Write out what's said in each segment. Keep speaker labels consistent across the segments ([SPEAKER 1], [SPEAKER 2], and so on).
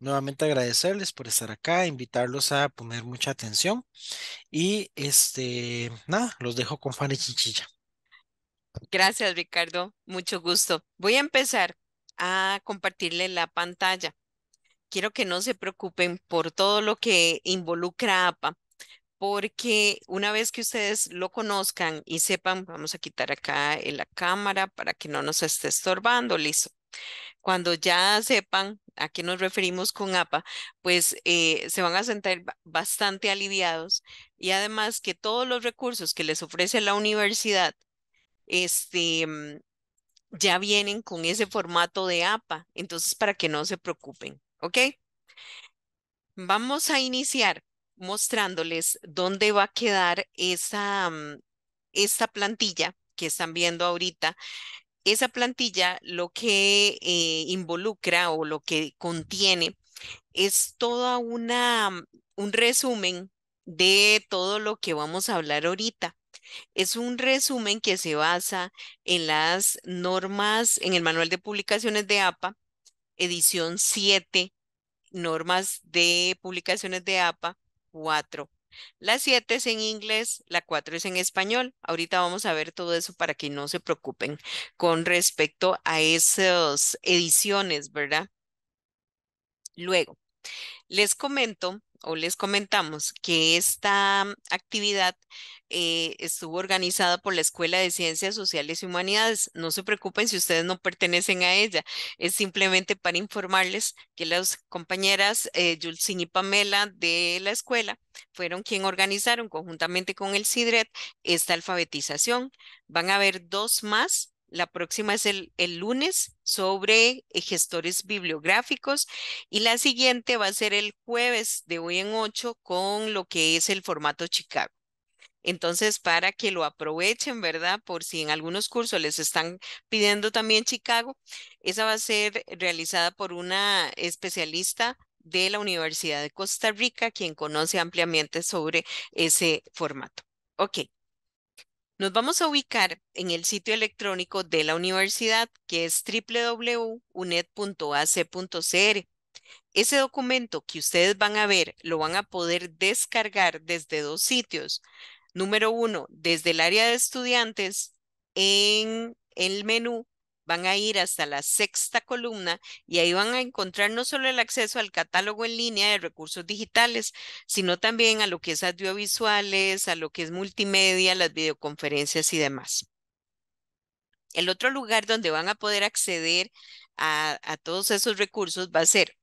[SPEAKER 1] nuevamente agradecerles por estar acá, invitarlos a poner mucha atención y este, nada, los dejo con Fanny Chinchilla.
[SPEAKER 2] Gracias, Ricardo. Mucho gusto. Voy a empezar a compartirle la pantalla. Quiero que no se preocupen por todo lo que involucra APA, porque una vez que ustedes lo conozcan y sepan, vamos a quitar acá la cámara para que no nos esté estorbando, listo. Cuando ya sepan a qué nos referimos con APA, pues eh, se van a sentir bastante aliviados y además que todos los recursos que les ofrece la universidad este, mm, ya vienen con ese formato de APA, entonces para que no se preocupen, ¿ok? Vamos a iniciar mostrándoles dónde va a quedar esa, mm, esta plantilla que están viendo ahorita esa plantilla lo que eh, involucra o lo que contiene es toda una, mm, un resumen de todo lo que vamos a hablar ahorita. Es un resumen que se basa en las normas, en el manual de publicaciones de APA, edición 7, normas de publicaciones de APA 4. La 7 es en inglés, la 4 es en español. Ahorita vamos a ver todo eso para que no se preocupen con respecto a esas ediciones, ¿verdad? Luego, les comento o les comentamos que esta actividad eh, estuvo organizada por la Escuela de Ciencias Sociales y Humanidades. No se preocupen si ustedes no pertenecen a ella. Es simplemente para informarles que las compañeras eh, y Pamela de la escuela fueron quien organizaron conjuntamente con el CIDRET esta alfabetización. Van a haber dos más la próxima es el, lunes sobre eh, gestores bibliográficos y la siguiente va a ser el jueves de hoy en 8 con lo que es el formato Chicago. Entonces, para que lo aprovechen, ¿verdad? Por si en algunos cursos les están pidiendo también Chicago, esa va a ser realizada por una especialista de la Universidad de Costa Rica, quien conoce ampliamente sobre ese formato. Ok, nos vamos a ubicar en el sitio electrónico de la universidad, que es www.unet.ac.cr. Ese documento que ustedes van a ver lo van a poder descargar desde dos sitios. Número uno, desde el área de estudiantes en el menú van a ir hasta la sexta columna y ahí van a encontrar no solo el acceso al catálogo en línea de recursos digitales, sino también a lo que es audiovisuales, a lo que es multimedia, las videoconferencias y demás. El otro lugar donde van a poder acceder a, a todos esos recursos va a ser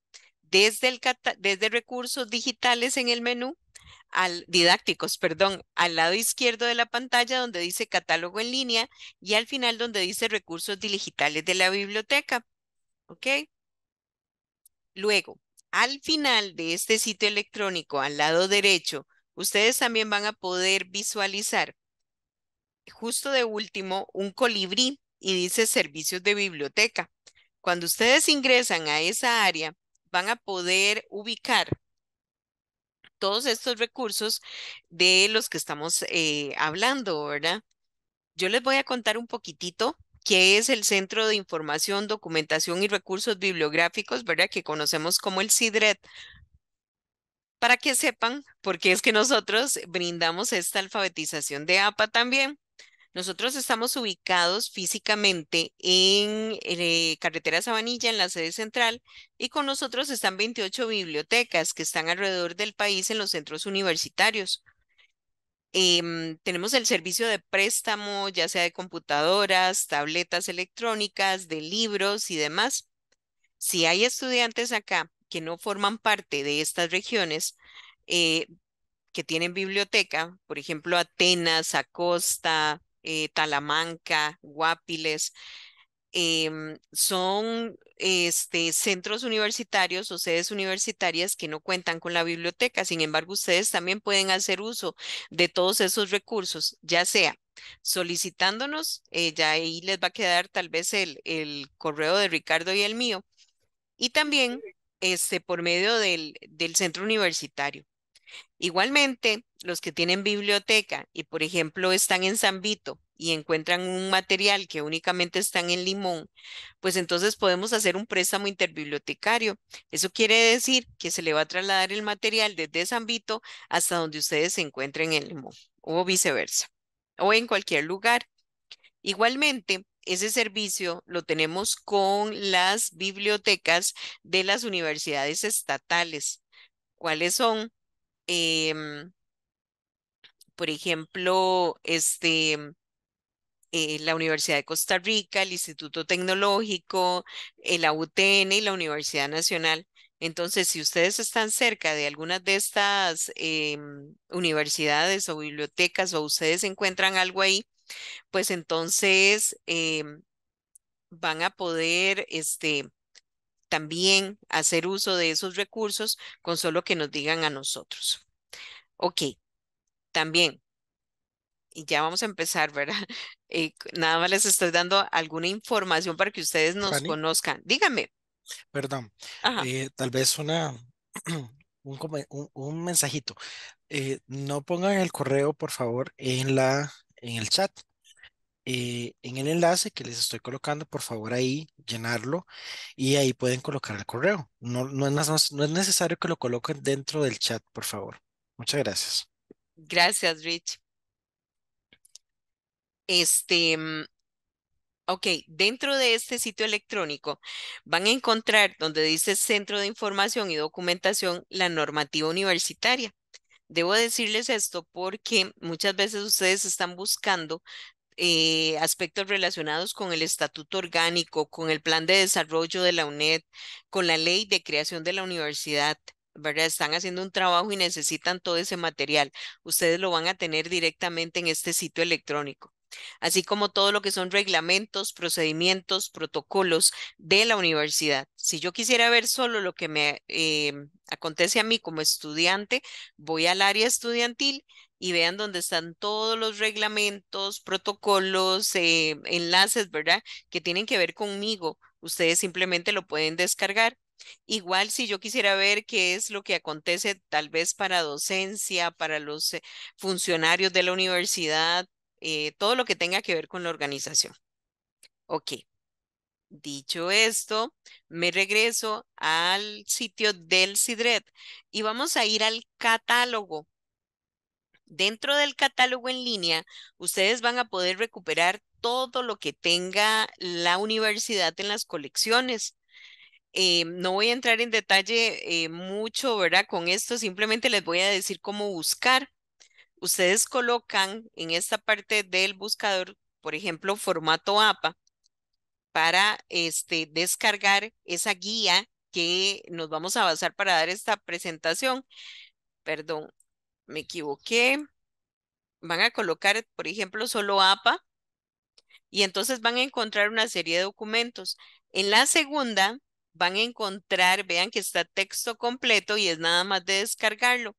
[SPEAKER 2] desde, el, desde recursos digitales en el menú al, didácticos, perdón, al lado izquierdo de la pantalla donde dice catálogo en línea y al final donde dice recursos digitales de la biblioteca. ¿Ok? Luego, al final de este sitio electrónico, al lado derecho, ustedes también van a poder visualizar justo de último un colibrí y dice servicios de biblioteca. Cuando ustedes ingresan a esa área, van a poder ubicar todos estos recursos de los que estamos eh, hablando, ¿verdad? Yo les voy a contar un poquitito qué es el Centro de Información, Documentación y Recursos Bibliográficos, ¿verdad? Que conocemos como el CIDRED. E Para que sepan, porque es que nosotros brindamos esta alfabetización de APA también. Nosotros estamos ubicados físicamente en eh, Carretera Sabanilla, en la sede central, y con nosotros están 28 bibliotecas que están alrededor del país en los centros universitarios. Em, tenemos el servicio de préstamo, ya sea de computadoras, tabletas electrónicas, de libros y demás. Si hay estudiantes acá que no forman parte de estas regiones, eh, que tienen biblioteca, por ejemplo, Atenas, Acosta, eh, Talamanca, Guapiles. Em, son este, centros universitarios o sedes universitarias que no cuentan con la biblioteca. Sin embargo, ustedes también pueden hacer uso de todos esos recursos, ya sea solicitándonos, eh, ya ahí les va a quedar tal vez el, correo de Ricardo y el mío, y también este, por medio del centro universitario. Igualmente, los que tienen biblioteca y, por ejemplo, están en Zambito y encuentran un material que únicamente están en Limón, pues entonces podemos hacer un préstamo interbibliotecario. Eso quiere decir que se le va a trasladar el material desde Zambito hasta donde ustedes se encuentren en Limón o viceversa, o en cualquier lugar. Igualmente, ese servicio lo tenemos con las bibliotecas de las universidades estatales. ¿Cuáles son? Em, por ejemplo, este, em, eh, la Universidad de Costa Rica, el Instituto Tecnológico, la UTN y la Universidad Nacional. Entonces, si ustedes están cerca de algunas de estas em, universidades o bibliotecas o ustedes encuentran algo ahí, pues entonces van a poder este, también hacer uso de esos recursos con solo que nos digan a nosotros. Ok, también, y ya vamos a empezar, ¿verdad? Eh, nada más les estoy dando alguna información para que ustedes nos conozcan. Díganme.
[SPEAKER 1] Perdón, eh, tal vez una, un, mensajito. Eh, no pongan el correo, por favor, en la en el chat. Eh, en el enlace que les estoy colocando, por favor ahí llenarlo y ahí pueden colocar el correo. No, no, es, no es necesario que lo coloquen dentro del chat, por favor. Muchas gracias.
[SPEAKER 2] Gracias, Rich. Este, mm, ok, dentro de este sitio electrónico van a encontrar donde dice Centro de Información y Documentación la normativa universitaria. Debo decirles esto porque muchas veces ustedes están buscando eh, aspectos relacionados con el estatuto orgánico, con el plan de desarrollo de la UNED, con la ley de creación de la universidad. ¿verdad? Están haciendo un trabajo y necesitan todo ese material. Ustedes lo van a tener directamente en este sitio electrónico así como todo lo que son reglamentos, procedimientos, protocolos de la universidad. Si yo quisiera ver solo lo que me eh, acontece a mí como estudiante, voy al área estudiantil y vean dónde están todos los reglamentos, protocolos, eh, enlaces, ¿verdad? Que tienen que ver conmigo. Ustedes simplemente lo pueden descargar. Igual si yo quisiera ver qué es lo que acontece tal vez para docencia, para los eh, funcionarios de la universidad, eh, todo lo que tenga que ver con la organización. Ok. Dicho esto, me regreso al sitio del CIDRED. y vamos a ir al catálogo dentro del catálogo en línea, ustedes van a poder recuperar todo lo que tenga la universidad en las colecciones. Eh, no voy a entrar en detalle eh, mucho, ¿verdad? Con esto simplemente les voy a decir cómo buscar. Ustedes colocan en esta parte del buscador, por ejemplo, formato APA para este, descargar esa guía que nos vamos a basar para dar esta presentación. Perdón, me equivoqué. Van a colocar, por ejemplo, solo APA y entonces van a encontrar una serie de documentos. En la segunda van a encontrar, vean que está texto completo y es nada más de descargarlo.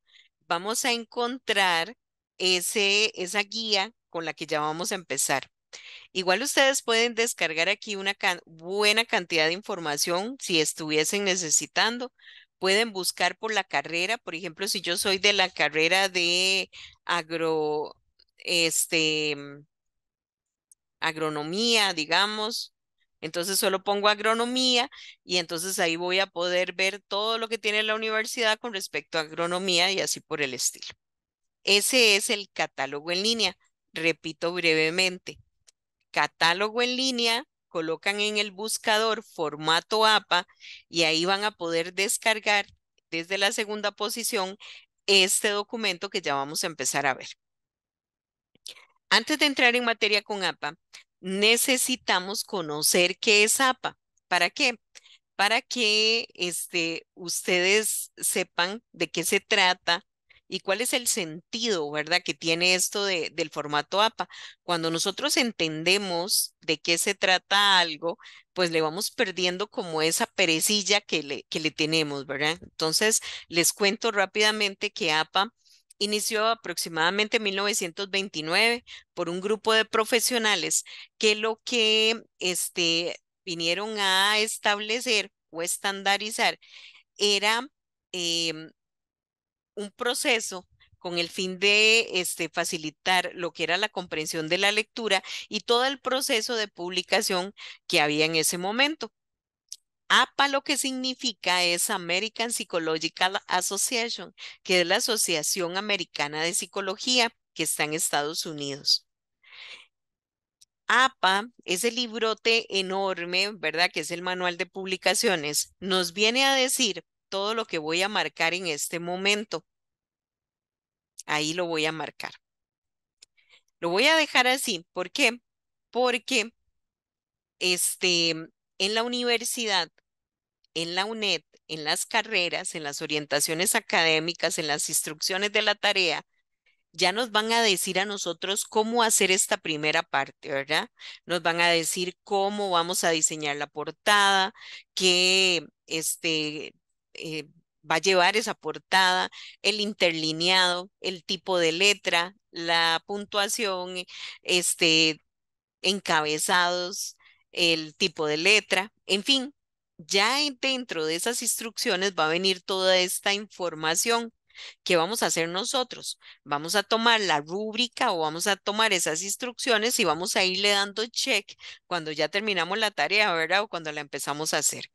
[SPEAKER 2] Vamos a encontrar ese, esa guía con la que ya vamos a empezar. Igual ustedes pueden descargar aquí una buena cantidad de información si estuviesen necesitando, pueden buscar por la carrera, por ejemplo, si yo soy de la carrera de agro, este, mm, agronomía, digamos, entonces solo pongo agronomía y entonces ahí voy a poder ver todo lo que tiene la universidad con respecto a agronomía y así por el estilo. Ese es el catálogo en línea. Repito brevemente, catálogo en línea colocan en el buscador formato APA y ahí van a poder descargar desde la segunda posición este documento que ya vamos a empezar a ver. Antes de entrar en materia con APA, necesitamos conocer qué es APA. ¿Para qué? Para que este, ustedes sepan de qué se trata, y cuál es el sentido, ¿verdad?, que tiene esto de, del formato APA. Cuando nosotros entendemos de qué se trata algo, pues le vamos perdiendo como esa perecilla que le, que le tenemos, ¿verdad? Entonces, les cuento rápidamente que APA inició aproximadamente en 1929 por un grupo de profesionales que lo que este, vinieron a establecer o estandarizar era em, un proceso con el fin de este, facilitar lo que era la comprensión de la lectura y todo el proceso de publicación que había en ese momento. APA lo que significa es American Psychological Association, que es la Asociación Americana de Psicología que está en Estados Unidos. APA, ese librote enorme, ¿verdad? Que es el manual de publicaciones, nos viene a decir todo lo que voy a marcar en este momento. Ahí lo voy a marcar. Lo voy a dejar así. ¿Por qué? Porque este, en la universidad, en la UNED, en las carreras, en las orientaciones académicas, en las instrucciones de la tarea, ya nos van a decir a nosotros cómo hacer esta primera parte, ¿verdad? Nos van a decir cómo vamos a diseñar la portada, qué este, eh, va a llevar esa portada, el interlineado, el tipo de letra, la puntuación, eh, este, encabezados, el tipo de letra, en fin, ya dentro de esas instrucciones va a venir toda esta información. que vamos a hacer nosotros? Vamos a tomar la rúbrica o vamos a tomar esas instrucciones y vamos a irle dando check cuando ya terminamos la tarea, ¿verdad? O cuando la empezamos a hacer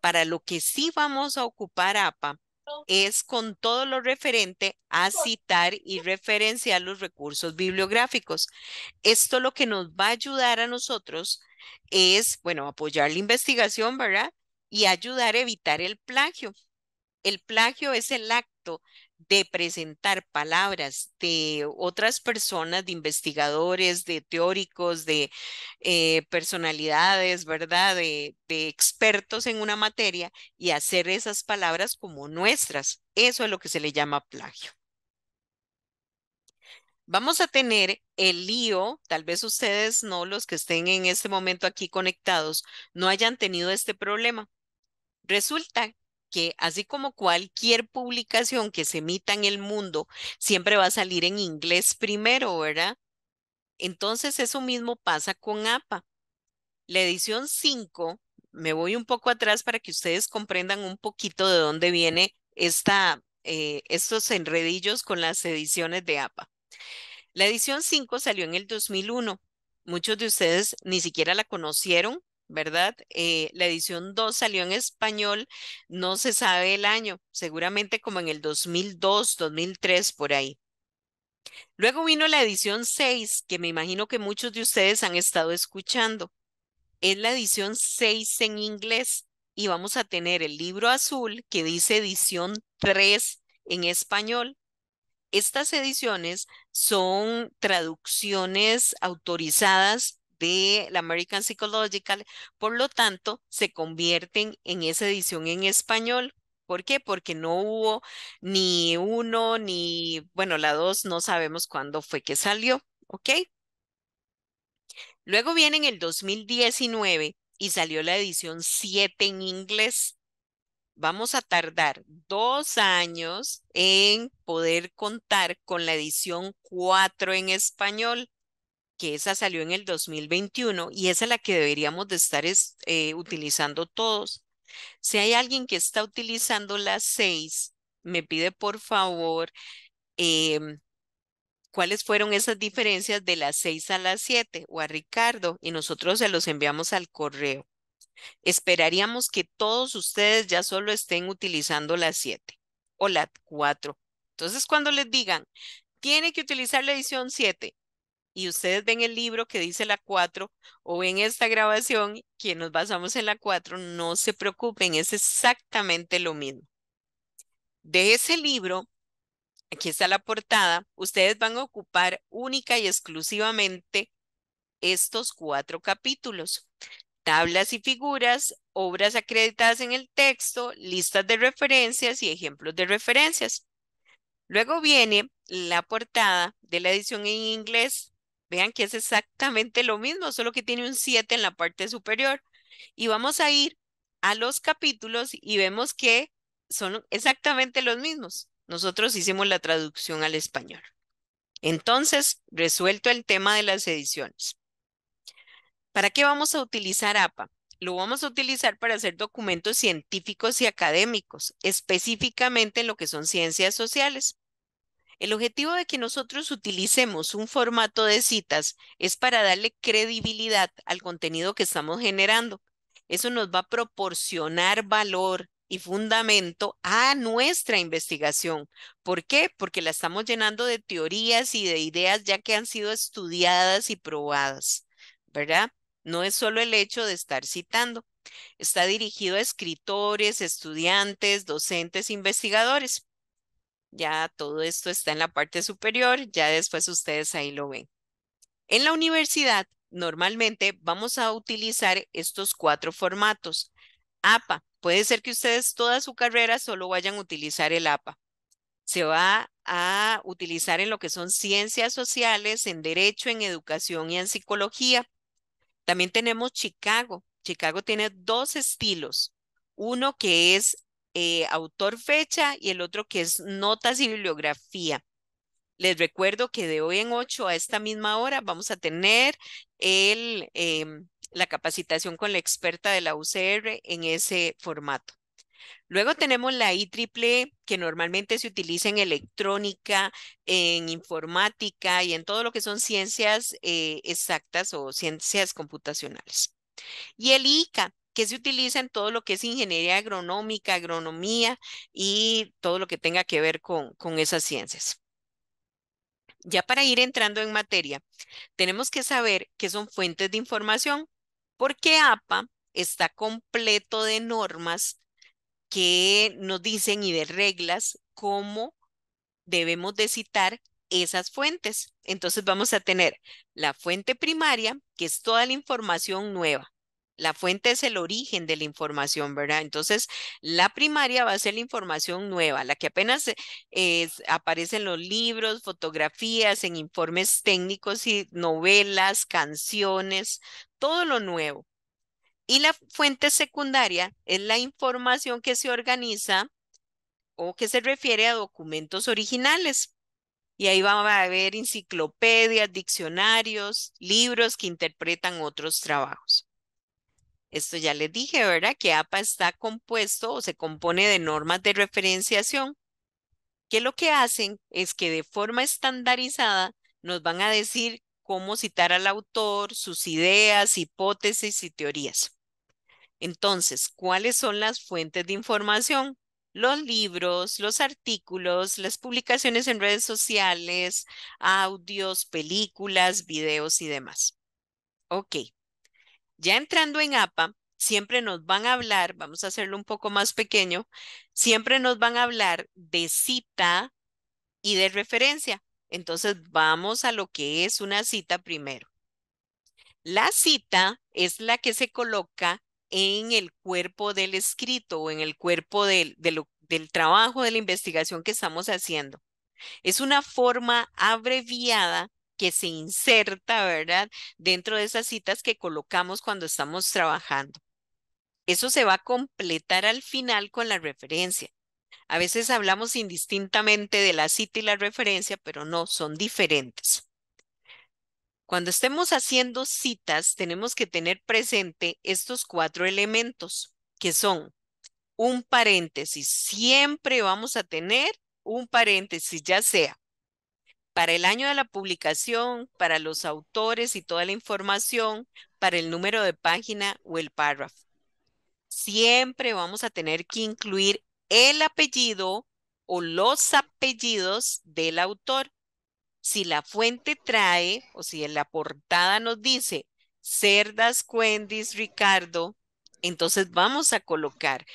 [SPEAKER 2] para lo que sí vamos a ocupar APA es con todo lo referente a citar y referenciar los recursos bibliográficos. Esto lo que nos va a ayudar a nosotros es, bueno, apoyar la investigación, ¿verdad? Y ayudar a evitar el plagio. El plagio es el acto de presentar palabras de otras personas, de investigadores, de teóricos, de eh, personalidades, ¿verdad? De, de expertos en una materia y hacer esas palabras como nuestras. Eso es lo que se le llama plagio vamos a tener el lío, tal vez ustedes no, los que estén en este momento aquí conectados, no hayan tenido este problema. Resulta que así como cualquier publicación que se emita en el mundo, siempre va a salir en inglés primero, ¿verdad? Entonces eso mismo pasa con APA. La edición 5, me voy un poco atrás para que ustedes comprendan un poquito de dónde viene esta, eh, estos enredillos con las ediciones de APA. La edición 5 salió en el 2001. Muchos de ustedes ni siquiera la conocieron ¿verdad? Eh, la edición 2 salió en español, no se sabe el año, seguramente como en el 2002, 2003, por ahí. Luego vino la edición 6, que me imagino que muchos de ustedes han estado escuchando. Es la edición 6 en inglés y vamos a tener el libro azul que dice edición 3 en español. Estas ediciones son traducciones autorizadas de la American Psychological, por lo tanto, se convierten en esa edición en español. ¿Por qué? Porque no hubo ni uno, ni, bueno, la dos, no sabemos cuándo fue que salió, ¿ok? Luego viene en el 2019 y salió la edición 7 en inglés. Vamos a tardar dos años en poder contar con la edición 4 en español que esa salió en el 2021 y esa es la que deberíamos de estar eh, utilizando todos. Si hay alguien que está utilizando la 6, me pide por favor em, cuáles fueron esas diferencias de la 6 a la 7 o a Ricardo y nosotros se los enviamos al correo. Esperaríamos que todos ustedes ya solo estén utilizando la 7 o la 4. Entonces, cuando les digan, tiene que utilizar la edición 7, y ustedes ven el libro que dice la 4 o ven esta grabación que nos basamos en la 4, no se preocupen, es exactamente lo mismo. De ese libro, aquí está la portada, ustedes van a ocupar única y exclusivamente estos cuatro capítulos. Tablas y figuras, obras acreditadas en el texto, listas de referencias y ejemplos de referencias. Luego viene la portada de la edición en inglés Vean que es exactamente lo mismo, solo que tiene un 7 en la parte superior. Y vamos a ir a los capítulos y vemos que son exactamente los mismos. Nosotros hicimos la traducción al español. Entonces, resuelto el tema de las ediciones. ¿Para qué vamos a utilizar APA? Lo vamos a utilizar para hacer documentos científicos y académicos, específicamente en lo que son ciencias sociales. El objetivo de que nosotros utilicemos un formato de citas es para darle credibilidad al contenido que estamos generando. Eso nos va a proporcionar valor y fundamento a nuestra investigación. ¿Por qué? Porque la estamos llenando de teorías y de ideas ya que han sido estudiadas y probadas, ¿verdad? No es solo el hecho de estar citando. Está dirigido a escritores, estudiantes, docentes, investigadores. Ya todo esto está en la parte superior, ya después ustedes ahí lo ven. En la universidad, normalmente vamos a utilizar estos cuatro formatos. APA, puede ser que ustedes toda su carrera solo vayan a utilizar el APA. Se va a utilizar en lo que son ciencias sociales, en derecho, en educación y en psicología. También tenemos Chicago. Chicago tiene dos estilos. Uno que es eh, autor, fecha y el otro que es notas y bibliografía. Les recuerdo que de hoy en 8 a esta misma hora vamos a tener el, em, la capacitación con la experta de la UCR en ese formato. Luego tenemos la IEEE, que normalmente se utiliza en electrónica, en informática y en todo lo que son ciencias eh, exactas o ciencias computacionales. Y el ICA, que se utiliza en todo lo que es ingeniería agronómica, agronomía y todo lo que tenga que ver con, esas ciencias. Ya para ir entrando en materia, tenemos que saber qué son fuentes de información, porque APA está completo de normas que nos dicen y de reglas cómo debemos de citar esas fuentes. Entonces vamos a tener la fuente primaria, que es toda la información nueva. La fuente es el origen de la información, ¿verdad? Entonces, la primaria va a ser la información nueva, la que apenas eh, aparece en los libros, fotografías, en informes técnicos y novelas, canciones, todo lo nuevo. Y la fuente secundaria es la información que se organiza o que se refiere a documentos originales. Y ahí va a haber enciclopedias, diccionarios, libros que interpretan otros trabajos. Esto ya les dije, ¿verdad? Que APA está compuesto o se compone de normas de referenciación, que lo que hacen es que de forma estandarizada nos van a decir cómo citar al autor, sus ideas, hipótesis y teorías. Entonces, ¿cuáles son las fuentes de información? Los libros, los artículos, las publicaciones en redes sociales, audios, películas, videos y demás. Ok, ya entrando en APA, siempre nos van a hablar, vamos a hacerlo un poco más pequeño, siempre nos van a hablar de cita y de referencia. Entonces vamos a lo que es una cita primero. La cita es la que se coloca en el cuerpo del escrito o en el cuerpo del, del trabajo, de la investigación que estamos haciendo. Es una forma abreviada que se inserta, ¿verdad? Dentro de esas citas que colocamos cuando estamos trabajando. Eso se va a completar al final con la referencia. A veces hablamos indistintamente de la cita y la referencia, pero no, son diferentes. Cuando estemos haciendo citas, tenemos que tener presente estos cuatro elementos, que son un paréntesis. Siempre vamos a tener un paréntesis, ya sea para el año de la publicación, para los autores y toda la información, para el número de página o el párrafo. Siempre vamos a tener que incluir el apellido o los apellidos del autor. Si la fuente trae o si en la portada nos dice Cerdas Cuendis Ricardo, entonces vamos a colocar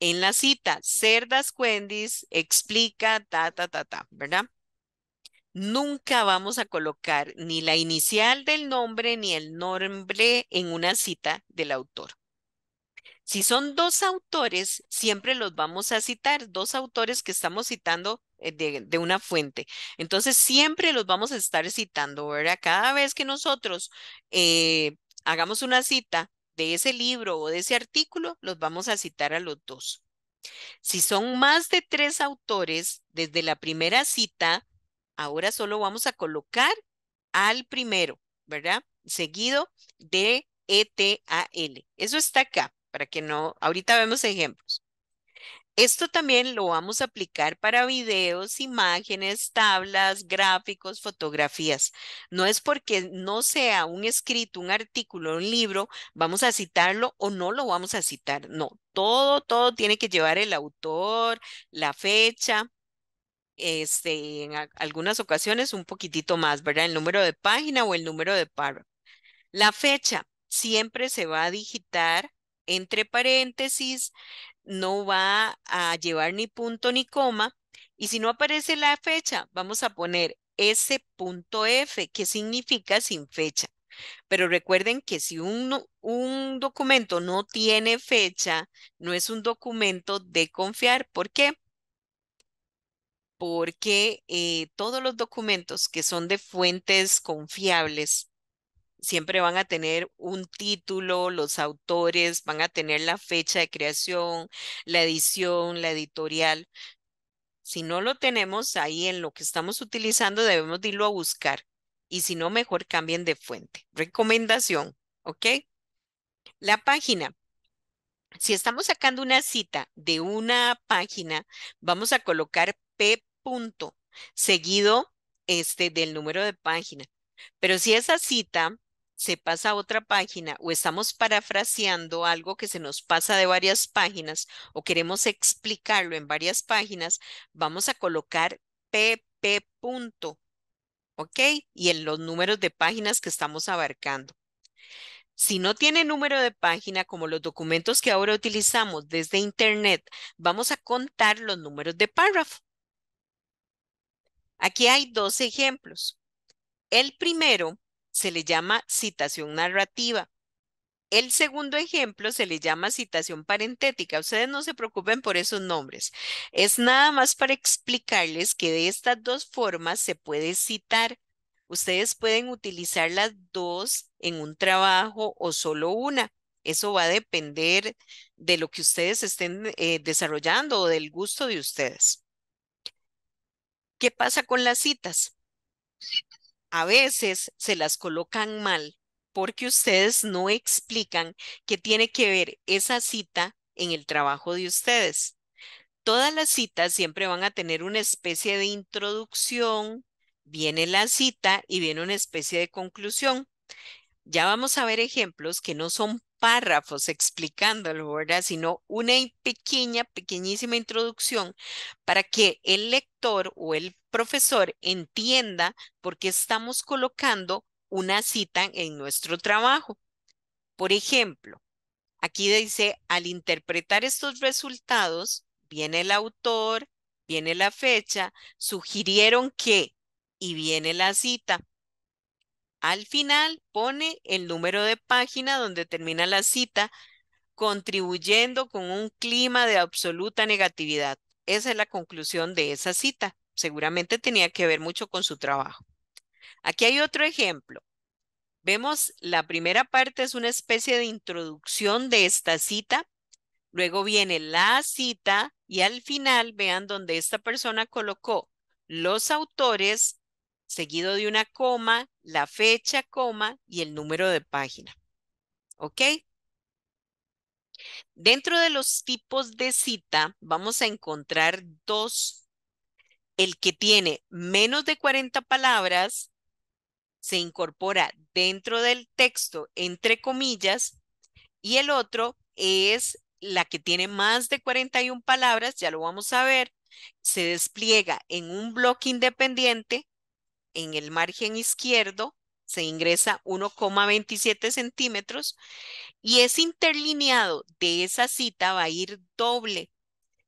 [SPEAKER 2] en la cita Cerdas Cuendis explica ta ta ta ta, ¿verdad? Nunca vamos a colocar ni la inicial del nombre ni el nombre en una cita del autor. Si son dos autores, siempre los vamos a citar, dos autores que estamos citando eh, de, una fuente. Entonces, siempre los vamos a estar citando, ¿verdad? Cada vez que nosotros eh, hagamos una cita de ese libro o de ese artículo, los vamos a citar a los dos. Si son más de tres autores, desde la primera cita, Ahora solo vamos a colocar al primero, ¿verdad? Seguido de ETAL. Eso está acá, para que no, ahorita vemos ejemplos. Esto también lo vamos a aplicar para videos, imágenes, tablas, gráficos, fotografías. No es porque no sea un escrito, un artículo, un libro, vamos a citarlo o no lo vamos a citar. No, todo, todo tiene que llevar el autor, la fecha, este, en algunas ocasiones un poquitito más, ¿verdad? El número de página o el número de párrafo. La fecha siempre se va a digitar entre paréntesis, no va a llevar ni punto ni coma. Y si no aparece la fecha, vamos a poner S.F, que significa sin fecha. Pero recuerden que si un, un documento no tiene fecha, no es un documento de confiar. ¿Por qué? porque eh, todos los documentos que son de fuentes confiables siempre van a tener un título, los autores van a tener la fecha de creación, la edición, la editorial. Si no lo tenemos ahí en lo que estamos utilizando, debemos irlo a buscar. Y si no, mejor cambien de fuente. Recomendación, ¿ok? La página. Si estamos sacando una cita de una página, vamos a colocar punto, seguido este, del número de página. Pero si esa cita se pasa a otra página o estamos parafraseando algo que se nos pasa de varias páginas o queremos explicarlo en varias páginas, vamos a colocar pp punto, ¿ok? Y en los números de páginas que estamos abarcando. Si no tiene número de página, como los documentos que ahora utilizamos desde Internet, vamos a contar los números de párrafo. Aquí hay dos ejemplos. El primero se le llama citación narrativa. El segundo ejemplo se le llama citación parentética. Ustedes no se preocupen por esos nombres. Es nada más para explicarles que de estas dos formas se puede citar. Ustedes pueden utilizar las dos en un trabajo o solo una. Eso va a depender de lo que ustedes estén eh, desarrollando o del gusto de ustedes. ¿Qué pasa con las citas? A veces se las colocan mal porque ustedes no explican qué tiene que ver esa cita en el trabajo de ustedes. Todas las citas siempre van a tener una especie de introducción, viene la cita y viene una especie de conclusión. Ya vamos a ver ejemplos que no son párrafos explicándolo, ¿verdad? Sino una pequeña, pequeñísima introducción para que el lector o el profesor entienda por qué estamos colocando una cita en nuestro trabajo. Por ejemplo, aquí dice, al interpretar estos resultados, viene el autor, viene la fecha, sugirieron que, y viene la cita. Al final pone el número de página donde termina la cita, contribuyendo con un clima de absoluta negatividad. Esa es la conclusión de esa cita. Seguramente tenía que ver mucho con su trabajo. Aquí hay otro ejemplo. Vemos la primera parte es una especie de introducción de esta cita. Luego viene la cita y al final vean donde esta persona colocó los autores seguido de una coma la fecha, coma y el número de página. ¿Ok? Dentro de los tipos de cita vamos a encontrar dos. El que tiene menos de 40 palabras se incorpora dentro del texto entre comillas y el otro es la que tiene más de 41 palabras, ya lo vamos a ver, se despliega en un bloque independiente en el margen izquierdo se ingresa 1,27 centímetros y ese interlineado de esa cita va a ir doble.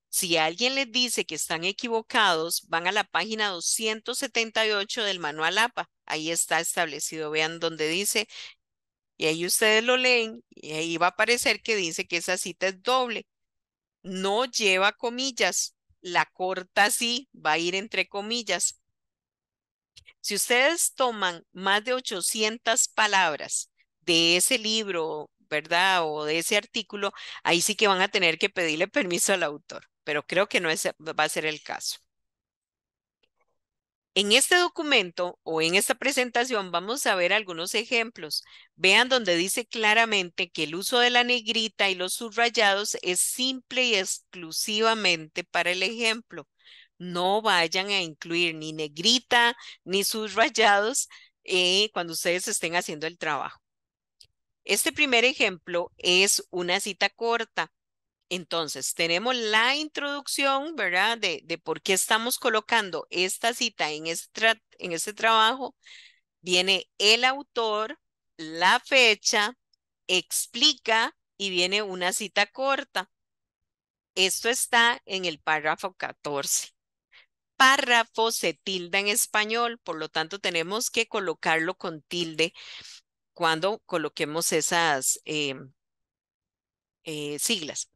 [SPEAKER 2] Si alguien les dice que están equivocados, van a la página 278 del manual APA. Ahí está establecido, vean donde dice, y ahí ustedes lo leen, y ahí va a aparecer que dice que esa cita es doble. No lleva comillas, la corta sí, va a ir entre comillas. Si ustedes toman más de 800 palabras de ese libro, ¿verdad? O de ese artículo, ahí sí que van a tener que pedirle permiso al autor, pero creo que no va a ser el caso. En este documento o en esta presentación vamos a ver algunos ejemplos. Vean donde dice claramente que el uso de la negrita y los subrayados es simple y exclusivamente para el ejemplo no vayan a incluir ni negrita ni subrayados eh, cuando ustedes estén haciendo el trabajo. Este primer ejemplo es una cita corta. Entonces, tenemos la introducción, ¿verdad? De, por qué estamos colocando esta cita en este en este trabajo. Viene el autor, la fecha, explica y viene una cita corta. Esto está en el párrafo 14 párrafo se tilda en español, por lo tanto tenemos que colocarlo con tilde cuando coloquemos esas em, eh, siglas.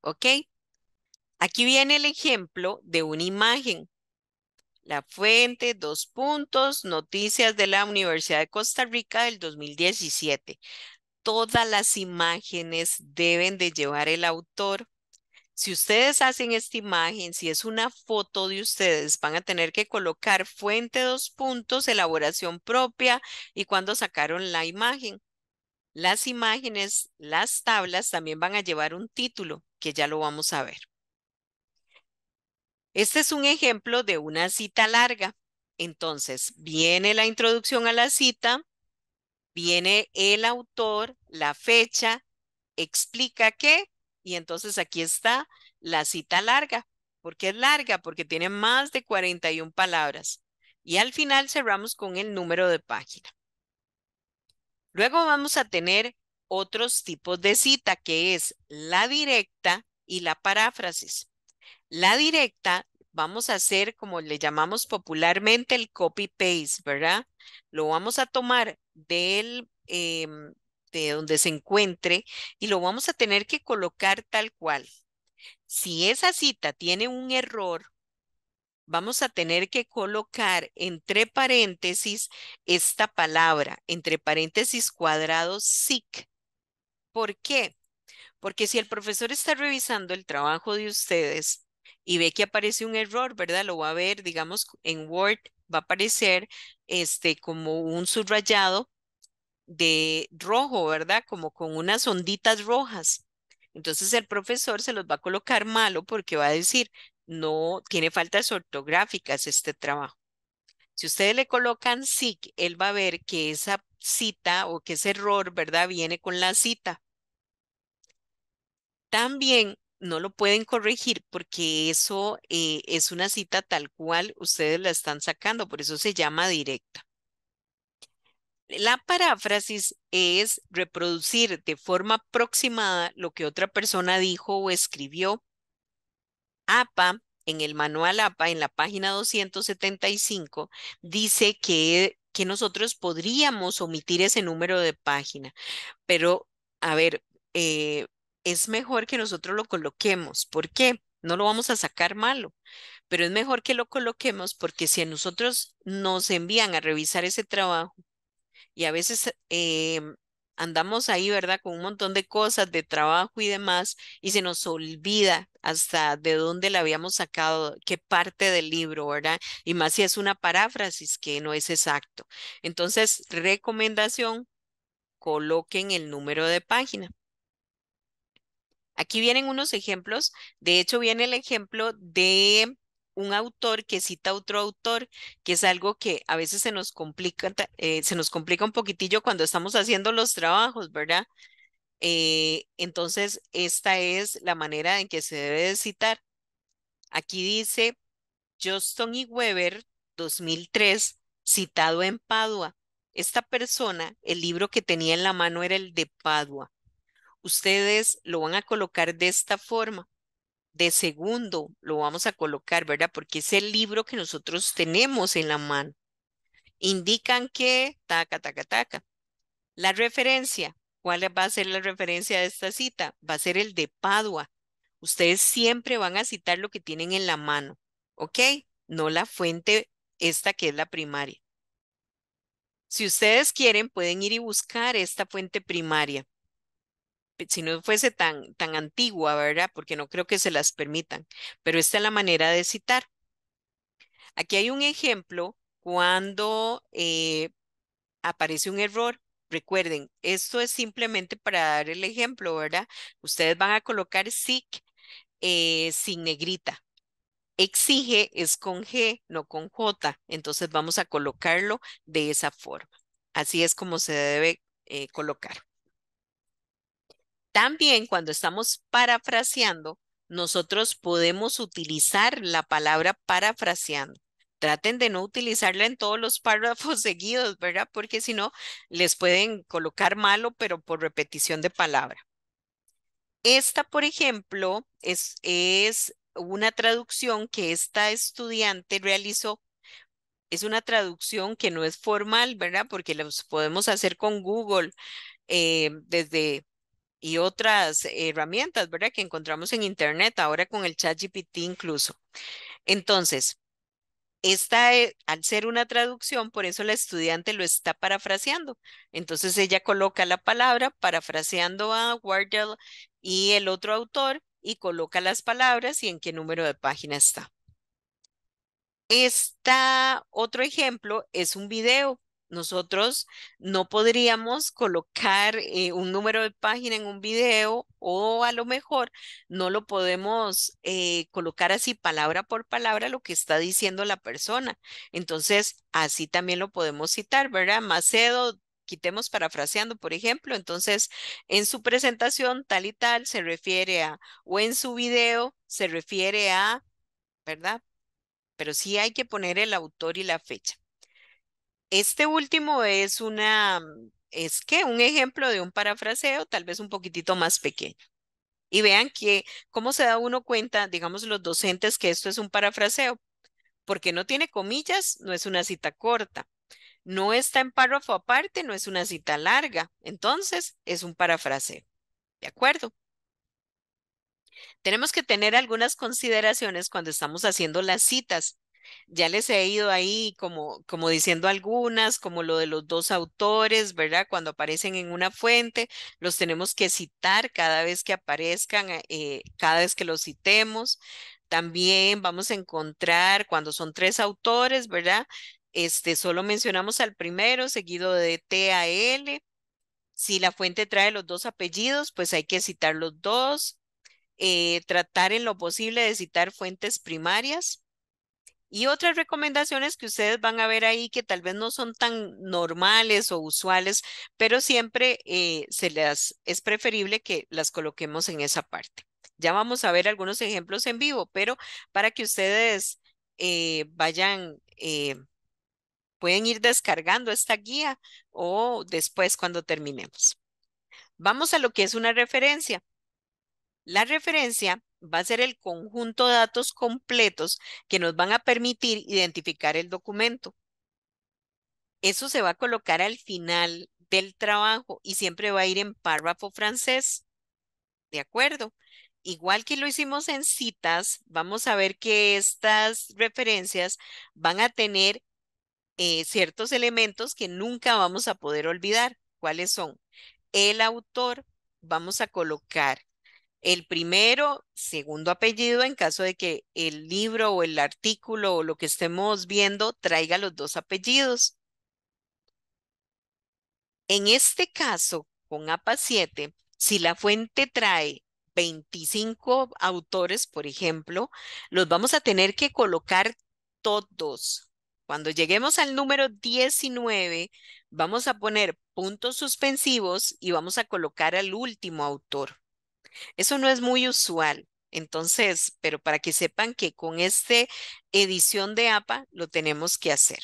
[SPEAKER 2] ¿Ok? Aquí viene el ejemplo de una imagen. La fuente, dos puntos, noticias de la Universidad de Costa Rica del 2017. Todas las imágenes deben de llevar el autor si ustedes hacen esta imagen, si es una foto de ustedes, van a tener que colocar fuente dos puntos, elaboración propia y cuando sacaron la imagen. Las imágenes, las tablas también van a llevar un título que ya lo vamos a ver. Este es un ejemplo de una cita larga. Entonces, viene la introducción a la cita, viene el autor, la fecha, explica qué. Y entonces aquí está la cita larga. ¿Por qué es larga? Porque tiene más de 41 palabras. Y al final cerramos con el número de página. Luego vamos a tener otros tipos de cita, que es la directa y la paráfrasis. La directa vamos a hacer, como le llamamos popularmente, el copy-paste, ¿verdad? Lo vamos a tomar del, em, donde se encuentre y lo vamos a tener que colocar tal cual. Si esa cita tiene un error, vamos a tener que colocar entre paréntesis esta palabra, entre paréntesis cuadrado SIC. ¿Por qué? Porque si el profesor está revisando el trabajo de ustedes y ve que aparece un error, ¿verdad? Lo va a ver, digamos, en Word va a aparecer este, como un subrayado de rojo, ¿verdad? Como con unas onditas rojas. Entonces el profesor se los va a colocar malo porque va a decir, no, tiene faltas ortográficas este trabajo. Si ustedes le colocan SIC, él va a ver que esa cita o que ese error, ¿verdad? Viene con la cita. También no lo pueden corregir porque eso eh, es una cita tal cual ustedes la están sacando, por eso se llama directa. La paráfrasis es reproducir de forma aproximada lo que otra persona dijo o escribió. APA, en el manual APA, en la página 275, dice que, que nosotros podríamos omitir ese número de página, pero, a ver, eh, es mejor que nosotros lo coloquemos. ¿Por qué? No lo vamos a sacar malo pero es mejor que lo coloquemos porque si a nosotros nos envían a revisar ese trabajo y a veces eh, andamos ahí, ¿verdad? Con un montón de cosas, de trabajo y demás, y se nos olvida hasta de dónde la habíamos sacado, qué parte del libro, ¿verdad? Y más si es una paráfrasis que no es exacto. Entonces, recomendación, coloquen el número de página. Aquí vienen unos ejemplos. De hecho, viene el ejemplo de un autor que cita a otro autor, que es algo que a veces se nos complica, eh, se nos complica un poquitillo cuando estamos haciendo los trabajos, ¿verdad? Eh, entonces, esta es la manera en que se debe de citar. Aquí dice Johnston y e. Weber, 2003, citado en Padua. Esta persona, el libro que tenía en la mano era el de Padua. Ustedes lo van a colocar de esta forma de segundo lo vamos a colocar, ¿verdad? Porque es el libro que nosotros tenemos en la mano. Indican que, taca, taca, taca. La referencia, ¿cuál va a ser la referencia de esta cita? Va a ser el de Padua. Ustedes siempre van a citar lo que tienen en la mano, ¿ok? No la fuente esta que es la primaria. Si ustedes quieren, pueden ir y buscar esta fuente primaria si no fuese tan, tan antigua, ¿verdad? Porque no creo que se las permitan, pero esta es la manera de citar. Aquí hay un ejemplo cuando eh, aparece un error. Recuerden, esto es simplemente para dar el ejemplo, ¿verdad? Ustedes van a colocar SIC eh, sin negrita. Exige es con G, no con J. Entonces vamos a colocarlo de esa forma. Así es como se debe eh, colocar. También cuando estamos parafraseando, nosotros podemos utilizar la palabra parafraseando. Traten de no utilizarla en todos los párrafos seguidos, ¿verdad? Porque si no, les pueden colocar malo, pero por repetición de palabra. Esta, por ejemplo, es, es una traducción que esta estudiante realizó. Es una traducción que no es formal, ¿verdad? Porque la podemos hacer con Google eh, desde y otras herramientas, ¿verdad? Que encontramos en Internet, ahora con el chat GPT incluso. Entonces, esta, eh, al ser una traducción, por eso la estudiante lo está parafraseando. Entonces ella coloca la palabra parafraseando a Wardell y el otro autor y coloca las palabras y en qué número de página está. Este otro ejemplo es un video nosotros no podríamos colocar eh, un número de página en un video o a lo mejor no lo podemos eh, colocar así palabra por palabra lo que está diciendo la persona. Entonces, así también lo podemos citar, ¿verdad? Macedo, quitemos parafraseando, por ejemplo. Entonces, en su presentación tal y tal se refiere a, o en su video se refiere a, ¿verdad? Pero sí hay que poner el autor y la fecha. Este último es una, mm, es que un ejemplo de un parafraseo tal vez un poquitito más pequeño. Y vean que cómo se da uno cuenta, digamos los docentes, que esto es un parafraseo, porque no tiene comillas, no es una cita corta. No está en párrafo aparte, no es una cita larga. Entonces, es un parafraseo. ¿De acuerdo? Tenemos que tener algunas consideraciones cuando estamos haciendo las citas. Ya les he ido ahí como, como diciendo algunas, como lo de los dos autores, ¿verdad? Cuando aparecen en una fuente, los tenemos que citar cada vez que aparezcan, eh, eh, cada vez que los citemos. También vamos a encontrar cuando son tres autores, ¿verdad? Este, solo mencionamos al primero, seguido de T a L. Si la fuente trae los dos apellidos, pues hay que citar los dos. Eh, tratar en lo posible de citar fuentes primarias. Y otras recomendaciones que ustedes van a ver ahí que tal vez no son tan normales o usuales, pero siempre eh, se les es preferible que las coloquemos en esa parte. Ya vamos a ver algunos ejemplos en vivo, pero para que ustedes eh, vayan, eh, pueden ir descargando esta guía o después cuando terminemos. Vamos a lo que es una referencia. La referencia va a ser el conjunto de datos completos que nos van a permitir identificar el documento. Eso se va a colocar al final del trabajo y siempre va a ir en párrafo francés. ¿De acuerdo? Igual que lo hicimos en citas, vamos a ver que estas referencias van a tener eh, ciertos elementos que nunca vamos a poder olvidar. ¿Cuáles son? El autor, vamos a colocar el primero, segundo apellido en caso de que el libro o el artículo o lo que estemos viendo traiga los dos apellidos. En este caso, con APA 7, si la fuente trae 25 autores, por ejemplo, los vamos a tener que colocar todos. Cuando lleguemos al número 19, vamos a poner puntos suspensivos y vamos a colocar al último autor. Eso no es muy usual. Entonces, pero para que sepan que con esta edición de APA lo tenemos que hacer.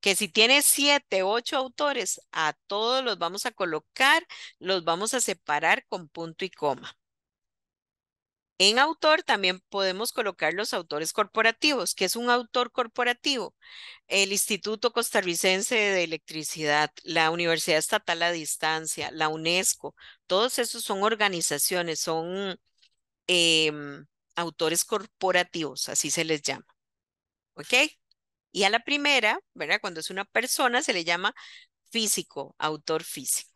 [SPEAKER 2] Que si tiene siete, ocho autores, a todos los vamos a colocar, los vamos a separar con punto y coma. En autor también podemos colocar los autores corporativos. que es un autor corporativo? El Instituto Costarricense de Electricidad, la Universidad Estatal a Distancia, la UNESCO, todos esos son organizaciones, son em, autores corporativos, así se les llama. ¿Ok? Y a la primera, ¿verdad? Cuando es una persona, se le llama físico, autor físico.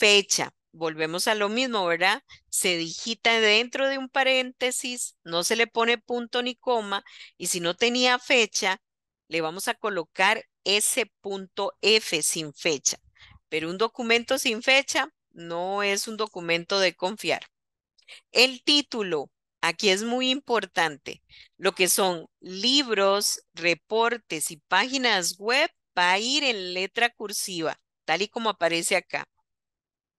[SPEAKER 2] Fecha, volvemos a lo mismo, ¿verdad? Se digita dentro de un paréntesis, no se le pone punto ni coma, y si no tenía fecha, le vamos a colocar ese punto F sin fecha. Pero un documento sin fecha no es un documento de confiar. El título, aquí es muy importante, lo que son libros, reportes y páginas web va a ir en letra cursiva, tal y como aparece acá.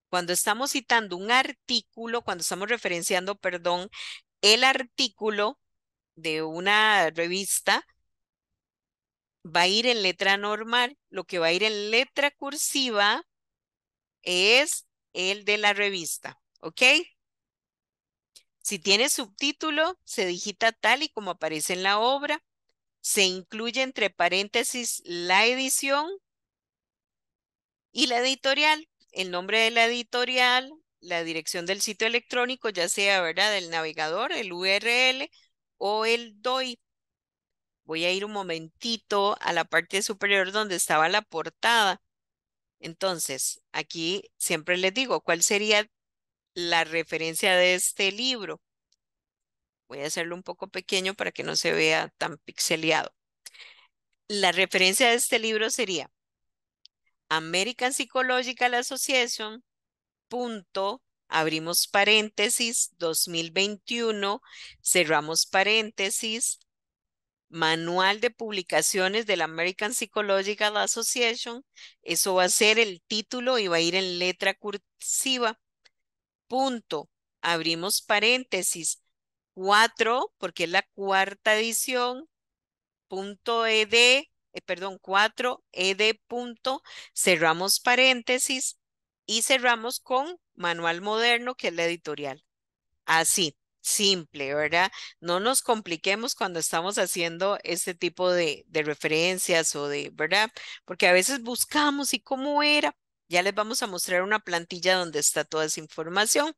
[SPEAKER 2] Cuando estamos citando un artículo, cuando estamos referenciando, perdón, el artículo de una revista, va a ir en letra normal. Lo que va a ir en letra cursiva es el de la revista, ¿ok? Si tiene subtítulo, se digita tal y como aparece en la obra. Se incluye entre paréntesis la edición y la editorial el nombre de la editorial, la dirección del sitio electrónico, ya sea, ¿verdad?, del navegador, el URL o el DOI. Voy a ir un momentito a la parte superior donde estaba la portada. Entonces, aquí siempre les digo, ¿cuál sería la referencia de este libro? Voy a hacerlo un poco pequeño para que no se vea tan pixeleado. La referencia de este libro sería American Psychological Association, punto, abrimos paréntesis, 2021, cerramos paréntesis, Manual de Publicaciones de la American Psychological Association, eso va a ser el título y va a ir en letra cursiva, punto, abrimos paréntesis, cuatro, porque es la cuarta edición, punto ED, eh, perdón, 4 ED cerramos paréntesis y cerramos con manual moderno, que es la editorial. Así, simple, ¿verdad? No nos compliquemos cuando estamos haciendo este tipo de, de referencias o de, ¿verdad? Porque a veces buscamos y cómo era. Ya les vamos a mostrar una plantilla donde está toda esa información.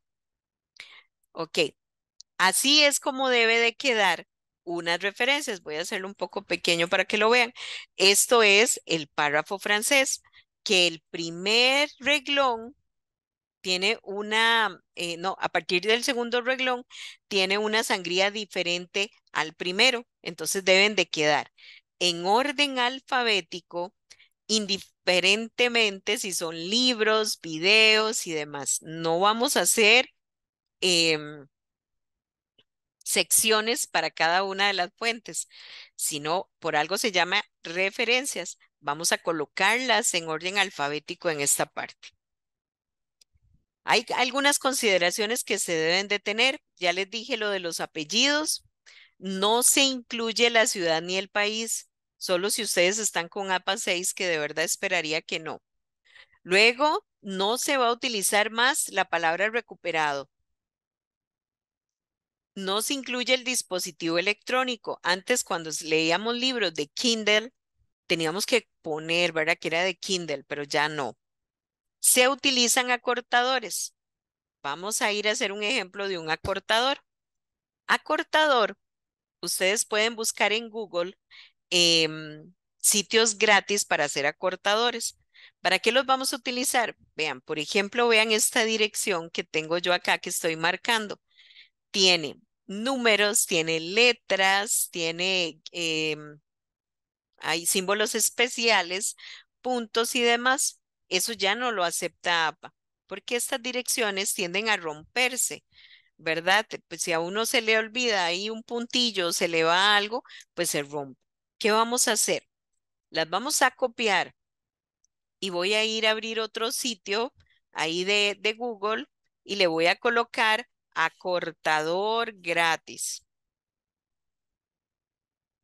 [SPEAKER 2] Ok, así es como debe de quedar unas referencias. Voy a hacerlo un poco pequeño para que lo vean. Esto es el párrafo francés, que el primer reglón tiene una, eh, no, a partir del segundo reglón tiene una sangría diferente al primero. Entonces deben de quedar en orden alfabético, indiferentemente si son libros, videos y demás. No vamos a hacer... Em, secciones para cada una de las fuentes, sino por algo se llama referencias. Vamos a colocarlas en orden alfabético en esta parte. Hay algunas consideraciones que se deben de tener. Ya les dije lo de los apellidos. No se incluye la ciudad ni el país, solo si ustedes están con APA 6, que de verdad esperaría que no. Luego, no se va a utilizar más la palabra recuperado no se incluye el dispositivo electrónico. Antes cuando leíamos libros de Kindle, teníamos que poner, ¿verdad? Que era de Kindle, pero ya no. Se utilizan acortadores. Vamos a ir a hacer un ejemplo de un acortador. Acortador, ustedes pueden buscar en Google em, sitios gratis para hacer acortadores. ¿Para qué los vamos a utilizar? Vean, por ejemplo, vean esta dirección que tengo yo acá que estoy marcando. Tiene números, tiene letras, tiene em, hay símbolos especiales, puntos y demás. Eso ya no lo acepta APA, porque estas direcciones tienden a romperse, ¿verdad? Pues si a uno se le olvida ahí un puntillo, se le va algo, pues se rompe. ¿Qué vamos a hacer? Las vamos a copiar y voy a ir a abrir otro sitio ahí de Google y le voy a colocar acortador gratis.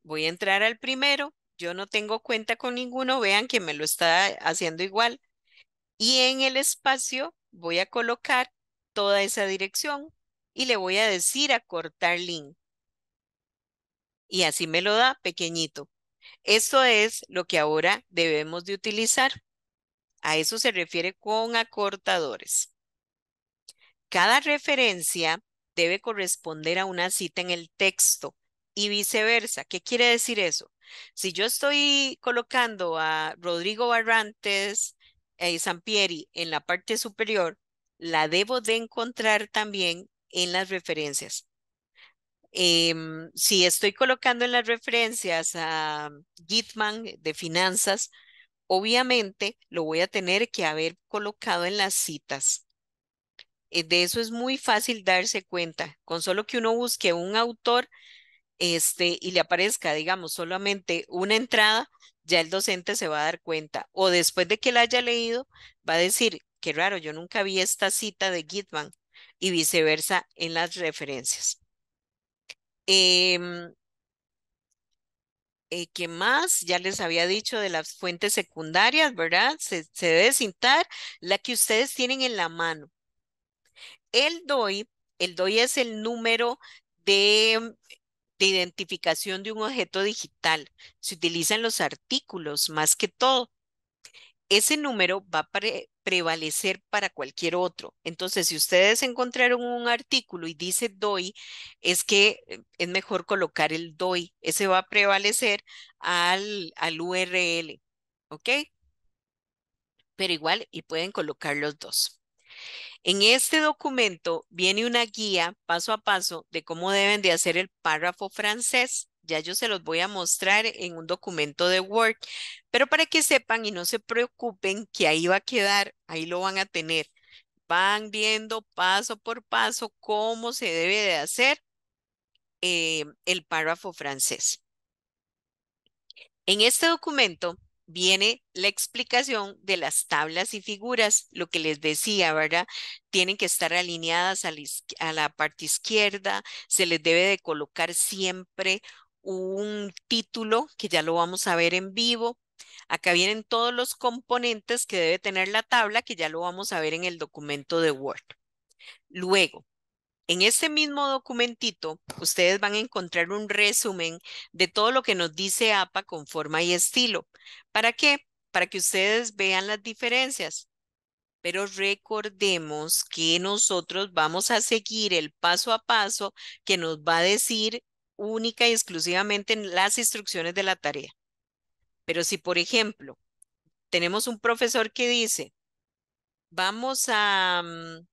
[SPEAKER 2] Voy a entrar al primero. Yo no tengo cuenta con ninguno. Vean que me lo está haciendo igual. Y en el espacio voy a colocar toda esa dirección y le voy a decir acortar link. Y así me lo da pequeñito. Esto es lo que ahora debemos de utilizar. A eso se refiere con acortadores. Cada referencia debe corresponder a una cita en el texto y viceversa. ¿Qué quiere decir eso? Si yo estoy colocando a Rodrigo Barrantes y eh, Sampieri en la parte superior, la debo de encontrar también en las referencias. Em, si estoy colocando en las referencias a Gitman de finanzas, obviamente lo voy a tener que haber colocado en las citas. Eh, de eso es muy fácil darse cuenta. Con solo que uno busque un autor este, y le aparezca, digamos, solamente una entrada, ya el docente se va a dar cuenta. O después de que la haya leído, va a decir, qué raro, yo nunca vi esta cita de Gitman y viceversa en las referencias. Em, eh, ¿Qué más? Ya les había dicho de las fuentes secundarias, ¿verdad? Se, se debe cintar la que ustedes tienen en la mano. El DOI, el DOI es el número de, identificación de un objeto digital. Se utilizan los artículos más que todo. Ese número va a prevalecer para cualquier otro. Entonces, si ustedes encontraron un artículo y dice DOI, es que eh, es mejor colocar el DOI. Ese va a prevalecer al, al URL. ¿Ok? Pero igual, y pueden colocar los dos. En este documento viene una guía paso a paso de cómo deben de hacer el párrafo francés. Ya yo se los voy a mostrar en un documento de Word, pero para que sepan y no se preocupen que ahí va a quedar, ahí lo van a tener. Van viendo paso por paso cómo se debe de hacer eh, el párrafo francés. En este documento viene la explicación de las tablas y figuras, lo que les decía, ¿verdad? Tienen que estar alineadas a la, parte izquierda, se les debe de colocar siempre un título que ya lo vamos a ver en vivo. Acá vienen todos los componentes que debe tener la tabla que ya lo vamos a ver en el documento de Word. Luego, en este mismo documentito, ustedes van a encontrar un resumen de todo lo que nos dice APA con forma y estilo. ¿Para qué? Para que ustedes vean las diferencias. Pero recordemos que nosotros vamos a seguir el paso a paso que nos va a decir única y exclusivamente en las instrucciones de la tarea. Pero si, por ejemplo, tenemos un profesor que dice, vamos a mm,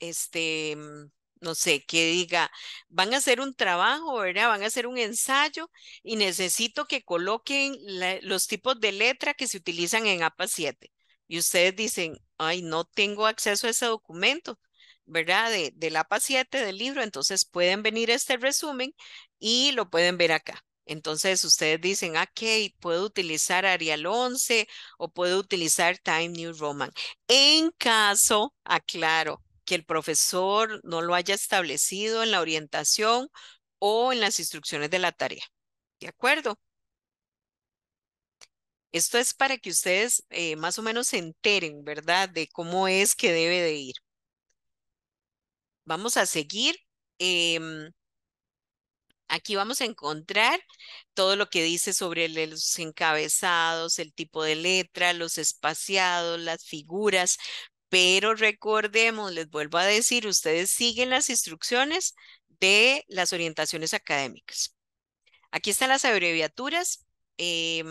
[SPEAKER 2] este, mm, no sé, que diga, van a hacer un trabajo, ¿verdad? Van a hacer un ensayo y necesito que coloquen los tipos de letra que se utilizan en APA 7. Y ustedes dicen, ay, no tengo acceso a ese documento, ¿verdad? De, del APA 7 del libro, entonces pueden venir este resumen y lo pueden ver acá. Entonces ustedes dicen, ah, ok, puedo utilizar Arial 11 o puedo utilizar Time New Roman. En caso, aclaro, que el profesor no lo haya establecido en la orientación o en las instrucciones de la tarea. ¿De acuerdo? Esto es para que ustedes eh, más o menos se enteren, ¿verdad? De cómo es que debe de ir. Vamos a seguir. Em, aquí vamos a encontrar todo lo que dice sobre los encabezados, el tipo de letra, los espaciados, las figuras, pero recordemos, les vuelvo a decir, ustedes siguen las instrucciones de las orientaciones académicas. Aquí están las abreviaturas. Eh,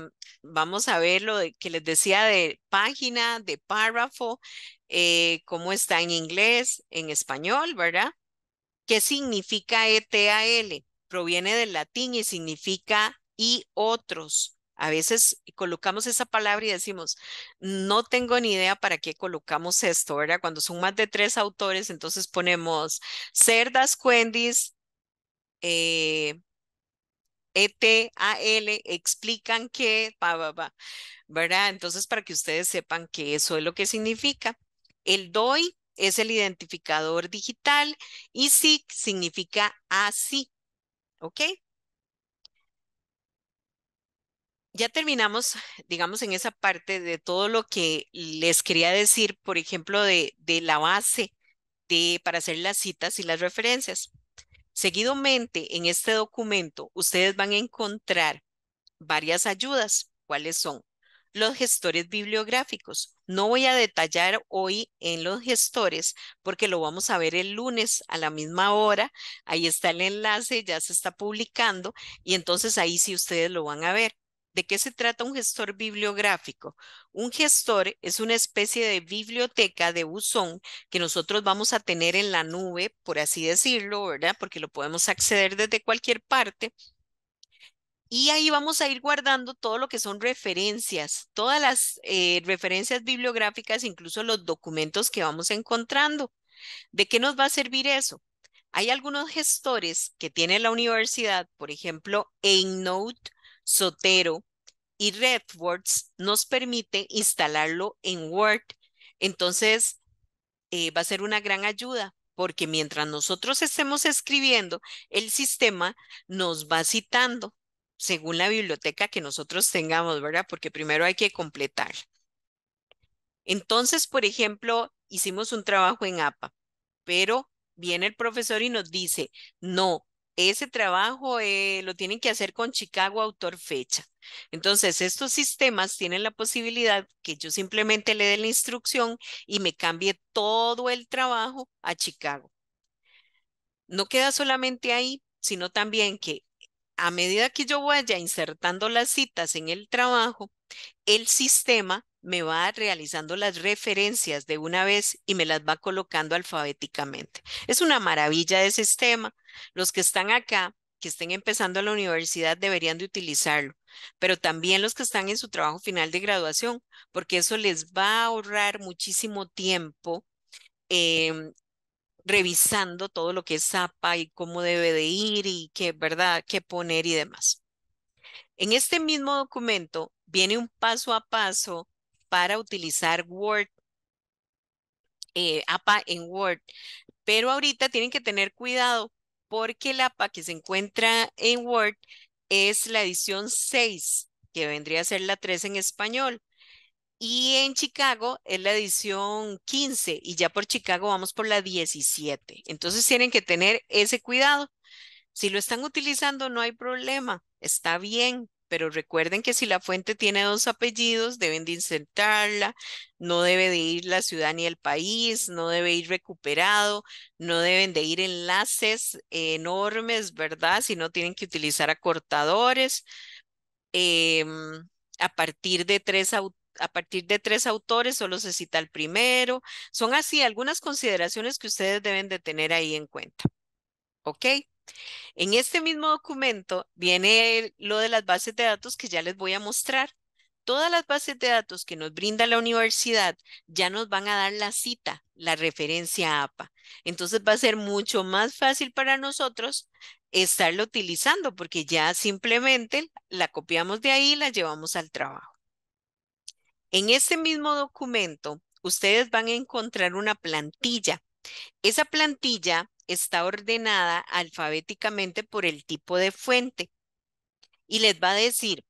[SPEAKER 2] vamos a ver lo que les decía de página, de párrafo, eh, cómo está en inglés, en español, ¿verdad? ¿Qué significa ETAL? Proviene del latín y significa y otros. A veces colocamos esa palabra y decimos, no tengo ni idea para qué colocamos esto, ¿verdad? Cuando son más de tres autores, entonces ponemos Cerdas Cuendis, eh, e l explican qué, pa, pa, va, ¿verdad? Entonces, para que ustedes sepan que eso es lo que significa. El DOI es el identificador digital y SIC significa así, ¿ok? ya terminamos, digamos, en esa parte de todo lo que les quería decir, por ejemplo, de, la base para hacer las citas y las referencias. Seguidamente, en este documento, ustedes van a encontrar varias ayudas. ¿Cuáles son? Los gestores bibliográficos. No voy a detallar hoy en los gestores porque lo vamos a ver el lunes a la misma hora. Ahí está el enlace, ya se está publicando y entonces ahí sí ustedes lo van a ver. ¿De qué se trata un gestor bibliográfico? Un gestor es una especie de biblioteca de buzón que nosotros vamos a tener en la nube, por así decirlo, ¿verdad? Porque lo podemos acceder desde cualquier parte. Y ahí vamos a ir guardando todo lo que son referencias, todas las eh, referencias bibliográficas, incluso los documentos que vamos encontrando. ¿De qué nos va a servir eso? Hay algunos gestores que tiene la universidad, por ejemplo, EndNote, Sotero, y RedWords nos permite instalarlo en Word. Entonces, eh, va a ser una gran ayuda porque mientras nosotros estemos escribiendo, el sistema nos va citando según la biblioteca que nosotros tengamos, ¿verdad? Porque primero hay que completar. Entonces, por ejemplo, hicimos un trabajo en APA, pero viene el profesor y nos dice, no, ese trabajo eh, lo tienen que hacer con Chicago autor fecha. Entonces, estos sistemas tienen la posibilidad que yo simplemente le dé la instrucción y me cambie todo el trabajo a Chicago. No queda solamente ahí, sino también que a medida que yo vaya insertando las citas en el trabajo, el sistema me va realizando las referencias de una vez y me las va colocando alfabéticamente. Es una maravilla de sistema. Los que están acá, que estén empezando la universidad, deberían de utilizarlo, pero también los que están en su trabajo final de graduación, porque eso les va a ahorrar muchísimo tiempo em, revisando todo lo que es APA y cómo debe de ir y qué, ¿verdad?, qué poner y demás. En este mismo documento viene un paso a paso para utilizar Word, eh, APA en Word, pero ahorita tienen que tener cuidado porque el APA que se encuentra en Word es la edición 6, que vendría a ser la 3 en español. Y en Chicago es la edición 15 y ya por Chicago vamos por la 17. Entonces tienen que tener ese cuidado. Si lo están utilizando no hay problema, está bien, pero recuerden que si la fuente tiene dos apellidos, deben de insertarla, no debe de ir la ciudad ni el país, no debe ir recuperado, no deben de ir enlaces enormes, ¿verdad? Si no tienen que utilizar acortadores. Em, a partir de tres a partir de tres autores solo se cita el primero. Son así algunas consideraciones que ustedes deben de tener ahí en cuenta. ¿Ok? En este mismo documento viene lo de las bases de datos que ya les voy a mostrar. Todas las bases de datos que nos brinda la universidad ya nos van a dar la cita, la referencia APA. Entonces va a ser mucho más fácil para nosotros estarlo utilizando porque ya simplemente la copiamos de ahí y la llevamos al trabajo. En este mismo documento, ustedes van a encontrar una plantilla. Esa plantilla está ordenada alfabéticamente por el tipo de fuente y les va a decir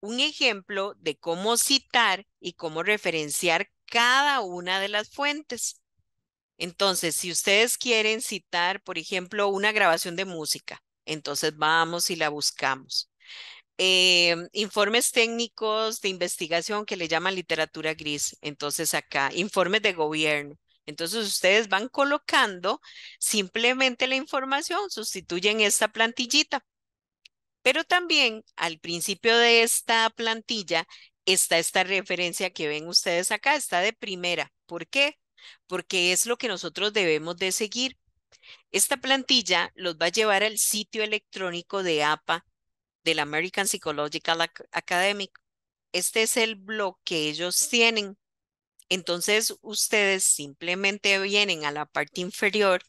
[SPEAKER 2] un ejemplo de cómo citar y cómo referenciar cada una de las fuentes. Entonces, si ustedes quieren citar, por ejemplo, una grabación de música, entonces vamos y la buscamos. Em, informes técnicos de investigación que le llaman literatura gris, entonces acá, informes de gobierno. Entonces ustedes van colocando simplemente la información, sustituyen esta plantillita. Pero también al principio de esta plantilla está esta referencia que ven ustedes acá, está de primera. ¿Por qué? Porque es lo que nosotros debemos de seguir. Esta plantilla los va a llevar al sitio electrónico de APA del American Psychological Academic. Este es el blog que ellos tienen. Entonces, ustedes simplemente vienen a la parte inferior.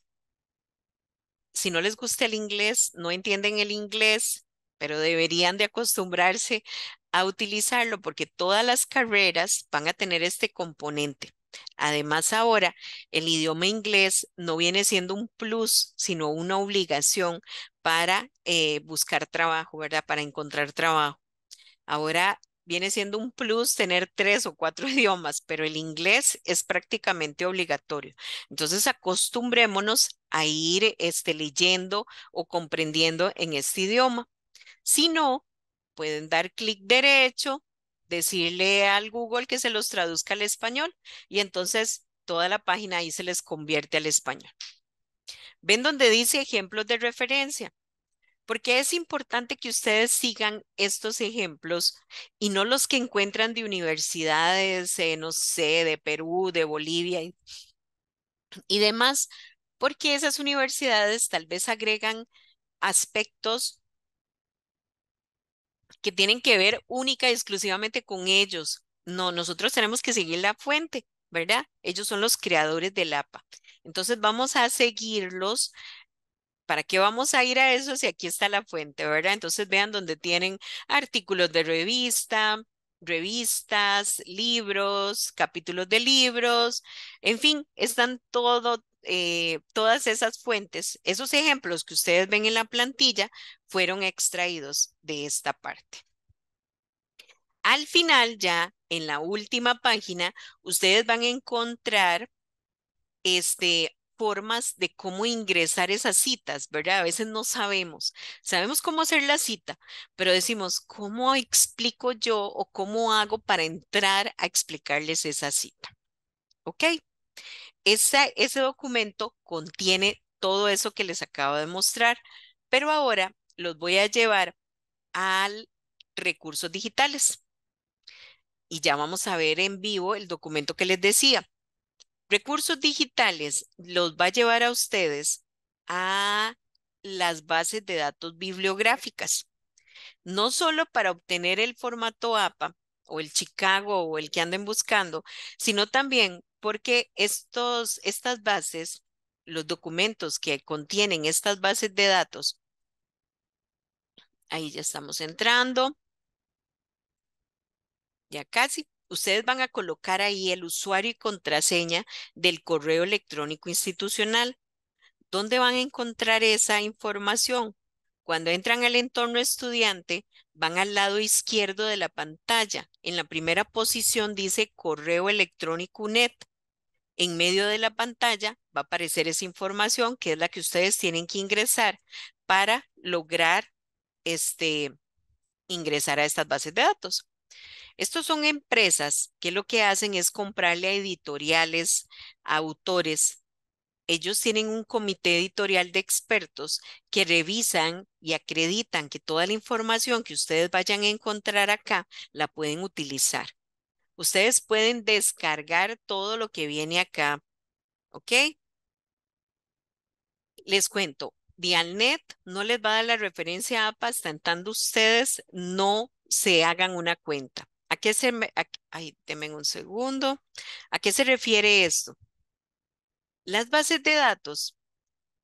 [SPEAKER 2] Si no les gusta el inglés, no entienden el inglés, pero deberían de acostumbrarse a utilizarlo porque todas las carreras van a tener este componente. Además, ahora el idioma inglés no viene siendo un plus, sino una obligación para eh, buscar trabajo, ¿verdad? Para encontrar trabajo. Ahora viene siendo un plus tener tres o cuatro idiomas, pero el inglés es prácticamente obligatorio. Entonces acostumbrémonos a ir este, leyendo o comprendiendo en este idioma. Si no, pueden dar clic derecho, decirle al Google que se los traduzca al español y entonces toda la página ahí se les convierte al español. Ven donde dice ejemplos de referencia, porque es importante que ustedes sigan estos ejemplos y no los que encuentran de universidades, eh, no sé, de Perú, de Bolivia y, y demás, porque esas universidades tal vez agregan aspectos que tienen que ver única y exclusivamente con ellos. No, nosotros tenemos que seguir la fuente, ¿verdad? Ellos son los creadores del APA. Entonces vamos a seguirlos. ¿Para qué vamos a ir a eso si aquí está la fuente, verdad? Entonces vean donde tienen artículos de revista, revistas, libros, capítulos de libros, en fin, están todo, eh, todas esas fuentes, esos ejemplos que ustedes ven en la plantilla fueron extraídos de esta parte. Al final, ya en la última página, ustedes van a encontrar este, formas de cómo ingresar esas citas, ¿verdad? A veces no sabemos. Sabemos cómo hacer la cita, pero decimos, ¿cómo explico yo o cómo hago para entrar a explicarles esa cita? ¿Ok? ese documento contiene todo eso que les acabo de mostrar, pero ahora los voy a llevar al recursos digitales. Y ya vamos a ver en vivo el documento que les decía recursos digitales los va a llevar a ustedes a las bases de datos bibliográficas, no solo para obtener el formato APA o el Chicago o el que anden buscando, sino también porque estos, estas bases, los documentos que contienen estas bases de datos, ahí ya estamos entrando, ya casi, ustedes van a colocar ahí el usuario y contraseña del correo electrónico institucional. ¿Dónde van a encontrar esa información? Cuando entran al entorno estudiante, van al lado izquierdo de la pantalla. En la primera posición dice correo electrónico UNED. En medio de la pantalla va a aparecer esa información que es la que ustedes tienen que ingresar para lograr este, ingresar a estas bases de datos. Estos son empresas que lo que hacen es comprarle a editoriales, a autores. Ellos tienen un comité editorial de expertos que revisan y acreditan que toda la información que ustedes vayan a encontrar acá la pueden utilizar. Ustedes pueden descargar todo lo que viene acá. ¿Ok? Les cuento, Dialnet no les va a dar la referencia a APA hasta tanto ustedes no se hagan una cuenta se me, a, ay, un segundo. ¿A qué se refiere esto? Las bases de datos,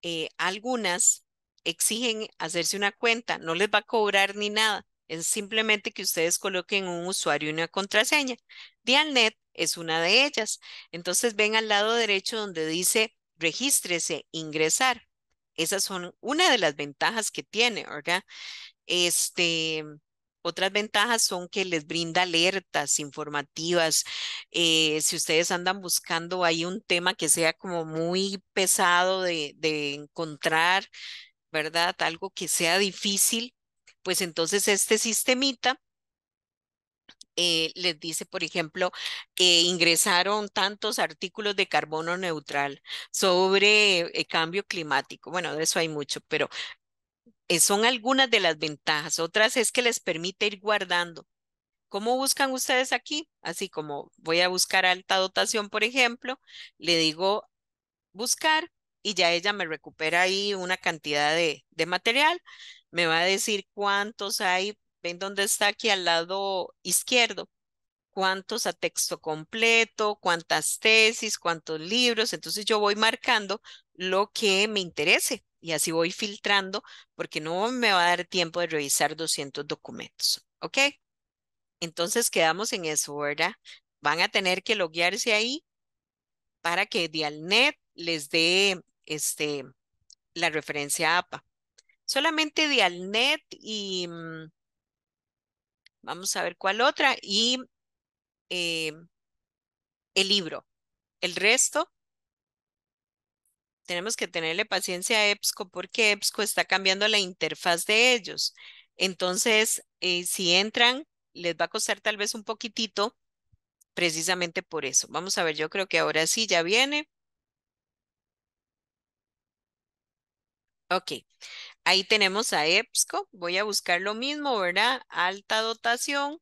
[SPEAKER 2] eh, algunas exigen hacerse una cuenta, no les va a cobrar ni nada, es simplemente que ustedes coloquen un usuario y una contraseña. Dialnet es una de ellas. Entonces ven al lado derecho donde dice regístrese, ingresar. Esas son una de las ventajas que tiene, ¿verdad? Este, otras ventajas son que les brinda alertas informativas. Eh, si ustedes andan buscando ahí un tema que sea como muy pesado de, encontrar, ¿verdad? Algo que sea difícil, pues entonces este sistemita eh, les dice, por ejemplo, que eh, ingresaron tantos artículos de carbono neutral sobre cambio climático. Bueno, de eso hay mucho, pero eh, son algunas de las ventajas. Otras es que les permite ir guardando. ¿Cómo buscan ustedes aquí? Así como voy a buscar alta dotación, por ejemplo, le digo buscar y ya ella me recupera ahí una cantidad de, de material. Me va a decir cuántos hay, ven dónde está aquí al lado izquierdo, cuántos a texto completo, cuántas tesis, cuántos libros. Entonces yo voy marcando lo que me interese y así voy filtrando porque no me va a dar tiempo de revisar 200 documentos, ¿ok? Entonces quedamos en eso, ¿verdad? Van a tener que loguearse ahí para que Dialnet les dé este, la referencia APA. Solamente Dialnet y mm, vamos a ver cuál otra y eh, el libro. El resto tenemos que tenerle paciencia a EBSCO porque EBSCO está cambiando la interfaz de ellos. Entonces, eh, si entran, les va a costar tal vez un poquitito precisamente por eso. Vamos a ver, yo creo que ahora sí ya viene. Ok, ahí tenemos a EBSCO. Voy a buscar lo mismo, ¿verdad? Alta dotación.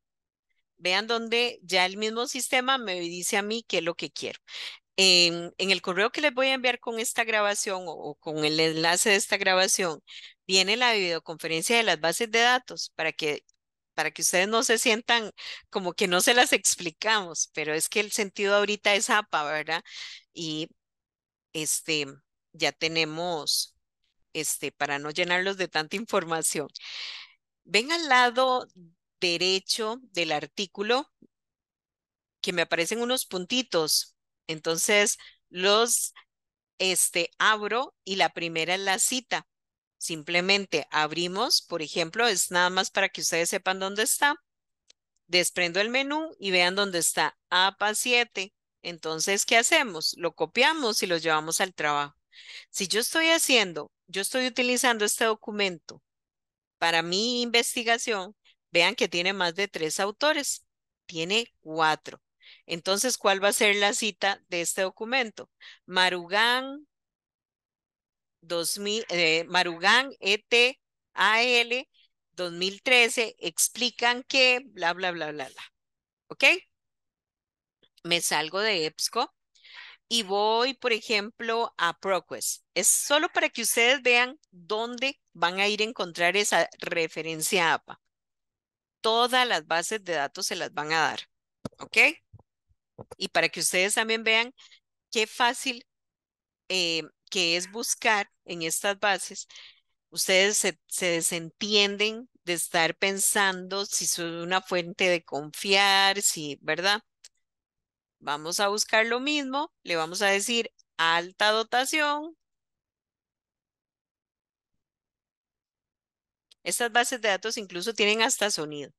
[SPEAKER 2] Vean donde ya el mismo sistema me dice a mí qué es lo que quiero en, el correo que les voy a enviar con esta grabación o, con el enlace de esta grabación, viene la videoconferencia de las bases de datos para que, para que ustedes no se sientan como que no se las explicamos, pero es que el sentido ahorita es APA, ¿verdad? Y este, ya tenemos, este, para no llenarlos de tanta información. Ven al lado derecho del artículo que me aparecen unos puntitos entonces, los este, abro y la primera es la cita. Simplemente abrimos, por ejemplo, es nada más para que ustedes sepan dónde está. Desprendo el menú y vean dónde está APA 7. Entonces, ¿qué hacemos? Lo copiamos y lo llevamos al trabajo. Si yo estoy haciendo, yo estoy utilizando este documento para mi investigación, vean que tiene más de tres autores. Tiene cuatro. Entonces, ¿cuál va a ser la cita de este documento? Marugán, 2000, eh, Marugán ETAL 2013 explican que bla, bla, bla, bla, bla. ¿Ok? Me salgo de EBSCO y voy, por ejemplo, a ProQuest. Es solo para que ustedes vean dónde van a ir a encontrar esa referencia APA. Todas las bases de datos se las van a dar. ¿Ok? y para que ustedes también vean qué fácil eh, que es buscar en estas bases, ustedes se, se, desentienden de estar pensando si es una fuente de confiar, si, ¿verdad? Vamos a buscar lo mismo, le vamos a decir alta dotación. Estas bases de datos incluso tienen hasta sonido.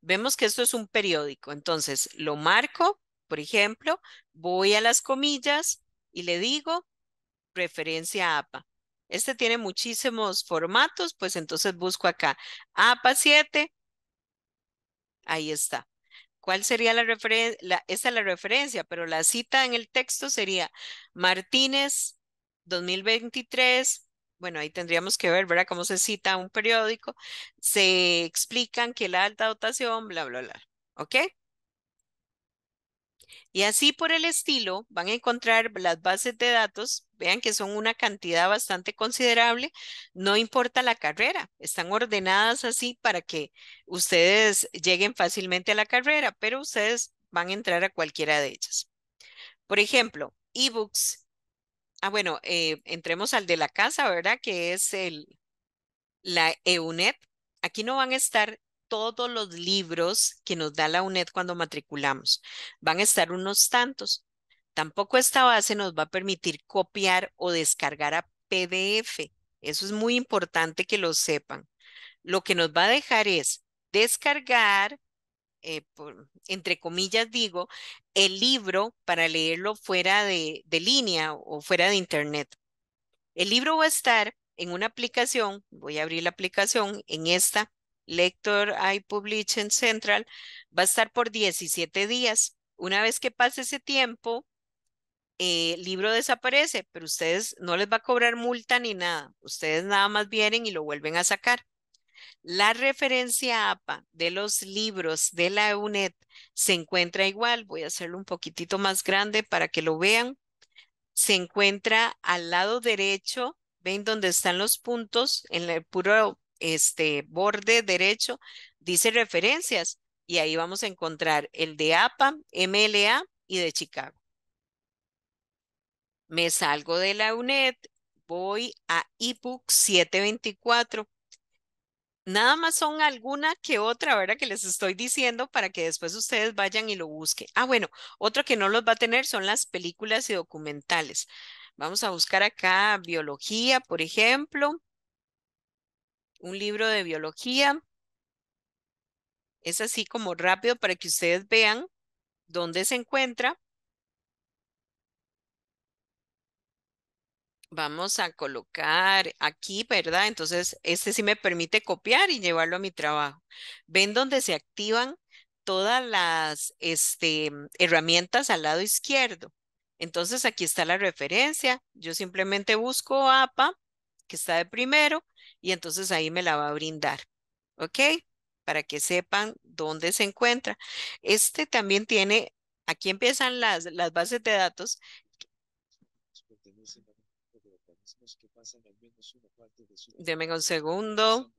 [SPEAKER 2] Vemos que esto es un periódico, entonces lo marco por ejemplo, voy a las comillas y le digo referencia APA. Este tiene muchísimos formatos, pues entonces busco acá APA 7. Ahí está. ¿Cuál sería la referencia? Esta es la referencia, pero la cita en el texto sería Martínez 2023 bueno, ahí tendríamos que ver, ¿verdad? Cómo se cita un periódico, se explican que la alta dotación, bla, bla, bla. ¿Ok? Y así por el estilo van a encontrar las bases de datos, vean que son una cantidad bastante considerable, no importa la carrera, están ordenadas así para que ustedes lleguen fácilmente a la carrera, pero ustedes van a entrar a cualquiera de ellas. Por ejemplo, ebooks. Ah, bueno, eh, entremos al de la casa, ¿verdad? Que es el, la eunet Aquí no van a estar todos los libros que nos da la UNED cuando matriculamos. Van a estar unos tantos. Tampoco esta base nos va a permitir copiar o descargar a PDF. Eso es muy importante que lo sepan. Lo que nos va a dejar es descargar, eh, entre comillas digo, el libro para leerlo fuera de línea o fuera de internet. El libro va a estar en una aplicación, voy a abrir la aplicación, en esta Lector I Publish Central, va a estar por 17 días. Una vez que pase ese tiempo, eh, el libro desaparece, pero ustedes no les va a cobrar multa ni nada. Ustedes nada más vienen y lo vuelven a sacar. La referencia APA de los libros de la UNED se encuentra igual. Voy a hacerlo un poquitito más grande para que lo vean. Se encuentra al lado derecho, ven donde están los puntos, en el puro este borde derecho dice referencias y ahí vamos a encontrar el de APA, MLA y de Chicago. Me salgo de la UNED, voy a eBook 724. Nada más son alguna que otra, ¿verdad? Que les estoy diciendo para que después ustedes vayan y lo busquen. Ah, bueno, otro que no los va a tener son las películas y documentales. Vamos a buscar acá biología, por ejemplo un libro de biología. Es así como rápido para que ustedes vean dónde se encuentra. Vamos a colocar aquí, ¿verdad? Entonces, este sí me permite copiar y llevarlo a mi trabajo. ¿Ven dónde se activan todas las este, herramientas al lado izquierdo? Entonces, aquí está la referencia. Yo simplemente busco APA, que está de primero, y entonces ahí me la va a brindar. ¿Ok? Para que sepan dónde se encuentra. Este también tiene, aquí empiezan las, las bases de datos. Deme un segundo.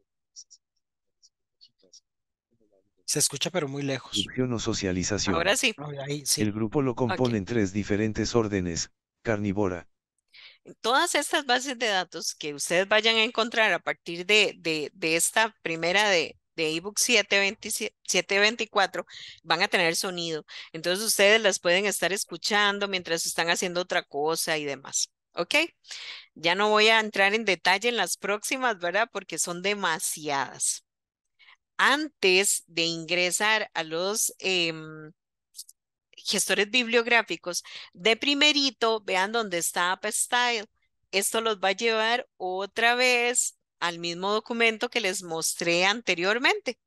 [SPEAKER 1] Se escucha pero muy lejos. socialización. Ahora sí. El grupo lo compone en tres diferentes órdenes, carnívora,
[SPEAKER 2] todas estas bases de datos que ustedes vayan a encontrar a partir de, de, esta primera de, de ebook 724 van a tener sonido. Entonces ustedes las pueden estar escuchando mientras están haciendo otra cosa y demás. ¿Ok? Ya no voy a entrar en detalle en las próximas, ¿verdad? Porque son demasiadas. Antes de ingresar a los... Em, gestores bibliográficos de primerito, vean dónde está AppStyle. Esto los va a llevar otra vez al mismo documento que les mostré anteriormente.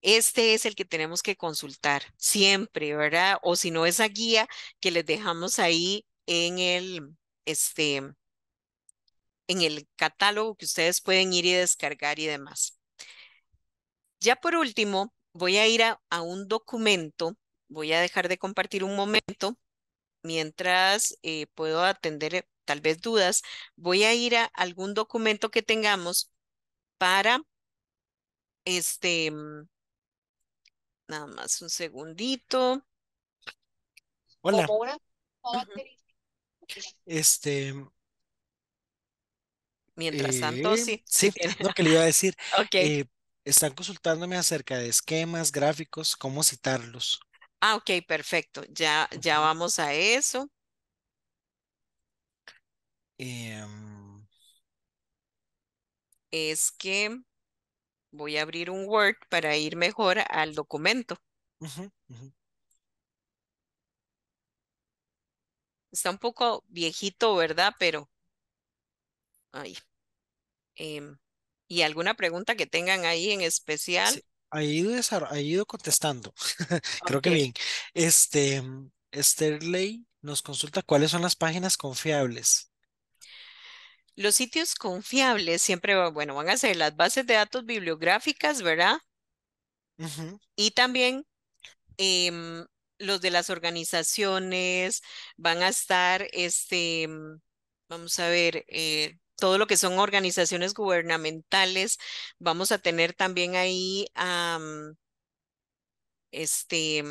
[SPEAKER 2] Este es el que tenemos que consultar siempre, ¿verdad? O si no, esa guía que les dejamos ahí en el, este, en el catálogo que ustedes pueden ir y descargar y demás. Ya por último, voy a ir a un documento voy a dejar de compartir un momento mientras eh, puedo atender eh, tal vez dudas, voy a ir a algún documento que tengamos para este, mm, nada más un segundito.
[SPEAKER 1] Hola. Este. Mm, mientras tanto, eh, sí. Sí, lo que le iba a decir. están consultándome acerca de esquemas, gráficos, cómo citarlos.
[SPEAKER 2] Ah, ok, perfecto. Ya, ya vamos a eso.
[SPEAKER 1] Em.
[SPEAKER 2] Es que voy a abrir un Word para ir mejor al documento. Está un poco viejito, ¿verdad? Pero... Ay. Em, ¿Y alguna pregunta que tengan ahí en especial?
[SPEAKER 1] ha ido, ha ido contestando. Creo que bien. Este, Ley nos consulta cuáles son las páginas confiables.
[SPEAKER 2] Los sitios confiables siempre, bueno, van a ser las bases de datos bibliográficas, ¿verdad? Y también em, los de las organizaciones, van a estar, este, vamos a ver, eh, todo lo que son organizaciones gubernamentales. Vamos a tener también ahí este,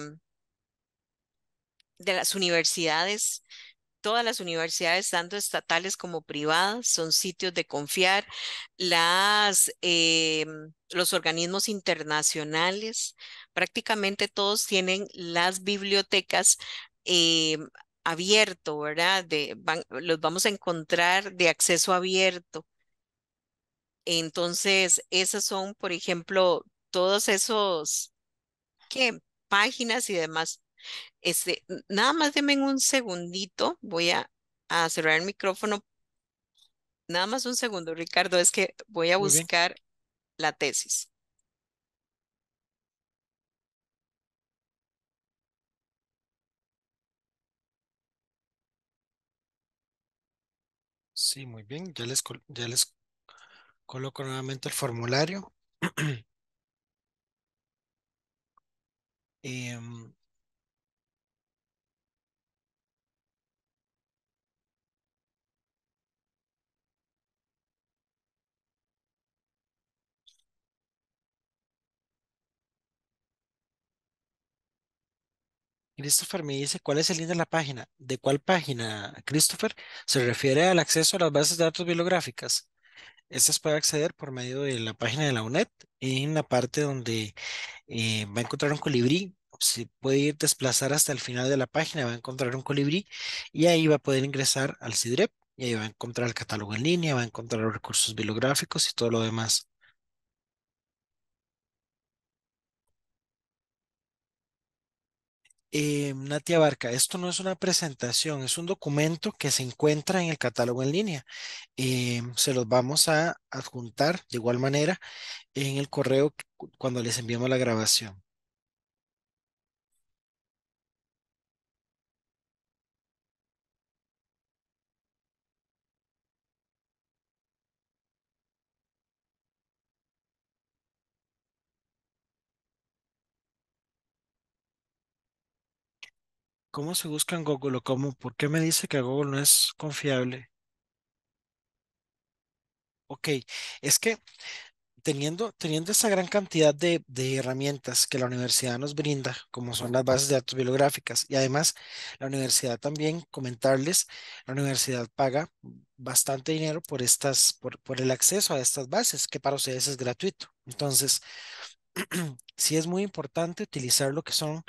[SPEAKER 2] de las universidades. Todas las universidades, tanto estatales como privadas, son sitios de confiar. Las, eh, los organismos internacionales, prácticamente todos tienen las bibliotecas eh, abierto, ¿verdad? De, los vamos a encontrar de acceso abierto. Entonces, esas son, por ejemplo, todos esos, ¿qué? Páginas y demás. Este, nada más denme un segundito, voy a, cerrar el micrófono. Nada más un segundo, Ricardo, es que voy a buscar la tesis.
[SPEAKER 1] Sí, muy bien. Ya les, ya les coloco nuevamente el formulario. Em, Christopher me dice, ¿cuál es el link de la página? ¿De cuál página, Christopher? Se refiere al acceso a las bases de datos bibliográficas. Estas puede acceder por medio de la página de la UNED, en la parte donde eh, va a encontrar un colibrí. Se puede ir desplazar hasta el final de la página, va a encontrar un colibrí y ahí va a poder ingresar al CIDREP y ahí va a encontrar el catálogo en línea, va a encontrar los recursos bibliográficos y todo lo demás. Eh, Natia Barca, esto no es una presentación, es un documento que se encuentra en el catálogo en línea. Eh, se los vamos a adjuntar de igual manera en el correo cuando les enviamos la grabación. ¿Cómo se busca en Google o cómo? ¿Por qué me dice que Google no es confiable? Ok, es que teniendo, teniendo esa gran cantidad de, de, herramientas que la universidad nos brinda, como son las bases de datos bibliográficas, y además la universidad también, comentarles, la universidad paga bastante dinero por estas, por, por el acceso a estas bases, que para ustedes es gratuito. Entonces, sí es muy importante utilizar lo que son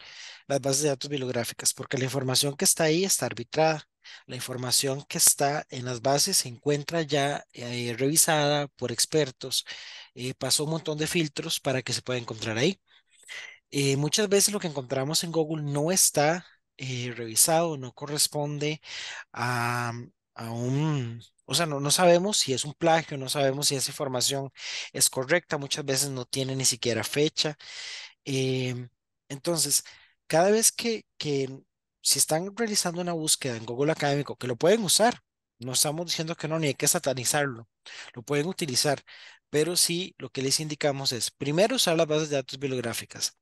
[SPEAKER 1] las bases de datos bibliográficas, porque la información que está ahí está arbitrada. La información que está en las bases se encuentra ya eh, revisada por expertos, eh, pasó un montón de filtros para que se pueda encontrar ahí. Eh, muchas veces lo que encontramos en Google no está revisado, no corresponde a, aún, o sea, no, no sabemos si es un plagio, no sabemos si esa información es correcta, muchas veces no tiene ni siquiera fecha. Em, entonces, cada vez que, que si están realizando una búsqueda en Google Académico, que lo pueden usar, no estamos diciendo que no, ni hay que satanizarlo, lo pueden utilizar, pero sí lo que les indicamos es, primero usar las bases de datos bibliográficas.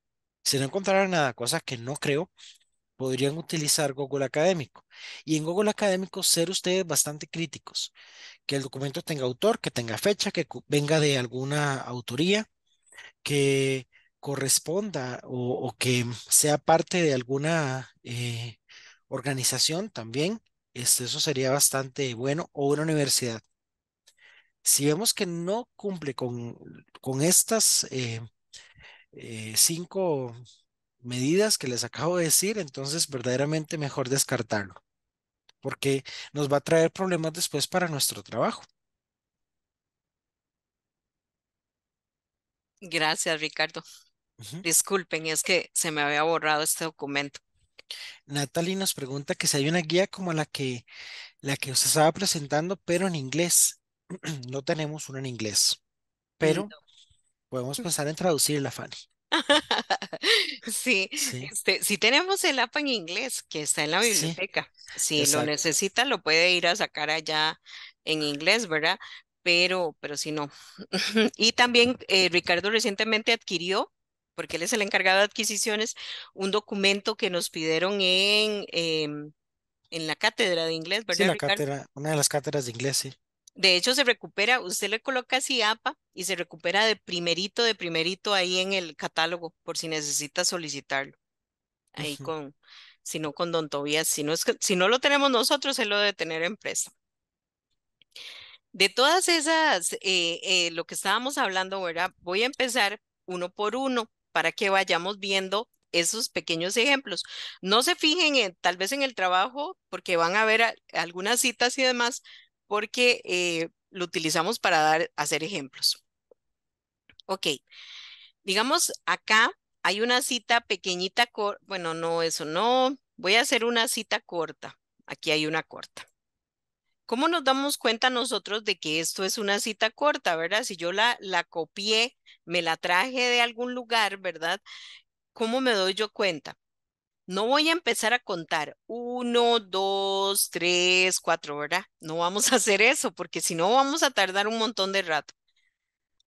[SPEAKER 1] Si no encontraran nada, cosa que no creo, podrían utilizar Google Académico. Y en Google Académico ser ustedes bastante críticos, que el documento tenga autor, que tenga fecha, que venga de alguna autoría, que corresponda o, que sea parte de alguna eh, organización también. Este, eso sería bastante bueno o una universidad. Si vemos que no cumple con, con estas eh, eh, cinco medidas que les acabo de decir, entonces verdaderamente mejor descartarlo, porque nos va a traer problemas después para nuestro trabajo.
[SPEAKER 2] Gracias, Ricardo. Disculpen, es que se me había borrado este documento.
[SPEAKER 1] Natalie nos pregunta que si hay una guía como la que la que os estaba presentando, pero en inglés. No tenemos una en inglés, pero podemos pensar en traducirla, Fanny.
[SPEAKER 2] Sí, sí. Este, tenemos el app en inglés que está en la biblioteca. si lo necesita, lo puede ir a sacar allá en inglés, ¿verdad? Pero, pero si no. y también eh, Ricardo recientemente adquirió, porque él es el encargado de adquisiciones, un documento que nos pidieron en, em, en la cátedra de inglés, ¿verdad? Sí, la cátedra,
[SPEAKER 1] una de las cátedras de inglés, sí.
[SPEAKER 2] De hecho, se recupera, usted le coloca así APA y se recupera de primerito, de primerito ahí en el catálogo, por si necesita solicitarlo. Ahí con, si no con Don Tobías, si no, si no lo tenemos nosotros, se lo debe tener empresa. De todas esas, eh, eh, lo que estábamos hablando, ¿verdad? Voy a empezar uno por uno para que vayamos viendo esos pequeños ejemplos. No se fijen en, tal vez en el trabajo, porque van a ver algunas citas y demás, porque eh, lo utilizamos para dar, hacer ejemplos. Ok, digamos acá hay una cita pequeñita, bueno, no, eso no, voy a hacer una cita corta. Aquí hay una corta. ¿Cómo nos damos cuenta nosotros de que esto es una cita corta, verdad? Si yo la, la copié, me la traje de algún lugar, ¿verdad? ¿Cómo me doy yo cuenta? No voy a empezar a contar uno, dos, tres, cuatro, ¿verdad? No vamos a hacer eso porque si no vamos a tardar un montón de rato.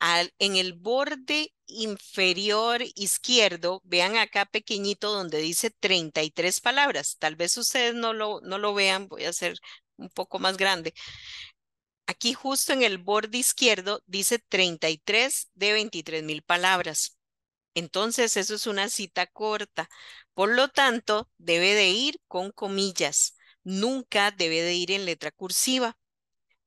[SPEAKER 2] Al, en el borde inferior izquierdo, vean acá pequeñito donde dice 33 palabras. Tal vez ustedes no lo, no lo vean, voy a hacer un poco más grande. Aquí justo en el borde izquierdo dice 33 de 23 mil palabras. Entonces, eso es una cita corta. Por lo tanto, debe de ir con comillas. Nunca debe de ir en letra cursiva.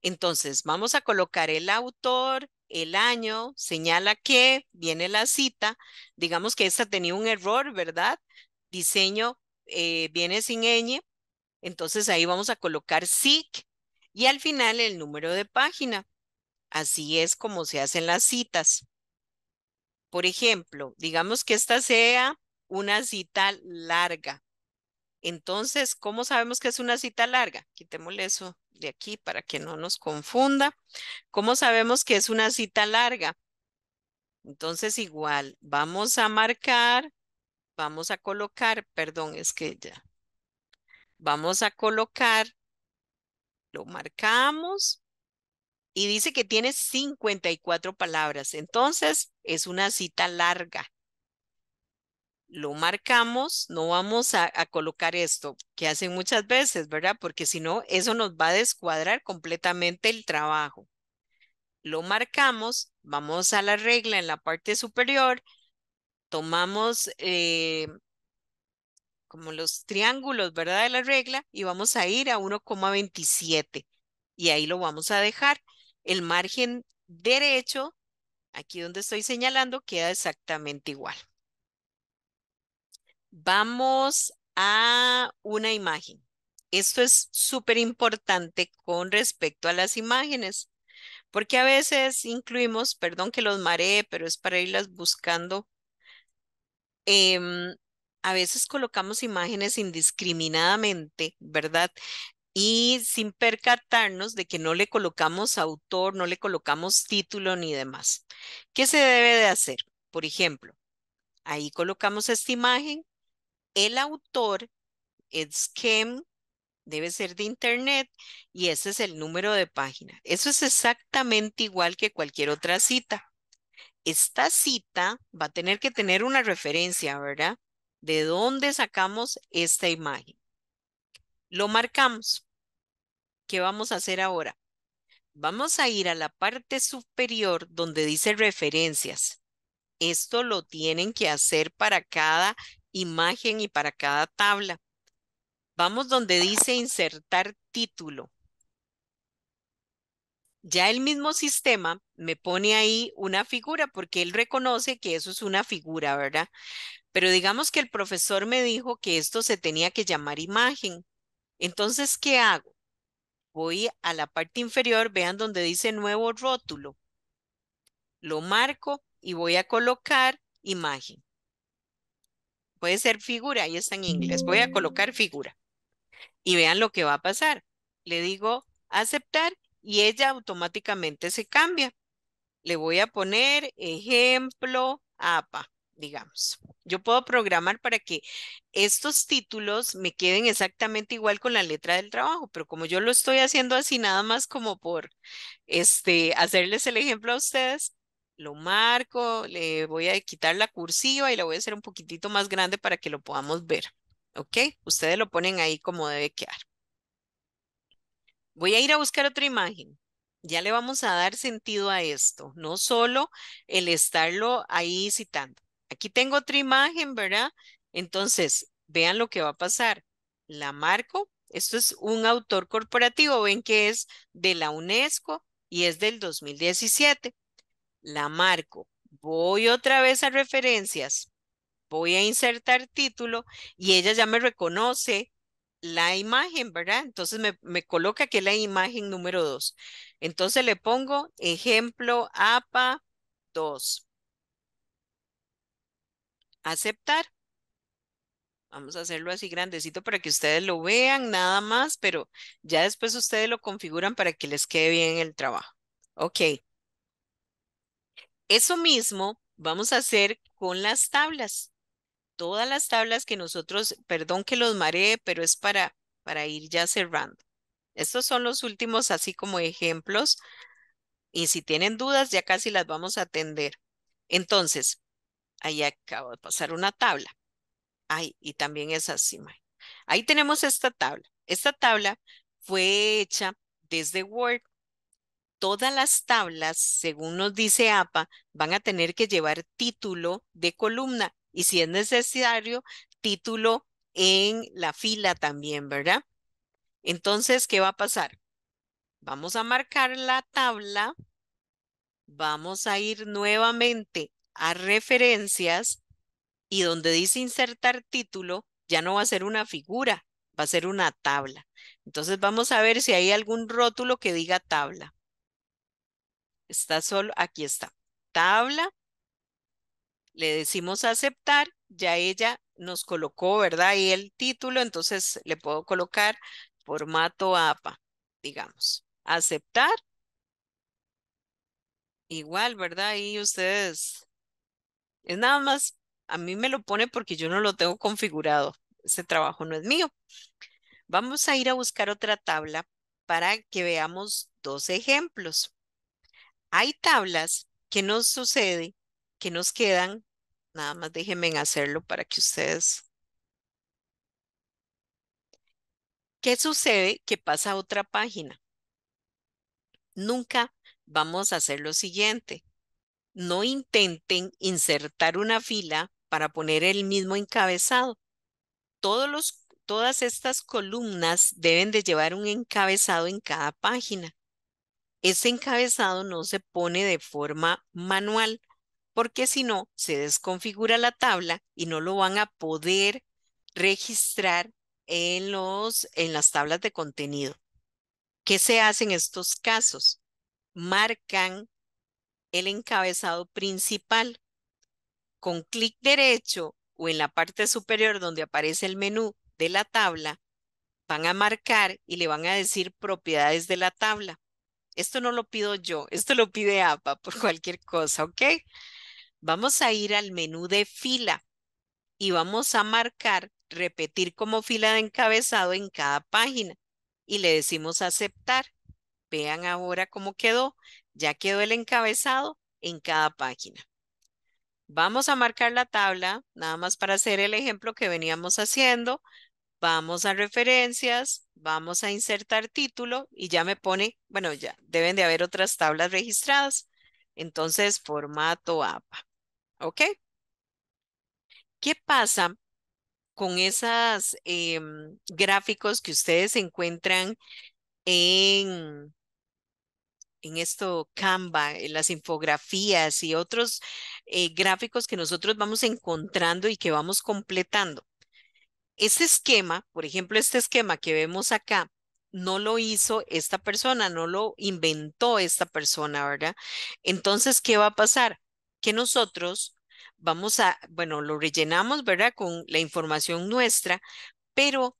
[SPEAKER 2] Entonces, vamos a colocar el autor, el año, señala que, viene la cita. Digamos que esta tenía un error, ¿verdad? Diseño eh, viene sin ñ. Entonces ahí vamos a colocar SIC y al final el número de página. Así es como se hacen las citas. Por ejemplo, digamos que esta sea una cita larga. Entonces, ¿cómo sabemos que es una cita larga? Quitémosle eso de aquí para que no nos confunda. ¿Cómo sabemos que es una cita larga? Entonces, igual, vamos a marcar, vamos a colocar, perdón, es que ya, vamos a colocar, lo marcamos y dice que tiene 54 palabras. Entonces, es una cita larga lo marcamos, no vamos a, colocar esto, que hacen muchas veces, ¿verdad? Porque si no, eso nos va a descuadrar completamente el trabajo. Lo marcamos, vamos a la regla en la parte superior, tomamos eh, como los triángulos, ¿verdad? De la regla y vamos a ir a 1,27 y ahí lo vamos a dejar. El margen derecho, aquí donde estoy señalando, queda exactamente igual. Vamos a una imagen. Esto es súper importante con respecto a las imágenes, porque a veces incluimos, perdón que los mareé, pero es para irlas buscando. Em, a veces colocamos imágenes indiscriminadamente, ¿verdad? Y sin percatarnos de que no le colocamos autor, no le colocamos título ni demás. ¿Qué se debe de hacer? Por ejemplo, ahí colocamos esta imagen el autor es Kim, debe ser de internet, y ese es el número de página. Eso es exactamente igual que cualquier otra cita. Esta cita va a tener que tener una referencia, ¿verdad? ¿De dónde sacamos esta imagen? Lo marcamos. ¿Qué vamos a hacer ahora? Vamos a ir a la parte superior donde dice referencias. Esto lo tienen que hacer para cada imagen y para cada tabla. Vamos donde dice insertar título. Ya el mismo sistema me pone ahí una figura porque él reconoce que eso es una figura, ¿verdad? Pero digamos que el profesor me dijo que esto se tenía que llamar imagen. Entonces, ¿qué hago? Voy a la parte inferior, vean donde dice nuevo rótulo. Lo marco y voy a colocar imagen puede ser figura, ahí está en inglés, voy a mm. colocar figura. Y vean lo que va a pasar. Le digo aceptar y ella automáticamente se cambia. Le voy a poner ejemplo APA, digamos. Yo puedo programar para que estos títulos me queden exactamente igual con la letra del trabajo, pero como yo lo estoy haciendo así nada más como por este, hacerles el ejemplo a ustedes, lo marco, le voy a quitar la cursiva y la voy a hacer un poquitito más grande para que lo podamos ver. ¿Ok? Ustedes lo ponen ahí como debe quedar. Voy a ir a buscar otra imagen. Ya le vamos a dar sentido a esto, no solo el estarlo ahí citando. Aquí tengo otra imagen, ¿verdad? Entonces, vean lo que va a pasar. La marco. Esto es un autor corporativo, ven que es de la UNESCO y es del 2017 la marco, voy otra vez a referencias, voy a insertar título y ella ya me reconoce la imagen, ¿verdad? Entonces me, coloca que es la imagen número 2. Entonces le pongo ejemplo APA 2. Aceptar. Vamos a hacerlo así grandecito para que ustedes lo vean nada más, pero ya después ustedes lo configuran para que les quede bien el trabajo. Ok. Eso mismo vamos a hacer con las tablas. Todas las tablas que nosotros, perdón que los mareé, pero es para, para ir ya cerrando. Estos son los últimos así como ejemplos. Y si tienen dudas, ya casi las vamos a atender. Entonces, ahí acabo de pasar una tabla. Ay, y también es así, Ahí tenemos esta tabla. Esta tabla fue hecha desde Word todas las tablas, según nos dice APA, van a tener que llevar título de columna y si es necesario, título en la fila también, ¿verdad? Entonces, ¿qué va a pasar? Vamos a marcar la tabla, vamos a ir nuevamente a referencias y donde dice insertar título, ya no va a ser una figura, va a ser una tabla. Entonces vamos a ver si hay algún rótulo que diga tabla. Está solo, aquí está. Tabla. Le decimos aceptar. Ya ella nos colocó, ¿verdad? Y el título, entonces le puedo colocar formato APA, digamos. Aceptar. Igual, ¿verdad? Y ustedes. Es nada más, a mí me lo pone porque yo no lo tengo configurado. Ese trabajo no es mío. Vamos a ir a buscar otra tabla para que veamos dos ejemplos. Hay tablas que nos sucede, que nos quedan, nada más déjenme hacerlo para que ustedes... ¿Qué sucede? Que pasa a otra página. Nunca vamos a hacer lo siguiente. No intenten insertar una fila para poner el mismo encabezado. Todos todas estas columnas deben de llevar un encabezado en cada página. Ese encabezado no se pone de forma manual porque si no, se desconfigura la tabla y no lo van a poder registrar en, los, en las tablas de contenido. ¿Qué se hace en estos casos? Marcan el encabezado principal. Con clic derecho o en la parte superior donde aparece el menú de la tabla, van a marcar y le van a decir propiedades de la tabla. Esto no lo pido yo, esto lo pide APA por cualquier cosa, ¿ok? Vamos a ir al menú de fila y vamos a marcar, repetir como fila de encabezado en cada página y le decimos aceptar. Vean ahora cómo quedó. Ya quedó el encabezado en cada página. Vamos a marcar la tabla, nada más para hacer el ejemplo que veníamos haciendo. Vamos a referencias, vamos a insertar título y ya me pone, bueno, ya deben de haber otras tablas registradas. Entonces, formato APA. ¿Ok? ¿Qué pasa con esos em, gráficos que ustedes encuentran en, en esto Canva, en las infografías y otros eh, gráficos que nosotros vamos encontrando y que vamos completando. Este esquema, por ejemplo, este esquema que vemos acá, no lo hizo esta persona, no lo inventó esta persona, ¿verdad? Entonces, ¿qué va a pasar? Que nosotros vamos a, bueno, lo rellenamos, ¿verdad? Con la información nuestra, pero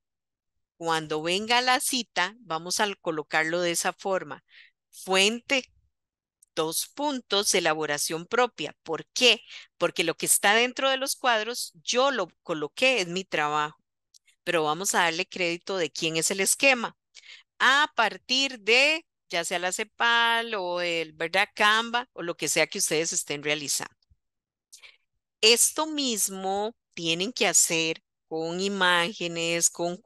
[SPEAKER 2] cuando venga la cita, vamos a colocarlo de esa forma. Fuente, dos puntos, elaboración propia. ¿Por qué? Porque lo que está dentro de los cuadros, yo lo coloqué, es mi trabajo pero vamos a darle crédito de quién es el esquema. A partir de ya sea la CEPAL o el ¿verdad? Canva o lo que sea que ustedes estén realizando. Esto mismo tienen que hacer con imágenes, con,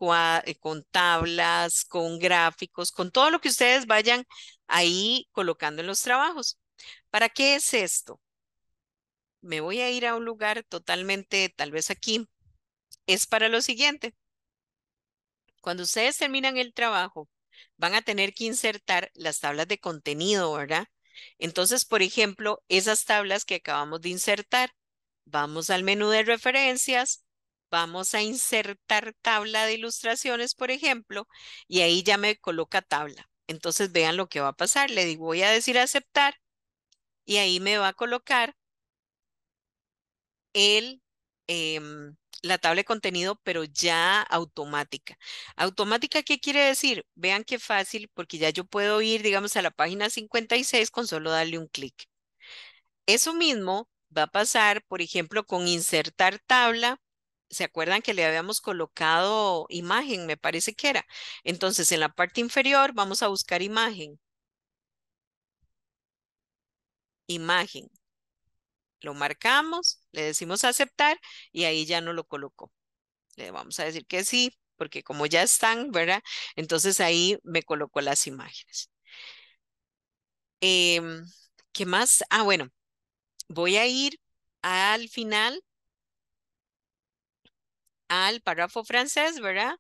[SPEAKER 2] eh, con tablas, con gráficos, con todo lo que ustedes vayan ahí colocando en los trabajos. ¿Para qué es esto? Me voy a ir a un lugar totalmente, tal vez aquí. Es para lo siguiente. Cuando ustedes terminan el trabajo, van a tener que insertar las tablas de contenido, ¿verdad? Entonces, por ejemplo, esas tablas que acabamos de insertar, vamos al menú de referencias, vamos a insertar tabla de ilustraciones, por ejemplo, y ahí ya me coloca tabla. Entonces vean lo que va a pasar. Le digo, voy a decir aceptar y ahí me va a colocar el, em, la tabla de contenido, pero ya automática. Automática, ¿qué quiere decir? Vean qué fácil, porque ya yo puedo ir, digamos, a la página 56 con solo darle un clic. Eso mismo va a pasar, por ejemplo, con insertar tabla. ¿Se acuerdan que le habíamos colocado imagen? Me parece que era. Entonces, en la parte inferior vamos a buscar imagen. Imagen. Lo marcamos, le decimos aceptar y ahí ya no lo colocó. Le vamos a decir que sí, porque como ya están, ¿verdad? Entonces ahí me colocó las imágenes. Em, ¿Qué más? Ah, bueno, voy a ir al final, al párrafo francés, ¿verdad?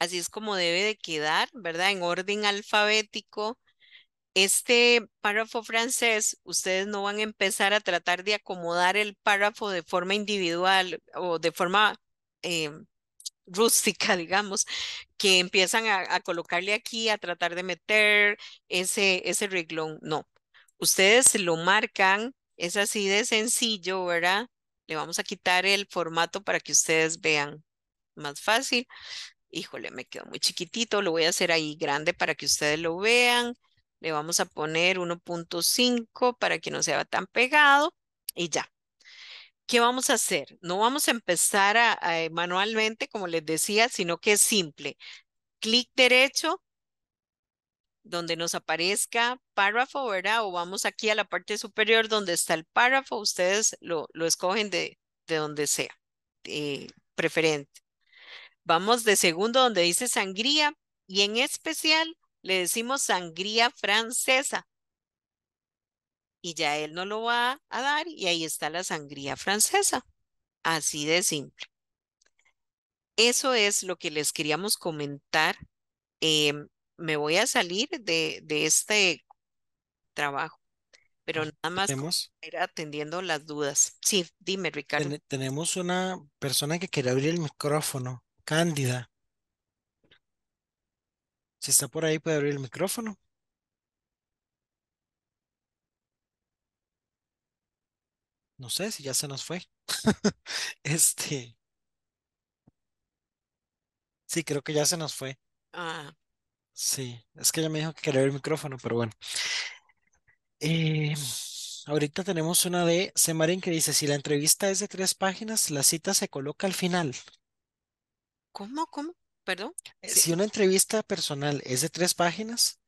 [SPEAKER 2] Así es como debe de quedar, ¿verdad? En orden alfabético este párrafo francés, ustedes no van a empezar a tratar de acomodar el párrafo de forma individual o de forma eh, rústica, digamos, que empiezan a, colocarle aquí, a tratar de meter ese, ese reglón. No, ustedes lo marcan, es así de sencillo, ¿verdad? Le vamos a quitar el formato para que ustedes vean más fácil. Híjole, me quedó muy chiquitito, lo voy a hacer ahí grande para que ustedes lo vean. Le vamos a poner 1.5 para que no sea tan pegado y ya. ¿Qué vamos a hacer? No vamos a empezar a, eh, manualmente, como les decía, sino que es simple. Clic derecho, donde nos aparezca párrafo, ¿verdad? O vamos aquí a la parte superior donde está el párrafo, ustedes lo, escogen de, donde sea, eh, preferente. Vamos de segundo donde dice sangría y en especial le decimos sangría francesa. Y ya él no lo va a dar y ahí está la sangría francesa. Así de simple. Eso es lo que les queríamos comentar. Em, me voy a salir de, este trabajo, pero nada más ir atendiendo las dudas. Sí, dime, Ricardo.
[SPEAKER 1] tenemos una persona que quiere abrir el micrófono, Cándida. Si está por ahí, puede abrir el micrófono. No sé si ya se nos fue. este. Sí, creo que ya se nos fue. Ah. Sí, es que ya me dijo que quería abrir el micrófono, pero bueno. Eh, ahorita tenemos una de Semarín que dice, si la entrevista es de tres páginas, la cita se coloca al final.
[SPEAKER 2] ¿Cómo? ¿Cómo? Perdón.
[SPEAKER 1] Si una entrevista personal es de tres páginas,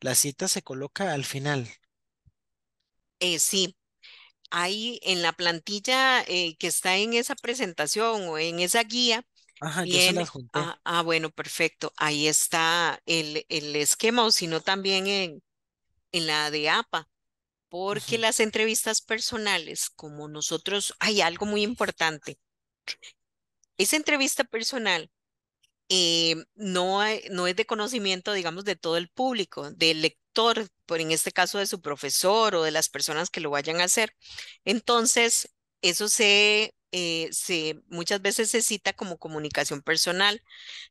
[SPEAKER 1] la cita se coloca al final. Eh,
[SPEAKER 2] sí, ahí en la plantilla eh, que está en esa presentación o en esa guía.
[SPEAKER 1] Ajá, la ah,
[SPEAKER 2] ah, bueno, perfecto. Ahí está el, esquema, o sino también en, la de APA, porque las entrevistas personales, como nosotros, hay algo muy importante. Esa entrevista personal eh, no, no es de conocimiento, digamos, de todo el público, del lector, por en este caso de su profesor o de las personas que lo vayan a hacer. Entonces, eso se, eh, se muchas veces se cita como comunicación personal,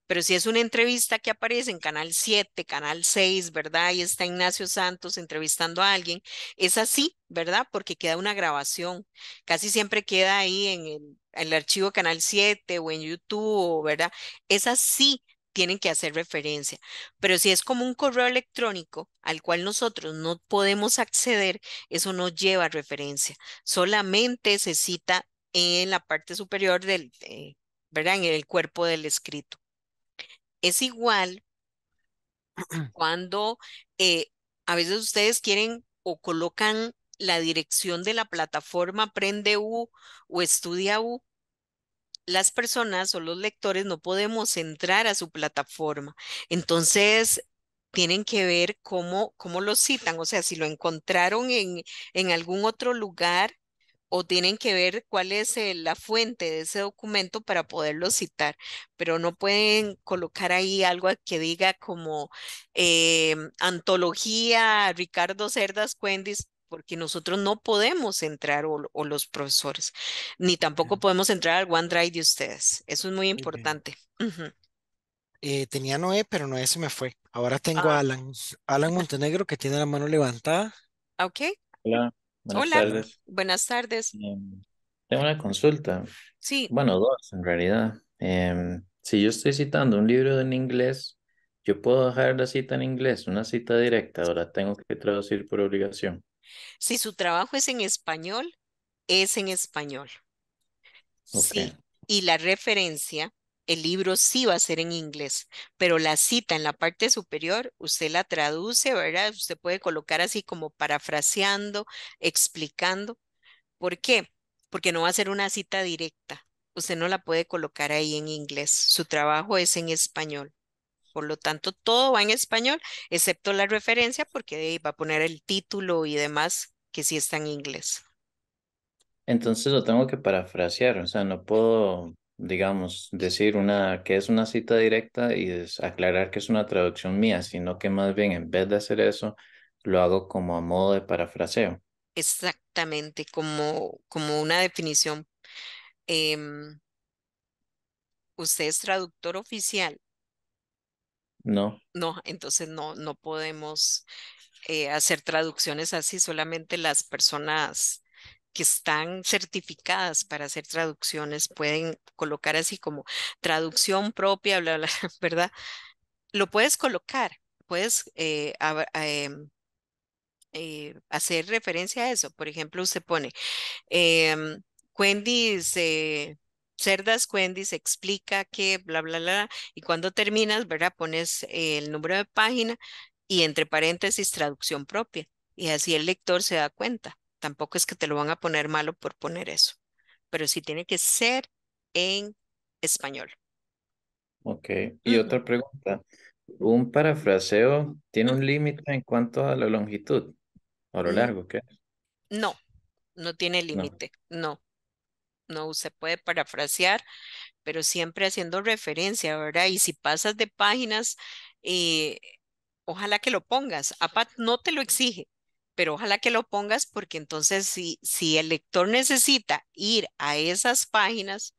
[SPEAKER 2] pero si es una entrevista que aparece en Canal 7, Canal 6, ¿verdad? ahí está Ignacio Santos entrevistando a alguien, es así, ¿verdad? Porque queda una grabación, casi siempre queda ahí en el el archivo Canal 7 o en YouTube, ¿verdad? Esas sí tienen que hacer referencia. Pero si es como un correo electrónico al cual nosotros no podemos acceder, eso no lleva referencia. Solamente se cita en la parte superior del, eh, ¿verdad? En el cuerpo del escrito. Es igual cuando eh, a veces ustedes quieren o colocan la dirección de la plataforma Aprende U o Estudia U las personas o los lectores no podemos entrar a su plataforma. Entonces, tienen que ver cómo, cómo lo citan, o sea, si lo encontraron en, en algún otro lugar o tienen que ver cuál es eh, la fuente de ese documento para poderlo citar, pero no pueden colocar ahí algo que diga como em, antología Ricardo Cerdas Cuendis, porque nosotros no podemos entrar o, los profesores, ni tampoco podemos entrar al OneDrive de ustedes. Eso es muy importante.
[SPEAKER 1] Eh, tenía Noé, pero Noé se me fue. Ahora tengo a ah. Alan. Alan Montenegro que tiene la mano levantada. Ok. Hola.
[SPEAKER 2] Buenas tardes. Em,
[SPEAKER 1] tengo una consulta.
[SPEAKER 2] Sí. Bueno, dos
[SPEAKER 1] en realidad.
[SPEAKER 2] Em, si yo estoy citando un libro en inglés, ¿yo puedo dejar la cita en inglés, una cita directa, ahora tengo que traducir por obligación? Si su trabajo es en español, es en español. Sí. Y la referencia, el libro sí va a ser en inglés, pero la cita en la parte superior, usted la traduce, ¿verdad? Usted puede colocar así como parafraseando, explicando. ¿Por qué? Porque no va a ser una cita directa. Usted no la puede colocar ahí en inglés. Su trabajo es en español. Por lo tanto, todo va en español, excepto la referencia, porque va a poner el título y demás que sí está en inglés. Entonces lo tengo que parafrasear, o sea, no puedo, digamos,
[SPEAKER 3] decir una que es una cita directa y aclarar que es una traducción mía, sino que más bien en vez de hacer eso, lo hago como a modo de parafraseo.
[SPEAKER 2] Exactamente, como, como una definición. Em, usted es traductor oficial no. No, entonces no, no podemos eh, hacer traducciones así, solamente las personas que están certificadas para hacer traducciones pueden colocar así como traducción propia, bla, bla, ¿verdad? Lo puedes colocar, puedes eh, em, eh, hacer referencia a eso. Por ejemplo, usted pone, em, Wendy se Cerdas Cuendis explica que bla, bla, bla, y cuando terminas, ¿verdad? Pones eh, el número de página y entre paréntesis traducción propia. Y así el lector se da cuenta. Tampoco es que te lo van a poner malo por poner eso, pero sí tiene que ser en español.
[SPEAKER 4] Ok, y otra pregunta. ¿Un parafraseo tiene un límite en cuanto a la longitud o lo mm. largo? ¿qué?
[SPEAKER 2] No, no tiene límite, no no se puede parafrasear, pero siempre haciendo referencia, ¿verdad? Y si pasas de páginas, eh, ojalá que lo pongas. APAT no te lo exige, pero ojalá que lo pongas porque entonces si, si el lector necesita ir a esas páginas,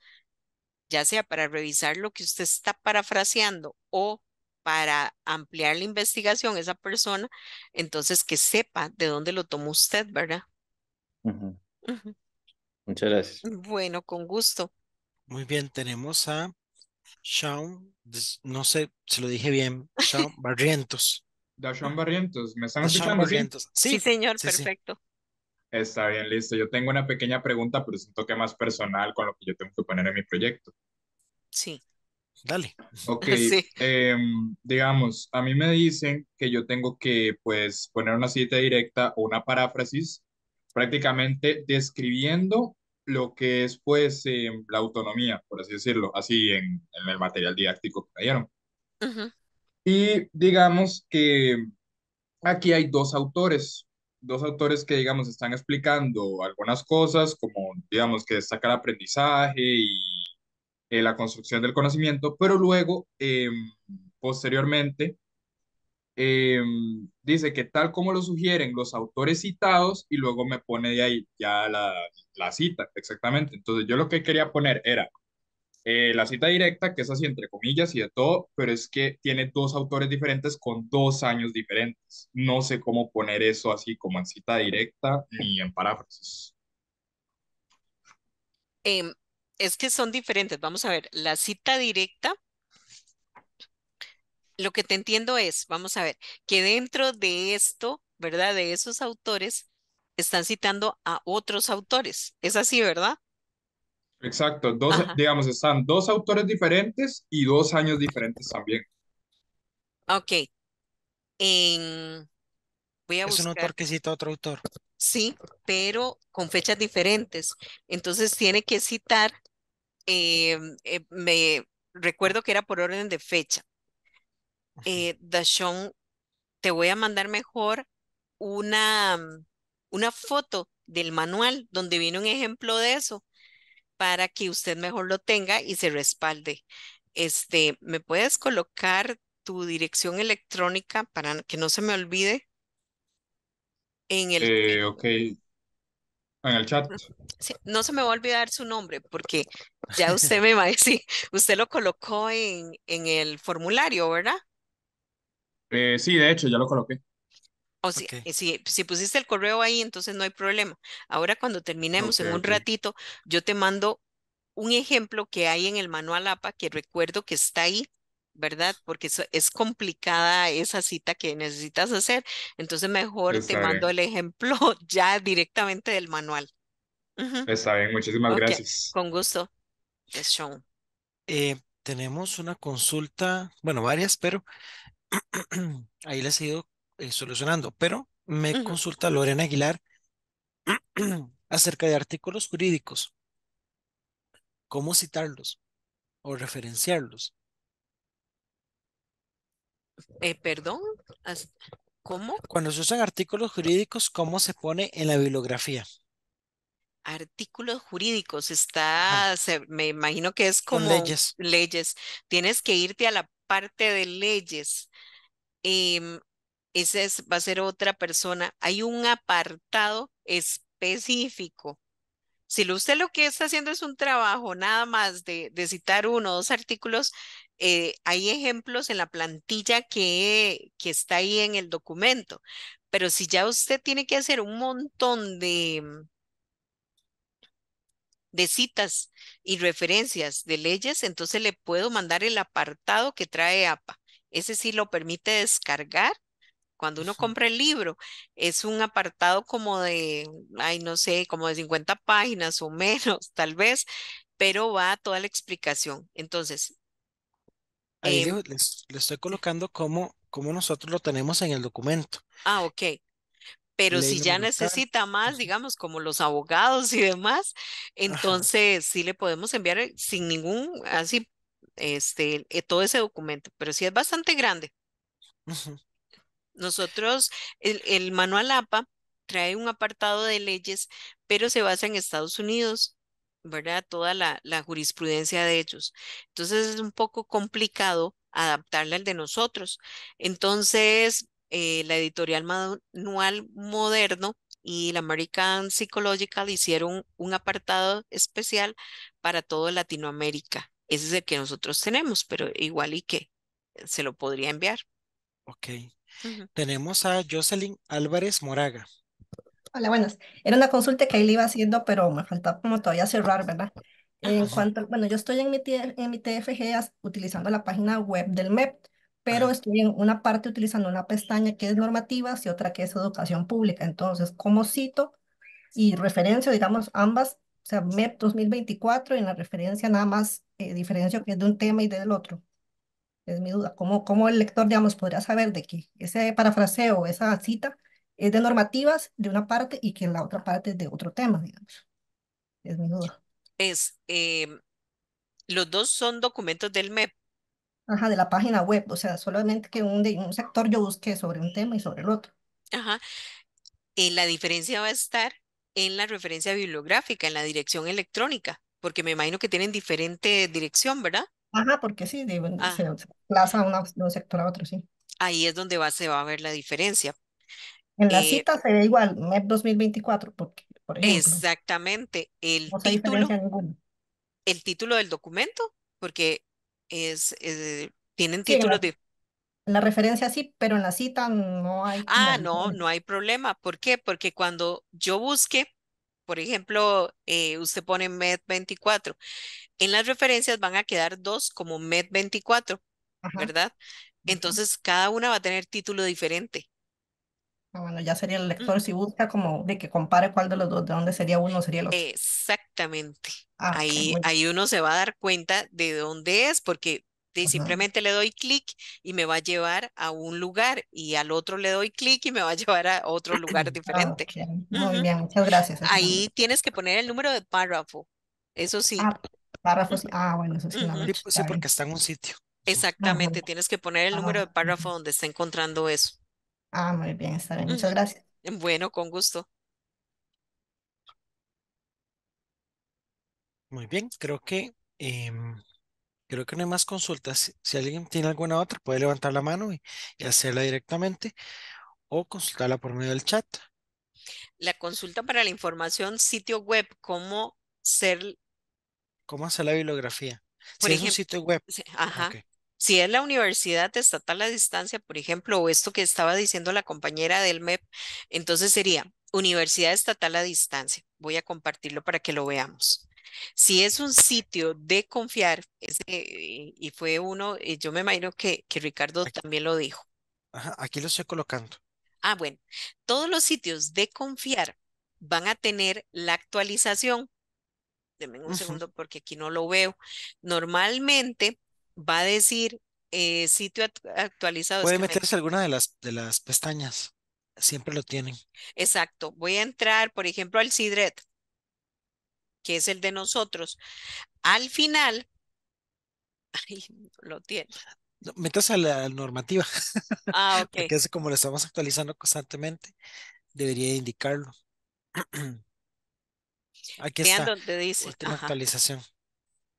[SPEAKER 2] ya sea para revisar lo que usted está parafraseando o para ampliar la investigación esa persona, entonces que sepa de dónde lo tomó usted, ¿verdad? Muchas gracias. Bueno, con gusto.
[SPEAKER 1] Muy bien, tenemos a Sean, no sé se lo dije bien, Sean Barrientos.
[SPEAKER 3] Sean Barrientos, ¿me están escuchando? Barrientos. ¿Sí?
[SPEAKER 1] señor, perfecto.
[SPEAKER 3] Está bien, listo. Yo tengo una pequeña pregunta, pero es un toque más personal con lo que yo tengo que poner en mi proyecto. Sí. Dale. Ok, em, digamos, a mí me dicen que yo tengo que pues poner una cita directa o una paráfrasis prácticamente describiendo lo que es pues em, la autonomía, por así decirlo, así en, el material didáctico que trajeron. Y digamos que aquí hay dos autores, dos autores que digamos están explicando algunas cosas, como digamos que destacar aprendizaje y eh, la construcción del conocimiento, pero luego, em, posteriormente, Em, dice que tal como lo sugieren los autores citados y luego me pone de ahí ya la, cita, exactamente. Entonces yo lo que quería poner era eh, la cita directa, que es así entre comillas y de todo, pero es que tiene dos autores diferentes con dos años diferentes. No sé cómo poner eso así como en cita directa ni en paráfrasis.
[SPEAKER 2] Em, es que son diferentes. Vamos a ver, la cita directa lo que te entiendo es, vamos a ver, que dentro de esto, ¿verdad? De esos autores, están citando a otros autores. Es así, ¿verdad?
[SPEAKER 3] Exacto, dos, digamos, están dos autores diferentes y dos años diferentes también.
[SPEAKER 2] Ok. Voy a es un autor que
[SPEAKER 3] cita a otro autor.
[SPEAKER 2] Sí, pero con fechas diferentes. Entonces tiene que citar, eh, eh, me recuerdo que era por orden de fecha eh, te voy a mandar mejor una, mm, una foto del manual donde viene un ejemplo de eso para que usted mejor lo tenga y se respalde. Este, ¿me puedes colocar tu dirección electrónica para que no se me olvide? En el... Eh, ok.
[SPEAKER 3] En el chat.
[SPEAKER 2] no se me va a olvidar su nombre porque ya usted me va a decir, usted lo colocó en, en el formulario, ¿verdad?
[SPEAKER 3] Eh, sí, de hecho, ya lo coloqué.
[SPEAKER 2] O si, si, pusiste el correo ahí, entonces no hay problema. Ahora cuando terminemos en un ratito, yo te mando un ejemplo que hay en el manual APA que recuerdo que está ahí, ¿verdad? Porque es, complicada esa cita que necesitas hacer. Entonces mejor te mando el ejemplo ya directamente del manual. Está bien, muchísimas gracias. Con gusto. Es
[SPEAKER 1] eh, tenemos una consulta, bueno, varias, pero ahí les he ido eh, solucionando, pero me consulta Lorena Aguilar acerca de artículos jurídicos. ¿Cómo citarlos o referenciarlos?
[SPEAKER 2] Eh, perdón, ¿cómo?
[SPEAKER 1] Cuando se usan artículos jurídicos, ¿cómo se pone en la bibliografía?
[SPEAKER 2] Artículos jurídicos, está, me imagino que es como leyes. Tienes que irte a la parte de leyes, em, esa es, va a ser otra persona. Hay un apartado específico. Si usted lo que está haciendo es un trabajo nada más de, citar uno o dos artículos, eh, hay ejemplos en la plantilla que, que está ahí en el documento. Pero si ya usted tiene que hacer un montón de, de citas y referencias de leyes, entonces le puedo mandar el apartado que trae APA. Ese sí lo permite descargar. Cuando uno compra el libro, es un apartado como de, ay, no sé, como de 50 páginas o menos, tal vez, pero va toda la explicación. Entonces.
[SPEAKER 1] Ahí em, le estoy colocando como, como nosotros lo tenemos en el documento.
[SPEAKER 2] Ah, ok pero si ya necesita más, digamos, como los abogados y demás, entonces sí le podemos enviar eh, sin ningún, así, este, eh, todo ese documento, pero sí es bastante grande. Nosotros, el, manual APA trae un apartado de leyes, pero se basa en Estados Unidos, ¿verdad? Toda la, jurisprudencia de ellos. Entonces es un poco complicado adaptarle al de nosotros. Entonces, eh, la editorial Manual Moderno y la American Psychological hicieron un apartado especial para todo Latinoamérica. Ese es el que nosotros tenemos, pero igual y que se lo podría enviar.
[SPEAKER 1] Ok. Tenemos a Jocelyn Álvarez Moraga.
[SPEAKER 5] Hola, buenas. Era una consulta que él iba haciendo, pero me faltaba como todavía cerrar, ¿verdad? En cuanto, bueno, yo estoy en mi, en mi TFG utilizando la página web del MEP pero estoy en una parte utilizando una pestaña que es normativas y otra que es educación pública. Entonces, ¿cómo cito y referencia, digamos, ambas? O sea, MEP 2024 y en la referencia nada más eh, diferencia que es de un tema y del otro. Es mi duda. ¿Cómo, ¿Cómo el lector, digamos, podría saber de que ese parafraseo, esa cita, es de normativas de una parte y que en la otra parte es de otro tema, digamos? Es mi duda.
[SPEAKER 2] Es, em, los dos son documentos del MEP.
[SPEAKER 5] Ajá, de la página web, o sea, solamente que un, un sector yo busque sobre un tema y sobre el otro.
[SPEAKER 2] Ajá. Eh, la diferencia va a estar en la referencia bibliográfica, en la dirección electrónica, porque me imagino que tienen diferente dirección, ¿verdad?
[SPEAKER 5] Ajá, porque sí, ah. se, desplaza plaza de un sector a otro, sí.
[SPEAKER 2] Ahí es donde va, se va a ver la diferencia.
[SPEAKER 5] En la eh, cita se ve igual, MEP 2024, porque, por ejemplo.
[SPEAKER 2] Exactamente. El título, el título del documento, porque eh, tienen títulos
[SPEAKER 5] la referencia sí, pero en la cita no hay. Ah,
[SPEAKER 2] no, no hay problema. ¿Por qué? Porque cuando yo busque, por ejemplo, eh, usted pone MED24, en las referencias van a quedar dos como MED24, ¿verdad? Entonces, cada una va a tener título diferente
[SPEAKER 5] bueno, ya sería el lector si busca como de que compare cuál de los dos, de dónde sería uno, sería el otro.
[SPEAKER 2] Exactamente. Ah, ahí, ahí uno se va a dar cuenta de dónde es, porque simplemente le doy clic y me va a llevar a un lugar y al otro le doy clic y me va a llevar a otro lugar ah, diferente.
[SPEAKER 5] Muy bien, muchas gracias. Ahí
[SPEAKER 2] tienes que poner el número de párrafo, eso sí. Ah,
[SPEAKER 1] párrafo, ah bueno, eso sí. Pues porque está en un sitio.
[SPEAKER 2] Exactamente, tienes que poner el ah, número de párrafo donde está encontrando eso.
[SPEAKER 5] Ah,
[SPEAKER 1] muy bien, está bien. Muchas gracias.
[SPEAKER 2] Bueno, con gusto.
[SPEAKER 1] Muy bien, creo que em, creo que no hay más consultas. Si alguien tiene alguna otra, puede levantar la mano y, hacerla directamente o consultarla por medio del chat.
[SPEAKER 2] La consulta para la información, sitio web, cómo ser,
[SPEAKER 1] ¿Cómo hacer la bibliografía?
[SPEAKER 2] Si es un sitio
[SPEAKER 1] web. ajá,
[SPEAKER 2] si es la universidad estatal a distancia, por ejemplo, o esto que estaba diciendo la compañera del MEP, entonces sería universidad estatal a distancia. Voy a compartirlo para que lo veamos. Si es un sitio de confiar, y fue uno, yo me imagino que, que Ricardo también lo dijo.
[SPEAKER 1] aquí lo estoy colocando.
[SPEAKER 2] Ah, bueno, todos los sitios de confiar van a tener la actualización. Deme un segundo porque aquí no lo veo. Normalmente va a decir eh, sitio actualizado. Puede meterse
[SPEAKER 1] alguna de las, de las pestañas. Siempre lo tienen.
[SPEAKER 2] Exacto. Voy a entrar, por ejemplo, al CIDRET, que es el de nosotros. Al final, ahí lo tiene.
[SPEAKER 1] Métase a la normativa. Ah, ok. Porque es como lo estamos actualizando constantemente, debería indicarlo. Aquí está. Donde dice. Última actualización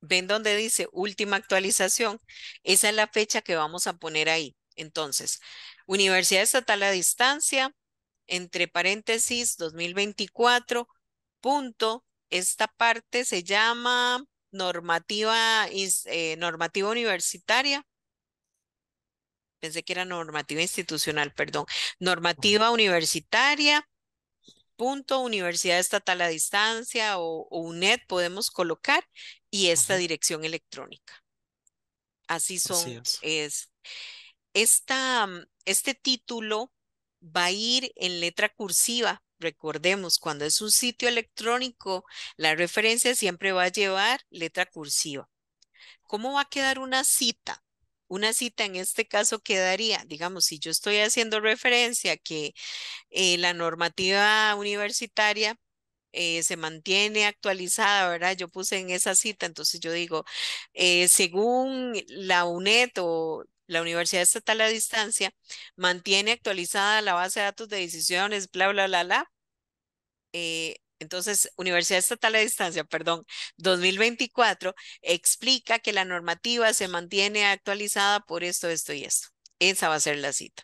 [SPEAKER 2] ven donde dice última actualización, esa es la fecha que vamos a poner ahí. Entonces, Universidad Estatal a Distancia, entre paréntesis, 2024, punto, esta parte se llama normativa, eh, normativa universitaria. Pensé que era normativa institucional, perdón. Normativa universitaria punto Universidad Estatal a Distancia o, UNED podemos colocar y esta dirección electrónica. Así son. es. Esta, mm, este título va a ir en letra cursiva. Recordemos, cuando es un sitio electrónico, la referencia siempre va a llevar letra cursiva. ¿Cómo va a quedar una cita? Una cita en este caso quedaría, digamos, si yo estoy haciendo referencia que eh, la normativa universitaria eh, se mantiene actualizada, ¿verdad? Yo puse en esa cita, entonces yo digo, eh, según la UNED o la Universidad Estatal a Distancia, mantiene actualizada la base de datos de decisiones, bla, bla, bla, bla. Entonces, Universidad Estatal a Distancia, perdón, 2024, explica que la normativa se mantiene actualizada por esto, esto y esto. Esa va a ser la cita.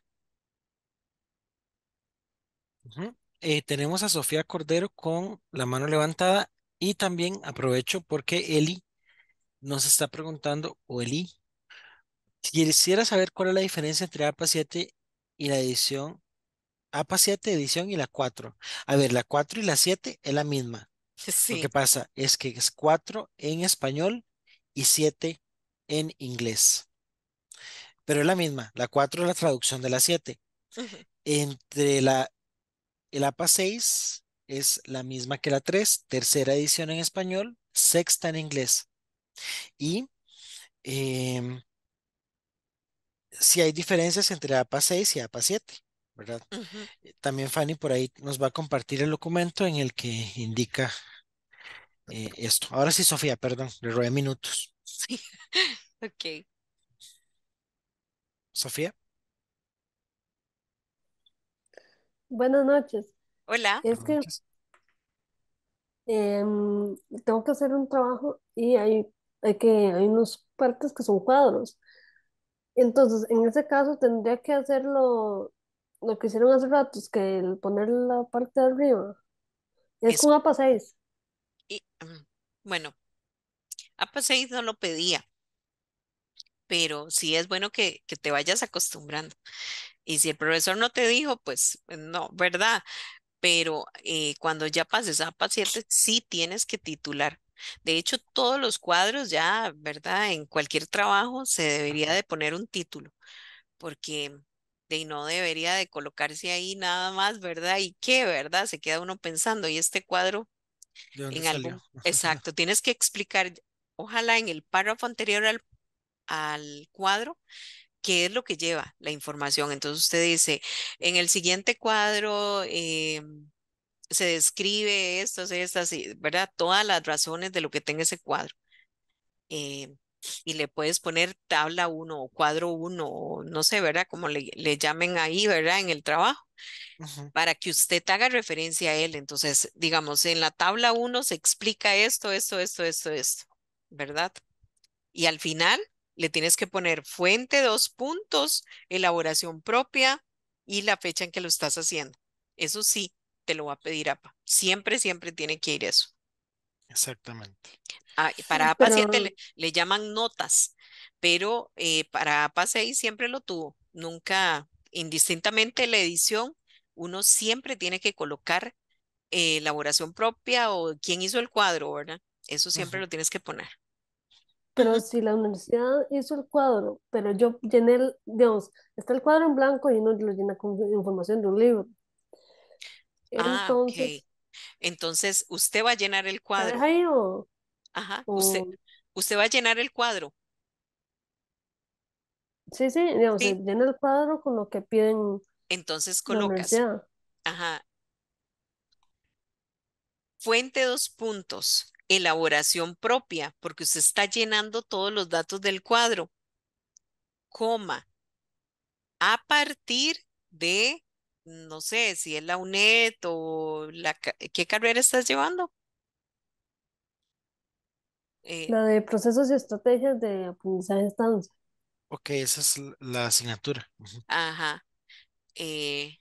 [SPEAKER 1] Eh, tenemos a Sofía Cordero con la mano levantada y también aprovecho porque Eli nos está preguntando, o Eli, quisiera saber cuál es la diferencia entre APA 7 y la edición APA 7 edición y la 4. A ver, la 4 y la 7 es la misma. Sí. Lo que pasa es que es 4 en español y 7 en inglés. Pero es la misma. La 4 es la traducción de la 7. Entre la, el APA 6 es la misma que la 3, tercera edición en español, sexta en inglés. Y em, si hay diferencias entre APA 6 y APA 7. ¿verdad? Eh, también Fanny por ahí nos va a compartir el documento en el que indica eh, esto. Ahora sí, Sofía, perdón, le robé minutos. Sí, ok. Sofía.
[SPEAKER 6] Buenas noches. Hola. Es que em, tengo que hacer un trabajo y hay, hay que, hay unos partes que son cuadros. Entonces, en ese caso tendría que hacerlo lo que hicieron hace rato es que el poner la parte de arriba es, un APA 6. Y,
[SPEAKER 2] bueno, APA 6 no lo pedía, pero sí es bueno que, que te vayas acostumbrando. Y si el profesor no te dijo, pues no, ¿verdad? Pero eh, cuando ya pases a APA 7, sí tienes que titular. De hecho, todos los cuadros ya, ¿verdad? En cualquier trabajo se debería de poner un título, porque de, y no debería de colocarse ahí nada más, ¿verdad? ¿Y qué, verdad? Se queda uno pensando, ¿y este cuadro?
[SPEAKER 1] en salió?
[SPEAKER 2] Exacto, tienes que explicar, ojalá en el párrafo anterior al, al cuadro, qué es lo que lleva la información. Entonces usted dice, en el siguiente cuadro... Eh, se describe estas, así, ¿verdad? Todas las razones de lo que tenga ese cuadro. Eh, y le puedes poner tabla 1 o cuadro 1 no sé, ¿verdad? Como le, llamen ahí, ¿verdad? En el trabajo, para que usted haga referencia a él. Entonces, digamos, en la tabla 1 se explica esto, esto, esto, esto, esto, ¿verdad? Y al final le tienes que poner fuente, dos puntos, elaboración propia y la fecha en que lo estás haciendo. Eso sí, te lo va a pedir APA. Siempre, siempre tiene que
[SPEAKER 1] ir eso. Exactamente.
[SPEAKER 2] Ah, para APA 7 le, llaman notas, pero eh, para APA 6 siempre lo tuvo. Nunca, indistintamente la edición, uno siempre tiene que colocar elaboración eh, propia o quién hizo el cuadro, ¿verdad? Eso siempre lo tienes que poner.
[SPEAKER 6] Pero si la universidad hizo el cuadro, pero yo llené, el, digamos, está el cuadro en blanco y uno lo llena con información de un libro. Ah, Entonces,
[SPEAKER 2] entonces, usted va a llenar el cuadro. Ajá, usted, va a llenar el cuadro.
[SPEAKER 6] Sí, sí, digamos, eh, llena el cuadro con lo que piden.
[SPEAKER 2] Entonces colocas. ajá. Fuente dos puntos. Elaboración propia, porque usted está llenando todos los datos del cuadro. Coma. A partir de no sé, si es la UNED o la, ¿qué carrera estás llevando?
[SPEAKER 6] Eh, la de procesos y estrategias de aprendizaje
[SPEAKER 1] de estancia. Ok, esa es la asignatura. Ajá.
[SPEAKER 2] Eh,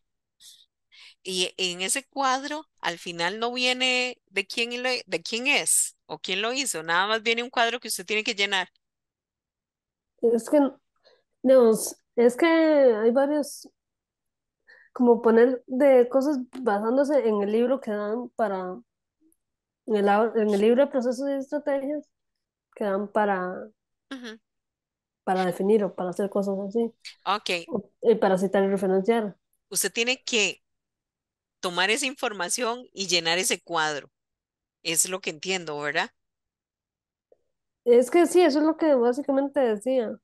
[SPEAKER 2] y en ese cuadro, al final no viene de quién, de quién es o quién lo hizo, nada más viene un cuadro que usted tiene que llenar.
[SPEAKER 6] Es que, es que hay varios, como poner de cosas basándose en el libro que dan para, en el, libro de procesos y estrategias que dan para, para definir o para hacer cosas así. Ok. y para citar y referenciar.
[SPEAKER 2] Usted tiene que tomar esa información y llenar ese cuadro. Es lo que entiendo, ¿verdad?
[SPEAKER 6] Es que sí, eso es lo que básicamente decía.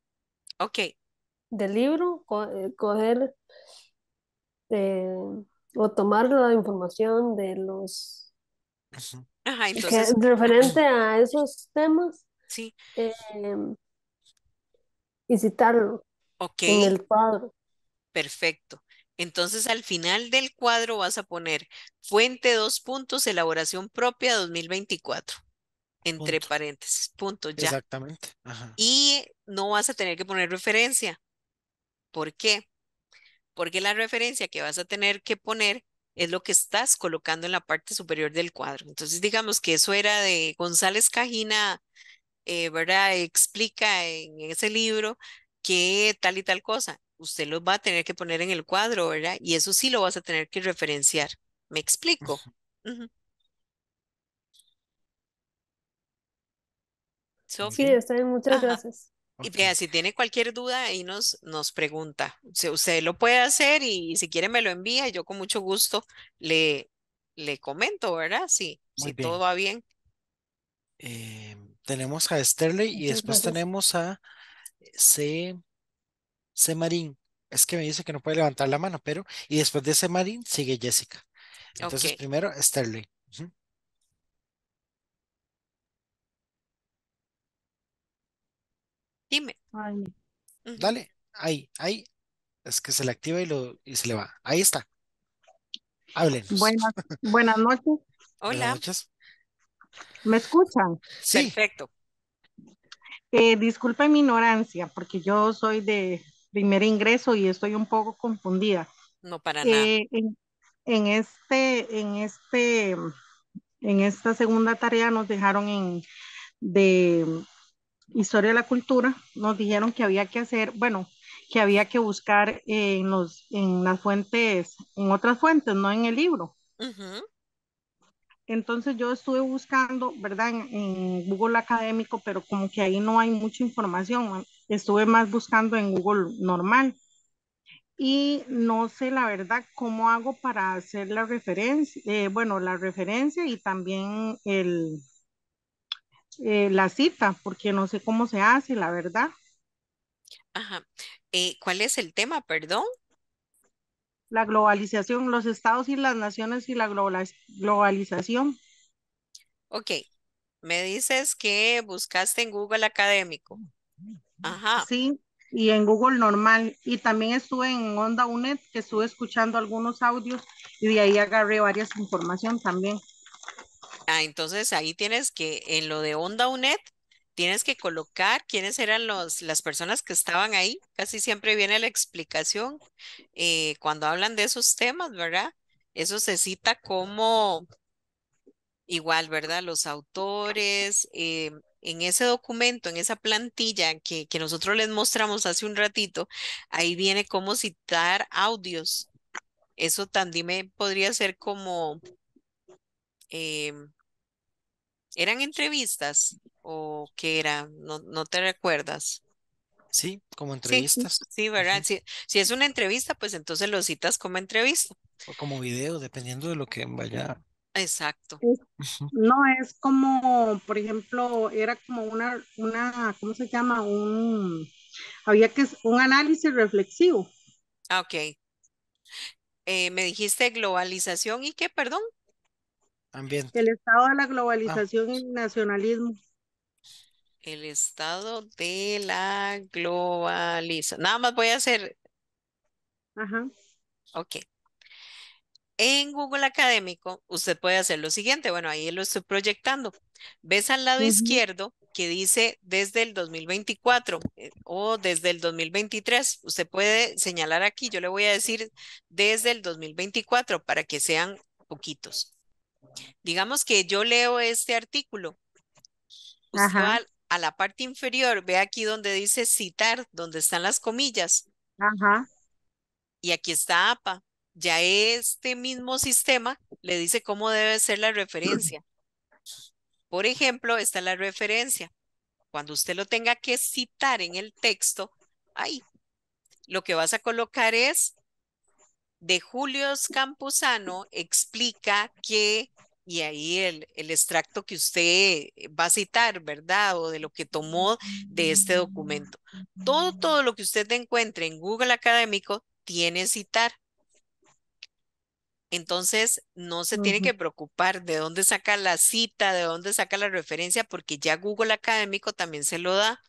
[SPEAKER 6] Ok. Del libro, eh, coger este, o tomar la información de los
[SPEAKER 7] Ajá,
[SPEAKER 2] referente
[SPEAKER 6] a esos temas sí. y eh, citarlo en el cuadro.
[SPEAKER 2] Perfecto. Entonces al final del cuadro vas a poner fuente dos puntos, elaboración propia 2024 entre paréntesis, punto ya.
[SPEAKER 1] Exactamente.
[SPEAKER 2] Y no vas a tener que poner referencia. ¿Por qué? porque la referencia que vas a tener que poner es lo que estás colocando en la parte superior del cuadro. Entonces, digamos que eso era de González Cajina, eh, ¿verdad? Explica en ese libro que tal y tal cosa. Usted lo va a tener que poner en el cuadro, ¿verdad? Y eso sí lo vas a tener que referenciar. ¿Me explico?
[SPEAKER 6] Sí, está muchas gracias.
[SPEAKER 2] Y si tiene cualquier duda, ahí nos, nos pregunta. Si usted lo
[SPEAKER 6] puede hacer y
[SPEAKER 2] si quiere me lo envía yo con mucho gusto le, le comento, ¿verdad? Si, si todo va bien.
[SPEAKER 1] Eh, tenemos a Sterling y después tenemos a C. C. Marín. Es que me dice que no puede levantar la mano, pero. Y después de C. Marín sigue Jessica.
[SPEAKER 3] Entonces, primero
[SPEAKER 1] Sterling. Dime. Dale, ahí, ahí. Es que se le activa y, lo, y se le va. Ahí está. Háblenos. Buenas, noches. Hola. noches.
[SPEAKER 7] ¿Me escuchan? Sí. Perfecto. Eh, disculpe mi ignorancia, porque yo soy de primer ingreso y estoy un poco confundida.
[SPEAKER 2] No para nada. Eh,
[SPEAKER 7] en, en, este, en este, en esta segunda tarea nos dejaron en de Historia de la Cultura, nos dijeron que había que hacer, bueno, que había que buscar en, los, en las fuentes, en otras fuentes, no en el libro. Entonces yo estuve buscando, ¿verdad? En, Google académico, pero como que ahí no hay mucha información. Estuve más buscando en Google normal. Y no sé la verdad cómo hago para hacer la referencia, eh, bueno, la referencia y también el, eh, la cita, porque no sé cómo se hace, la verdad.
[SPEAKER 2] Ajá. Eh, ¿Cuál es el tema, perdón?
[SPEAKER 7] La globalización, los estados y las naciones y la globalización.
[SPEAKER 2] Ok. Me dices que buscaste en Google académico.
[SPEAKER 7] Ajá. Sí, y en Google normal. Y también estuve en Onda UNED, que estuve escuchando algunos audios y de ahí agarré varias información también. Ah,
[SPEAKER 2] entonces ahí tienes que, en lo de Onda UNED, tienes que colocar quiénes eran los, las personas que estaban ahí. Casi siempre viene la explicación eh, cuando hablan de esos temas, ¿verdad? Eso se cita como igual, ¿verdad? Los autores, eh, en ese documento, en esa plantilla que, que nosotros les mostramos hace un ratito, ahí viene cómo citar audios. Eso también podría ser como Em, ¿eran entrevistas o qué era? No, no te recuerdas.
[SPEAKER 1] Sí, como entrevistas.
[SPEAKER 2] Sí, ¿verdad? Si, es una entrevista, pues entonces lo citas como
[SPEAKER 1] entrevista. O como video, dependiendo de lo que vaya. Exacto. No
[SPEAKER 7] es como, por ejemplo, era como una, una, ¿cómo se llama? Un, había que, un análisis reflexivo.
[SPEAKER 2] Ah, ok. Eh, me dijiste globalización y qué, perdón.
[SPEAKER 1] El
[SPEAKER 7] estado de la ah. globalización y nacionalismo.
[SPEAKER 2] El estado de la globalización. Nada más voy a hacer. Ajá. Ok. En Google Académico, usted puede hacer lo siguiente. Bueno, ahí lo estoy proyectando. Ves al lado izquierdo que dice desde el 2024 eh, o desde el 2023. Usted puede señalar aquí. Yo le voy a decir desde el 2024 para que sean poquitos. Digamos que yo leo este artículo.
[SPEAKER 7] a
[SPEAKER 2] la parte inferior, ve aquí donde dice citar, donde están las comillas. Y aquí está APA. Ya este mismo sistema le dice cómo debe ser la referencia. Por ejemplo, está la referencia. Cuando usted lo tenga que citar en el texto, ahí lo que vas a colocar es de Julio Campuzano explica que, y ahí el, extracto que usted va a citar, ¿verdad? O de lo que tomó de este documento. Todo, todo lo que usted encuentre en Google Académico tiene citar. Entonces, no se tiene que preocupar de dónde saca la cita, de dónde saca la referencia, porque ya Google Académico también se lo da.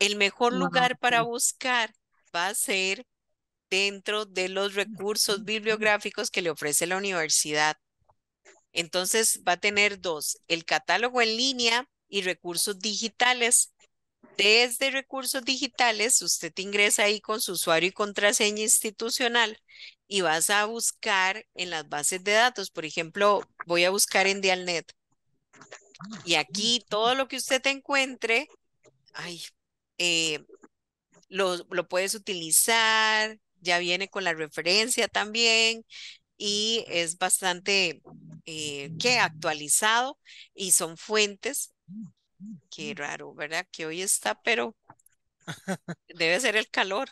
[SPEAKER 2] El mejor lugar para buscar va a ser dentro de los recursos bibliográficos que le ofrece la universidad. Entonces va a tener dos, el catálogo en línea y recursos digitales. Desde recursos digitales, usted ingresa ahí con su usuario y contraseña institucional y vas a buscar en las bases de datos. Por ejemplo, voy a buscar en Dialnet. Y aquí todo lo que usted encuentre, ay, eh, lo, lo, puedes utilizar, ya viene con la referencia también y es bastante eh, actualizado y son fuentes. Qué raro, ¿verdad? Que hoy está, pero debe ser el calor.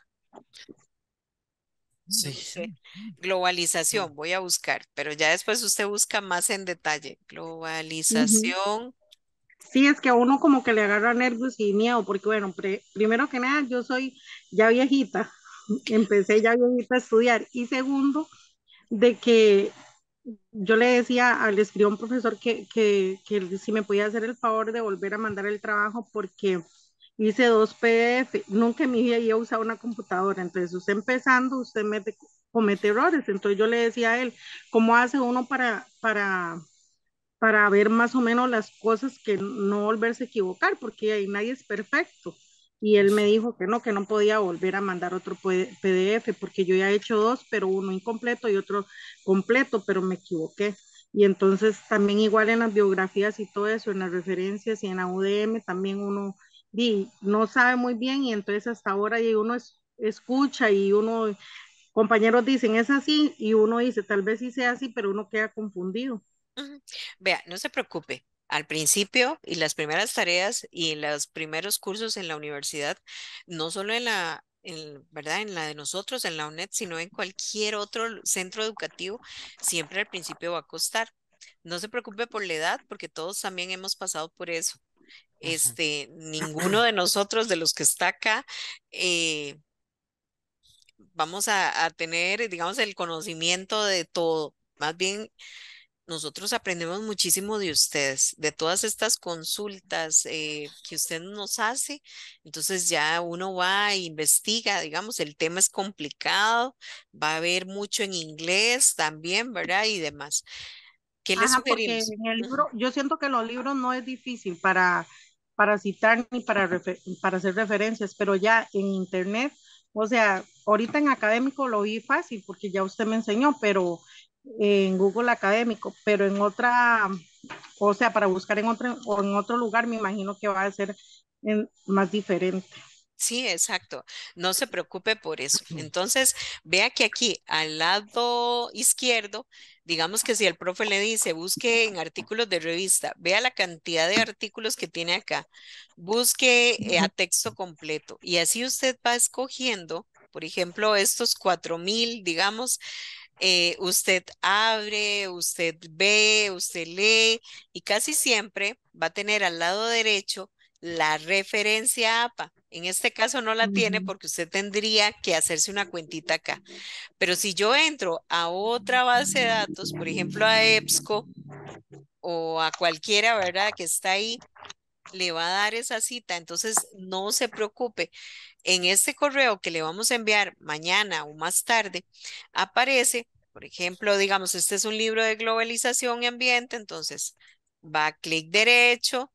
[SPEAKER 2] Sí. Globalización, voy a buscar, pero ya después usted busca más en detalle.
[SPEAKER 7] Globalización. Sí, es que a uno como que le agarra nervios y miedo, porque bueno, primero que nada, yo soy ya viejita empecé ya bien a estudiar. Y segundo, de que yo le decía, al ah, escribí un profesor que, que, que, si me podía hacer el favor de volver a mandar el trabajo porque hice dos PDF, nunca en mi vida había usado una computadora, entonces usted empezando, usted mete, comete errores, entonces yo le decía a él, ¿cómo hace uno para, para, para ver más o menos las cosas que no volverse a equivocar? Porque ahí nadie es perfecto y él me dijo que no, que no podía volver a mandar otro PDF porque yo ya he hecho dos, pero uno incompleto y otro completo, pero me equivoqué. Y entonces también igual en las biografías y todo eso, en las referencias y en la UDM también uno no sabe muy bien y entonces hasta ahora uno escucha y uno, compañeros dicen es así y uno dice tal vez sí sea así, pero uno queda confundido.
[SPEAKER 2] Vea, no se preocupe, al principio y las primeras tareas y los primeros cursos en la universidad, no solo en la, ¿verdad? En la de nosotros, en la UNED, sino en cualquier otro centro educativo, siempre al principio va a costar. No se preocupe por la edad, porque todos también hemos pasado por eso. Este, ninguno de nosotros, de los que está acá, eh, vamos a, a tener, digamos, el conocimiento de todo. Más bien, nosotros aprendemos muchísimo de ustedes, de todas estas consultas eh, que usted nos hace. Entonces ya uno va e investiga, digamos, el tema es complicado, va a haber mucho en inglés también, ¿verdad? Y demás. ¿Qué les Ajá, en
[SPEAKER 6] el libro, yo
[SPEAKER 7] siento que los libros no es difícil para, para citar ni para, para hacer referencias, pero ya en internet, o sea, ahorita en académico lo vi fácil porque ya usted me enseñó, pero en Google Académico, pero en otra, o sea, para buscar en otro, en otro lugar, me imagino que va a ser más diferente.
[SPEAKER 2] Sí, exacto. No se preocupe por eso. Entonces, vea que aquí al lado izquierdo, digamos que si el profe le dice, busque en artículos de revista, vea la cantidad de artículos que tiene acá, busque eh, a texto completo y así usted va escogiendo, por ejemplo, estos 4.000, digamos, eh, usted abre, usted ve, usted lee y casi siempre va a tener al lado derecho la referencia APA. En este caso no la tiene porque usted tendría que hacerse una cuentita acá. Pero si yo entro a otra base de datos, por ejemplo a EBSCO o a cualquiera, ¿verdad? Que está ahí le va a dar esa cita, entonces no se preocupe. En este correo que le vamos a enviar mañana o más tarde, aparece, por ejemplo, digamos, este es un libro de globalización y ambiente, entonces va a clic derecho,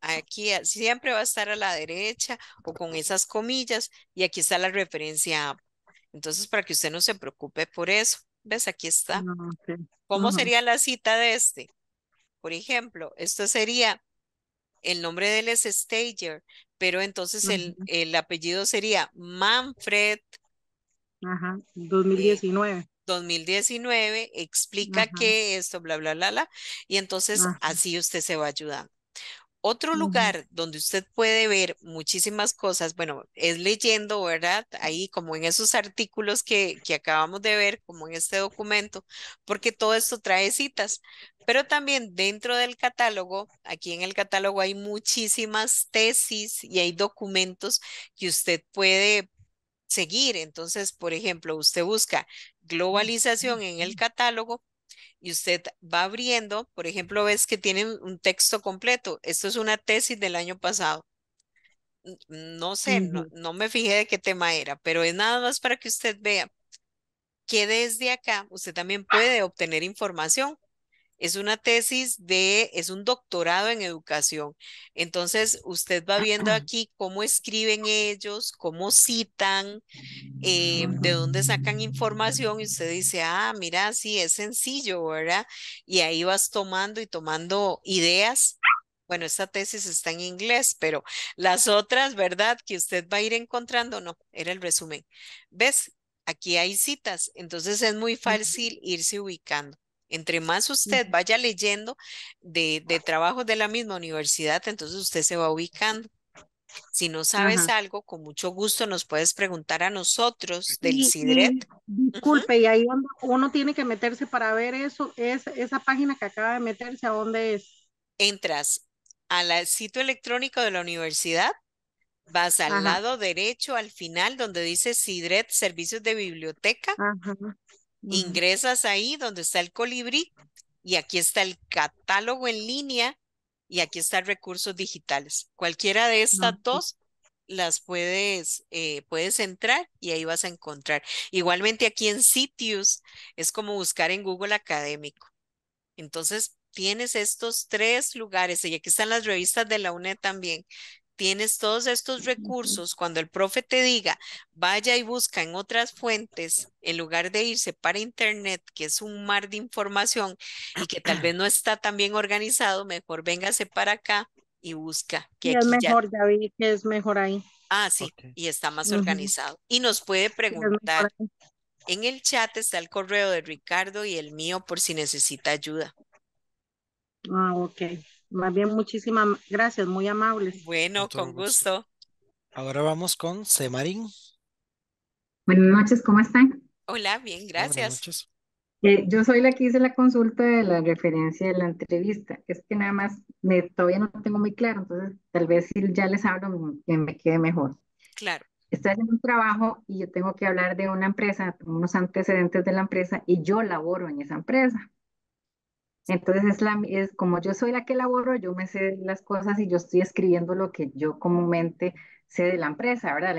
[SPEAKER 2] aquí ah, siempre va a estar a la derecha o con esas comillas y aquí está la referencia Entonces, para que usted no se preocupe por eso, ¿ves? Aquí está. Ah, ¿Cómo sería la cita de este? Por ejemplo, esto sería el nombre de él es Stager, pero entonces el, el, apellido sería Manfred.
[SPEAKER 7] Ajá, 2019. Eh,
[SPEAKER 2] 2019, explica qué esto, bla, bla, bla, bla. Y entonces así usted se va ayudando. Otro lugar donde usted puede ver muchísimas cosas, bueno, es leyendo, ¿verdad? Ahí como en esos artículos que, que, acabamos de ver, como en este documento, porque todo esto trae citas. Pero también dentro del catálogo, aquí en el catálogo hay muchísimas tesis y hay documentos que usted puede seguir. Entonces, por ejemplo, usted busca globalización en el catálogo y usted va abriendo, por ejemplo, ves que tienen un texto completo. Esto es una tesis del año pasado. No sé, no, no me fijé de qué tema era, pero es nada más para que usted vea que desde acá usted también puede obtener información es una tesis de, es un doctorado en educación. Entonces, usted va viendo aquí cómo escriben ellos, cómo citan, eh, de dónde sacan información y usted dice, ah, mira, sí, es sencillo, ¿verdad? Y ahí vas tomando y tomando ideas bueno, esta tesis está en inglés, pero las otras, ¿verdad? Que usted va a ir encontrando, no, era el resumen. ¿Ves? Aquí hay citas, entonces es muy fácil irse ubicando. Entre más usted vaya leyendo de, de trabajos de la misma universidad, entonces usted se va ubicando. Si no sabes algo, con mucho gusto nos puedes preguntar a nosotros del CIDRET.
[SPEAKER 7] disculpe, y ahí uno tiene que meterse para ver eso, es, esa página que acaba de meterse, ¿a dónde es?
[SPEAKER 2] Entras al sitio electrónico de la universidad, vas al lado derecho, al final, donde dice CIDRET, Servicios de Biblioteca. Mm. Ingresas ahí donde está el colibrí y aquí está el catálogo en línea y aquí están recursos digitales. Cualquiera de ah, estas dos las puedes, eh, puedes entrar y ahí vas a encontrar. Igualmente aquí en Sitios es como buscar en Google Académico. Entonces tienes estos tres lugares y aquí están las revistas de la UNED también tienes todos estos recursos, cuando el profe te diga, vaya y busca en otras fuentes, en lugar de irse para internet, que es un mar de información y que tal vez no está tan bien organizado, mejor véngase para acá y busca. Que es mejor,
[SPEAKER 7] David, que es mejor ahí. Ah, sí,
[SPEAKER 2] y está más organizado. Y nos puede preguntar. En el chat está el correo de Ricardo y el mío por si necesita ayuda.
[SPEAKER 7] Ah, ok. Más bien, muchísimas gracias, muy amables.
[SPEAKER 1] Bueno, con, gusto. Ahora vamos con Semarín. Buenas noches, ¿cómo están? Hola, bien, gracias.
[SPEAKER 8] Eh, yo soy la que hice la consulta de la referencia de la entrevista. Es que nada más me, todavía no tengo muy claro, entonces tal vez si ya les hablo me quede mejor. Claro. Estoy haciendo un trabajo y yo tengo que hablar de una empresa, unos antecedentes de la empresa y yo laboro en esa empresa. Entonces es, la, es como yo soy la que elaboro, yo me sé las cosas y yo estoy escribiendo lo que yo comúnmente sé de la empresa, ¿verdad?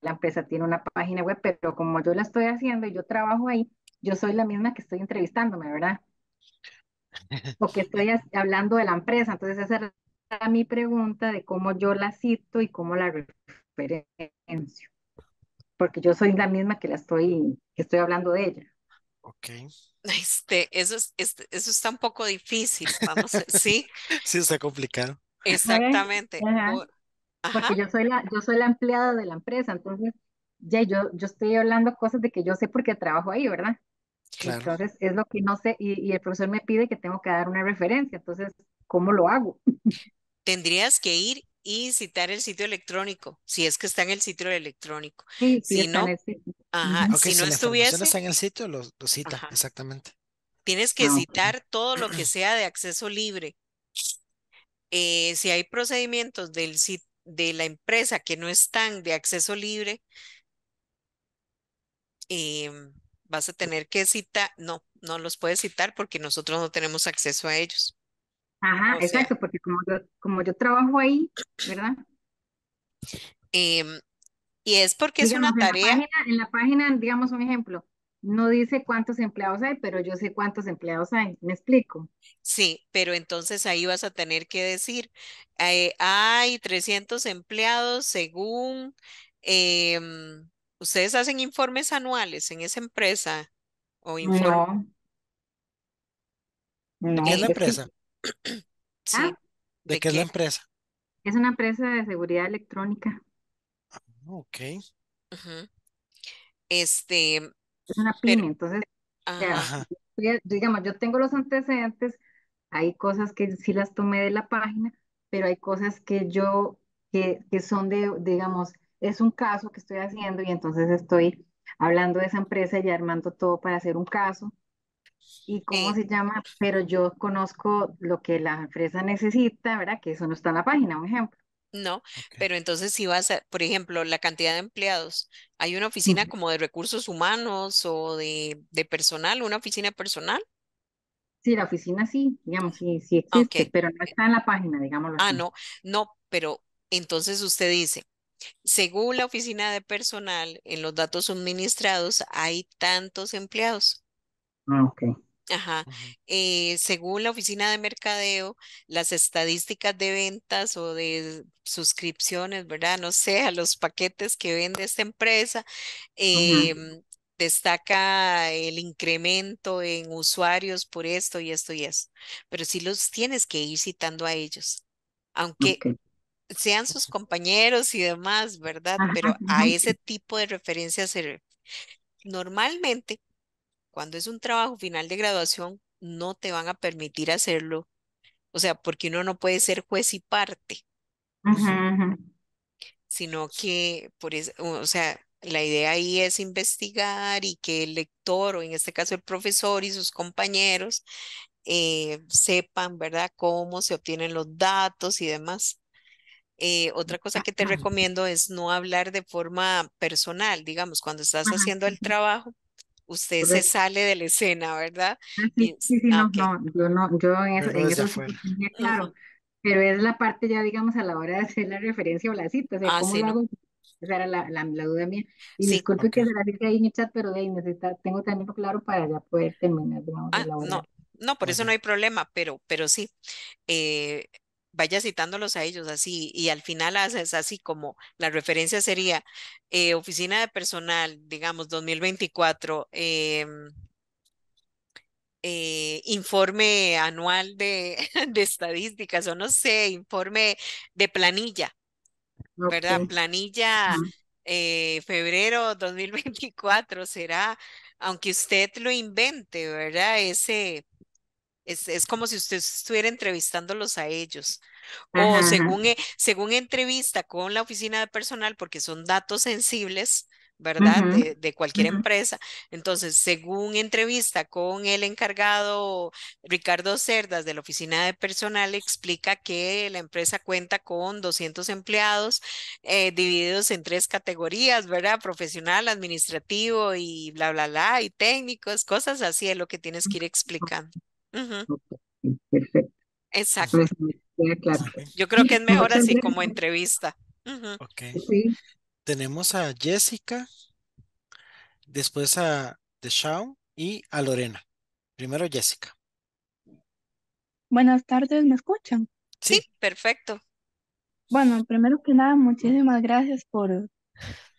[SPEAKER 8] La, empresa tiene una página web, pero como yo la estoy haciendo y yo trabajo ahí, yo soy la misma que estoy entrevistándome, ¿verdad? O que estoy hablando de la empresa, entonces esa es mi pregunta de cómo yo la cito y cómo la referencio, porque yo soy la misma que la estoy, que estoy hablando de ella.
[SPEAKER 1] Ok.
[SPEAKER 2] Este, eso, es, este, eso está un poco difícil, vamos sí.
[SPEAKER 1] sí, está complicado.
[SPEAKER 8] Exactamente. Porque yo soy, la, yo soy la empleada de la empresa, entonces ya yo, yo estoy hablando cosas de que yo sé porque trabajo ahí, ¿verdad? Claro. Entonces es lo que no sé y, el profesor me pide que tengo que dar una referencia, entonces, ¿cómo lo hago?
[SPEAKER 2] Tendrías que ir y citar el sitio electrónico, si es que está en el sitio electrónico. Sí, sí no,
[SPEAKER 1] Ajá, si, si, no estuviese. en el sitio, lo, cita, exactamente.
[SPEAKER 2] Tienes que ah, citar todo lo que sea de acceso libre. Eh, si hay procedimientos del, de la empresa que no están de acceso libre, em, vas a tener que citar, no, no los puedes citar porque nosotros no tenemos acceso a ellos. Ajá, exacto,
[SPEAKER 8] porque como yo, trabajo ahí, ¿verdad? Em, y es porque es una tarea. En la, página, digamos un ejemplo, no dice cuántos empleados hay, pero yo sé cuántos empleados hay, ¿me explico?
[SPEAKER 2] Sí, pero entonces ahí vas a tener que decir, eh, hay 300 empleados según, em, ¿ustedes hacen informes anuales en esa empresa? O No.
[SPEAKER 1] ¿De qué es la empresa? ¿De, qué es la empresa?
[SPEAKER 8] Es una empresa de seguridad electrónica.
[SPEAKER 1] Ok.
[SPEAKER 2] Este.
[SPEAKER 8] Es una entonces, digamos, yo tengo los antecedentes, hay cosas que sí las tomé de la página, pero hay cosas que yo, que, que son de, digamos, es un caso que estoy haciendo y entonces estoy hablando de esa empresa y armando todo para hacer un caso. ¿Y cómo se llama? Pero yo conozco lo que la empresa necesita, ¿verdad? Que eso no está en la página, un ejemplo.
[SPEAKER 2] ¿no? Pero entonces si vas a, por ejemplo, la cantidad de empleados, hay una oficina como de recursos humanos o de, personal, una oficina personal.
[SPEAKER 8] Sí, la oficina sí, digamos, sí, sí existe, pero no está en la página, digámoslo ah, Ah,
[SPEAKER 2] no, no, pero entonces usted dice, según la oficina de personal, en los datos suministrados hay tantos empleados. Ah, ok. Ajá. Eh, según la oficina de mercadeo, las estadísticas de ventas o de suscripciones, ¿verdad? No sé, a los paquetes que vende esta empresa, em, destaca el incremento en usuarios por esto y esto y eso. Pero sí los tienes que ir citando a ellos, aunque sean sus compañeros y demás, ¿verdad?
[SPEAKER 7] Pero a ese
[SPEAKER 2] tipo de referencias se normalmente cuando es un trabajo final de graduación, no te van a permitir hacerlo. O sea, porque uno no puede ser juez y parte, sino que, por o sea, la idea ahí es investigar y que el lector, o en este caso el profesor y sus compañeros, eh, sepan, ¿verdad?, cómo se obtienen los datos y demás. Eh, otra cosa que te recomiendo es no hablar de forma personal, digamos, cuando estás haciendo el trabajo, usted se sale de la
[SPEAKER 8] escena, ¿verdad? Ah, sí, sí, ah, no, no, yo no, yo en eso, en eso claro, pero es la parte ya, digamos, a la hora de hacer la referencia o la cita, o sea, ah, ¿cómo lo hago? Esa era la, la, duda mía. Y disculpe que se la diga ahí en el chat, pero de ahí necesita, tengo también claro para ya poder terminar, digamos, ah, no,
[SPEAKER 2] no, por eso no hay problema, pero, pero sí, eh, vaya citándolos a ellos así y al final haces así como la referencia sería eh, oficina de personal, digamos 2024, em, eh, informe anual de, estadísticas o no sé, informe de planilla, ¿verdad? Planilla eh, febrero 2024 será, aunque usted lo invente, ¿verdad? Ese es, como si usted estuviera entrevistándolos a ellos. O según, e, según entrevista con la oficina de personal, porque son datos sensibles, ¿verdad? De, cualquier empresa. Entonces, según entrevista con el encargado Ricardo Cerdas de la oficina de personal, explica que la empresa cuenta con 200 empleados eh, divididos en tres categorías, ¿verdad? Profesional, administrativo y bla, bla, bla, y técnicos, cosas así es lo que tienes que ir explicando. Perfecto. Exacto. Yo creo que es mejor así como entrevista.
[SPEAKER 1] okay. sí. Tenemos a Jessica, después a Deshaun y a Lorena. Primero Jessica.
[SPEAKER 4] Buenas tardes, ¿me escuchan? Sí,
[SPEAKER 1] perfecto.
[SPEAKER 4] Bueno, primero que nada, muchísimas gracias por,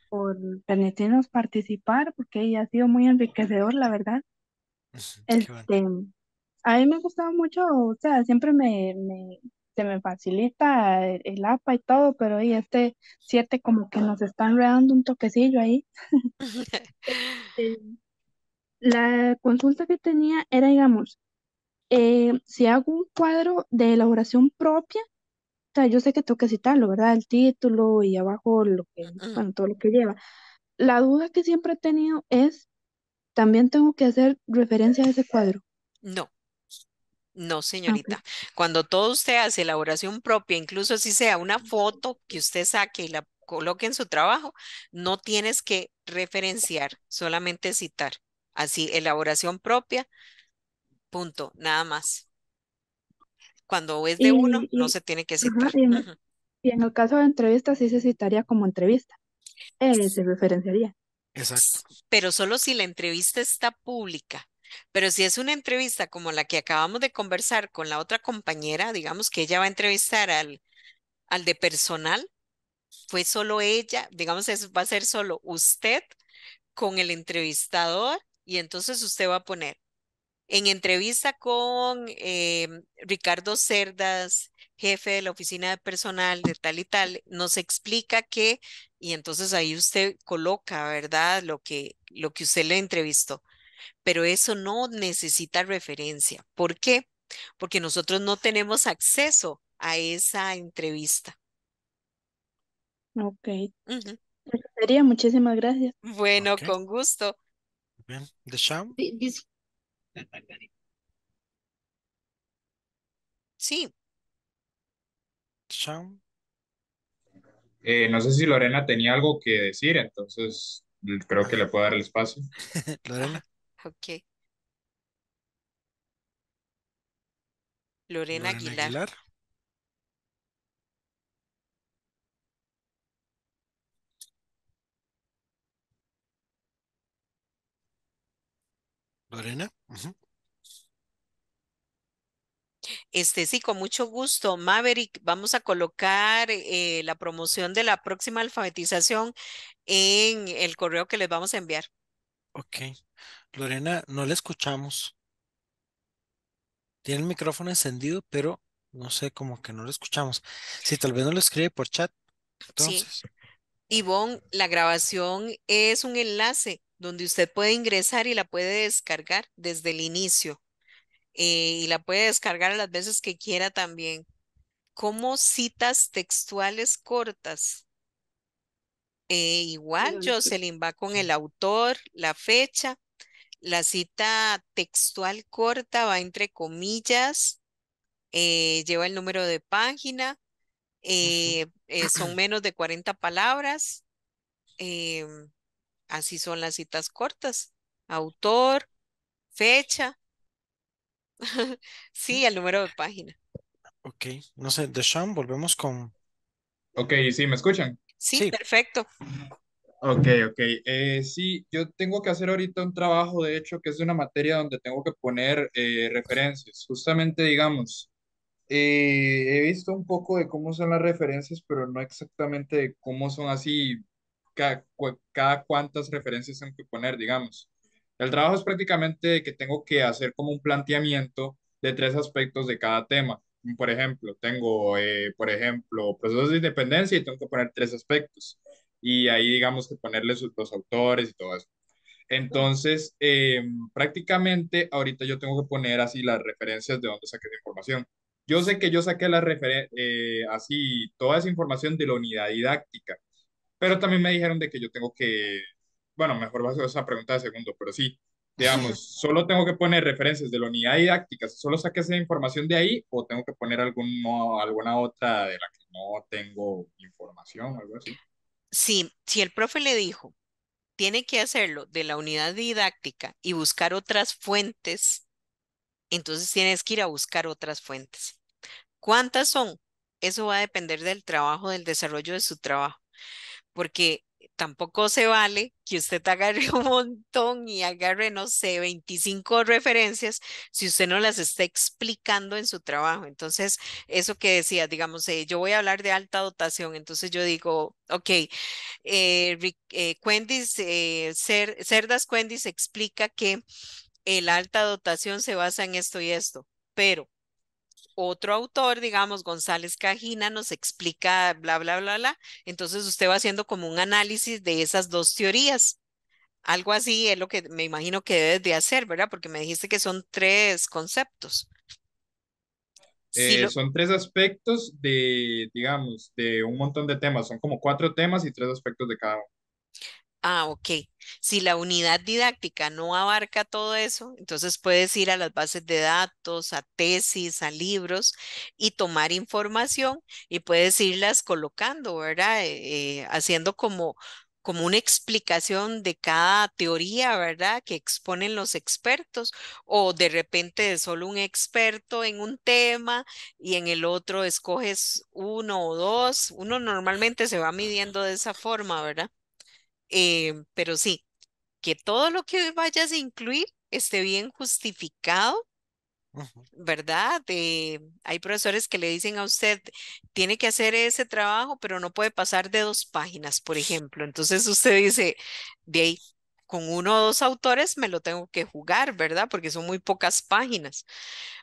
[SPEAKER 4] por permitirnos participar, porque ha sido muy enriquecedor, la verdad. Este, a mí me gustaba mucho, o sea, siempre me, se me facilita el, APA y todo, pero hoy este siete como que nos están dando un toquecillo ahí. Este, la consulta que tenía era, digamos, eh, si hago un cuadro de elaboración propia, o sea, yo sé que tengo que citarlo, ¿verdad? El título y abajo lo que, bueno, todo lo que lleva. La duda que siempre he tenido es, ¿también tengo que hacer referencia a ese cuadro?
[SPEAKER 2] No. No, señorita. Cuando todo usted hace elaboración propia, incluso si sea una foto que usted saque y la coloque en su trabajo, no tienes que referenciar, solamente citar. Así, elaboración propia, punto, nada más. Cuando es de uno, no se tiene que citar.
[SPEAKER 4] y, en, el caso de entrevistas, sí se citaría como entrevista. Eh, se referenciaría.
[SPEAKER 1] Exacto.
[SPEAKER 2] Pero solo si la entrevista está pública. Pero si es una entrevista como la que acabamos de conversar con la otra compañera, digamos que ella va a entrevistar al, al de personal, fue solo ella, digamos, es, va a ser solo usted con el entrevistador y entonces usted va a poner en entrevista con eh, Ricardo Cerdas, jefe de la oficina de personal de tal y tal, nos explica que, y entonces ahí usted coloca, ¿verdad? Lo que, lo que usted le entrevistó pero eso no necesita referencia. ¿Por qué? Porque nosotros no tenemos acceso a esa entrevista.
[SPEAKER 4] Ok. Me gustaría muchísimas gracias.
[SPEAKER 2] Bueno, con gusto.
[SPEAKER 1] ¿de Sham? Sí. Sham.
[SPEAKER 3] Eh, no sé si Lorena tenía algo que decir, entonces creo que le puedo dar el espacio. Lorena.
[SPEAKER 1] Okay.
[SPEAKER 2] Lorena Aguilar. Lorena. Este sí, con mucho gusto, Maverick. Vamos a colocar eh, la promoción de la próxima alfabetización en el correo que les vamos a enviar.
[SPEAKER 1] Ok. Lorena, no la escuchamos. Tiene el micrófono encendido, pero no sé, como que no la escuchamos. si tal vez no lo escribe por chat. Entonces. Sí.
[SPEAKER 2] Ivonne, la grabación es un enlace donde usted puede ingresar y la puede descargar desde el inicio. Eh, y la puede descargar las veces que quiera también. ¿Cómo citas textuales cortas? Eh, igual, Jocelyn va con el autor, la fecha la cita textual corta va entre comillas, eh, lleva el número de página, eh, eh, son menos de 40 palabras. Em, así son las citas cortas. Autor, fecha. sí, el número de página.
[SPEAKER 1] Ok,
[SPEAKER 3] no sé, Deshaun, volvemos con... Ok, sí, ¿me escuchan?
[SPEAKER 2] sí. perfecto.
[SPEAKER 3] Ok, ok. Eh, sí, yo tengo que hacer ahorita un trabajo, de hecho, que es de una materia donde tengo que poner eh, referencias. Justamente, digamos, eh, he visto un poco de cómo son las referencias, pero no exactamente cómo son así, cada, cuántas referencias tengo que poner, digamos. El trabajo es prácticamente que tengo que hacer como un planteamiento de tres aspectos de cada tema. Por ejemplo, tengo, por ejemplo, procesos de independencia y tengo que poner tres aspectos y ahí digamos que ponerle sus, los autores y todo eso. Entonces, eh, prácticamente ahorita yo tengo que poner así las referencias de dónde saqué la información. Yo sé que yo saqué la eh, así toda esa información de la unidad didáctica, pero también me dijeron de que yo tengo que, bueno, mejor va a ser esa pregunta de segundo, pero sí, digamos, solo tengo que poner referencias de la unidad didáctica, solo saqué esa información de ahí o tengo que poner alguna otra de la que no tengo información, algo así
[SPEAKER 2] si, el profe le dijo, tiene que hacerlo de la unidad didáctica y buscar otras fuentes, entonces tienes que ir a buscar otras fuentes. ¿Cuántas son? Eso va a depender del trabajo, del desarrollo de su trabajo, porque tampoco se vale que usted agarre un montón y agarre, no sé, 25 referencias si usted no las está explicando en su trabajo. Entonces, eso que decía, digamos, eh, yo voy a hablar de alta dotación, entonces yo digo, ok, eh, eh, Cerdas Quendis explica que la alta dotación se basa en esto y esto, pero otro autor, digamos, González Cajina, nos explica bla, bla, bla, bla. Entonces usted va haciendo como un análisis de esas dos teorías. Algo así es lo que me imagino que debes de hacer, ¿verdad? Porque me dijiste que son tres conceptos.
[SPEAKER 3] Eh, son tres aspectos de, digamos, de un montón de temas. Son como cuatro temas y tres aspectos de cada uno.
[SPEAKER 2] Ah, ok. Si la unidad didáctica no abarca todo eso, entonces puedes ir a las bases de datos, a tesis, a libros y tomar información y puedes irlas colocando, ¿verdad? Eh, eh, haciendo como, como una explicación de cada teoría, ¿verdad? Que exponen los expertos o de repente solo un experto en un tema y en el otro escoges uno o dos. Uno normalmente se va midiendo de esa forma, ¿verdad? Em, pero sí, que todo lo que vayas a incluir esté bien justificado, ¿verdad? hay profesores que le dicen a usted, tiene que hacer ese trabajo, pero no puede pasar de dos páginas, por ejemplo. Entonces usted dice, de ahí, con uno o dos autores me lo tengo que jugar, ¿verdad? Porque son muy pocas páginas.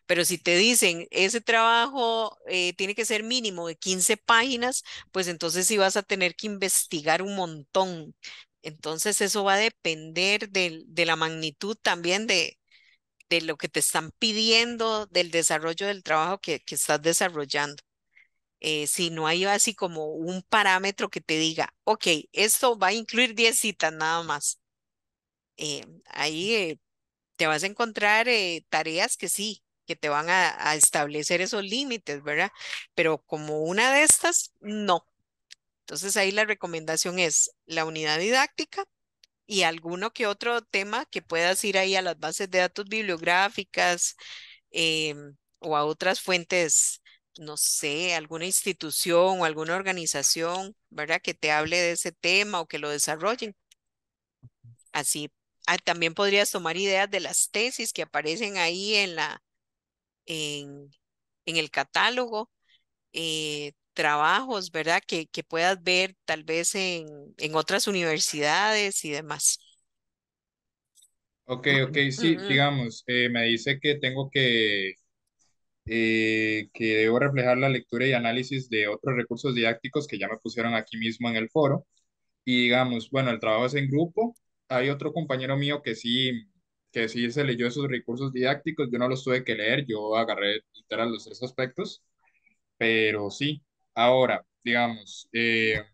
[SPEAKER 2] Pero si te dicen, ese trabajo eh, tiene que ser mínimo de 15 páginas, pues entonces sí vas a tener que investigar un montón. Entonces eso va a depender de, la magnitud también de, lo que te están pidiendo, del desarrollo del trabajo que, estás desarrollando. Eh, si no hay así como un parámetro que te diga, ok, esto va a incluir 10 citas nada más. Eh, ahí eh, te vas a encontrar eh, tareas que sí, que te van a, a, establecer esos límites, ¿verdad? Pero como una de estas, no. Entonces ahí la recomendación es la unidad didáctica y alguno que otro tema que puedas ir ahí a las bases de datos bibliográficas o a otras fuentes no sé, alguna institución o alguna organización, ¿verdad? Que te hable de ese tema o que lo desarrollen. Así Ah, también podrías tomar ideas de las tesis que aparecen ahí en, la, en, en el catálogo, eh, trabajos, ¿verdad? Que, que, puedas ver tal vez en, en otras universidades y demás.
[SPEAKER 3] Ok, ok, sí, digamos, eh, me dice que tengo que, eh, que debo reflejar la lectura y análisis de otros recursos didácticos que ya me pusieron aquí mismo en el foro. Y digamos, bueno, el trabajo es en grupo hay otro compañero mío que sí, que sí se leyó esos recursos didácticos, yo no los tuve que leer, yo agarré literal los tres aspectos, pero sí, ahora, digamos, eh,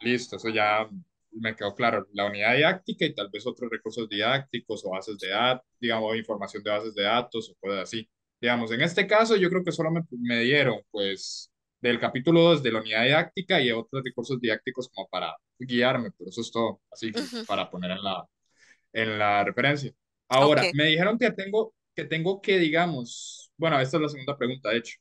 [SPEAKER 3] listo, eso ya me quedó claro, la unidad didáctica y tal vez otros recursos didácticos o bases de datos, digamos, información de bases de datos o cosas así. Digamos, en este caso yo creo que solo me, me dieron, pues, del capítulo 2 de la unidad didáctica y otros recursos didácticos como para guiarme, pero eso es todo, así para poner en la, en la referencia. Ahora, me dijeron que tengo, que tengo que, digamos, bueno, esta es la segunda pregunta, de hecho.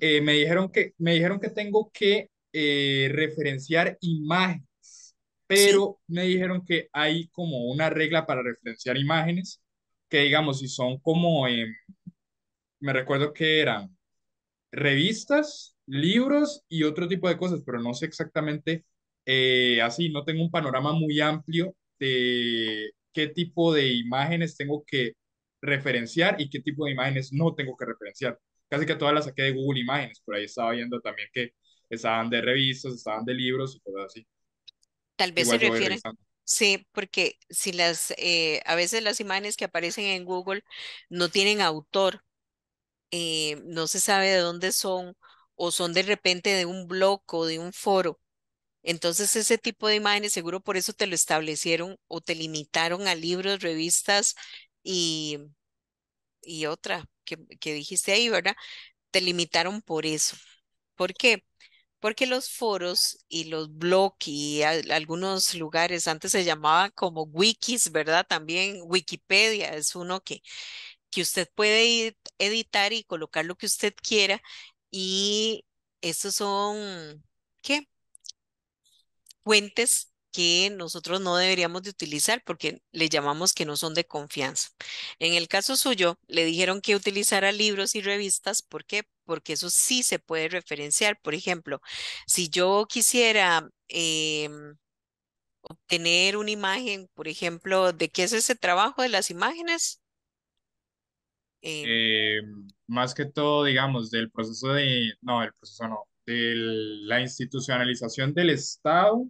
[SPEAKER 3] Eh, me, dijeron que, me dijeron que tengo que eh, referenciar imágenes, pero me dijeron que hay como una regla para referenciar imágenes, que digamos, si son como, me recuerdo que eran revistas, libros y otro tipo de cosas, pero no sé exactamente eh, así, no tengo un panorama muy amplio de qué tipo de imágenes tengo que referenciar y qué tipo de imágenes no tengo que referenciar. Casi que todas las saqué de Google Imágenes, por ahí estaba viendo también que estaban de revistas, estaban de libros y cosas así.
[SPEAKER 8] Tal
[SPEAKER 2] vez se refieren. Sí, porque si las, eh, a veces las imágenes que aparecen en Google no tienen autor, eh, no se sabe de dónde son o son de repente de un blog o de un foro. Entonces ese tipo de imágenes seguro por eso te lo establecieron o te limitaron a libros, revistas y, y otra que, dijiste ahí, ¿verdad? Te limitaron por eso. ¿Por qué? Porque los foros y los blogs y algunos lugares, antes se llamaba como wikis, ¿verdad? También Wikipedia es uno que, que usted puede editar y colocar lo que usted quiera y estos son, ¿qué? Fuentes que nosotros no deberíamos de utilizar porque le llamamos que no son de confianza. En el caso suyo, le dijeron que utilizara libros y revistas. ¿Por qué? Porque eso sí se puede referenciar. Por ejemplo, si yo quisiera em, obtener una imagen, por ejemplo, de qué es ese trabajo de las imágenes,
[SPEAKER 3] eh, eh, más que todo, digamos, del proceso de, no, el proceso no, de la institucionalización del Estado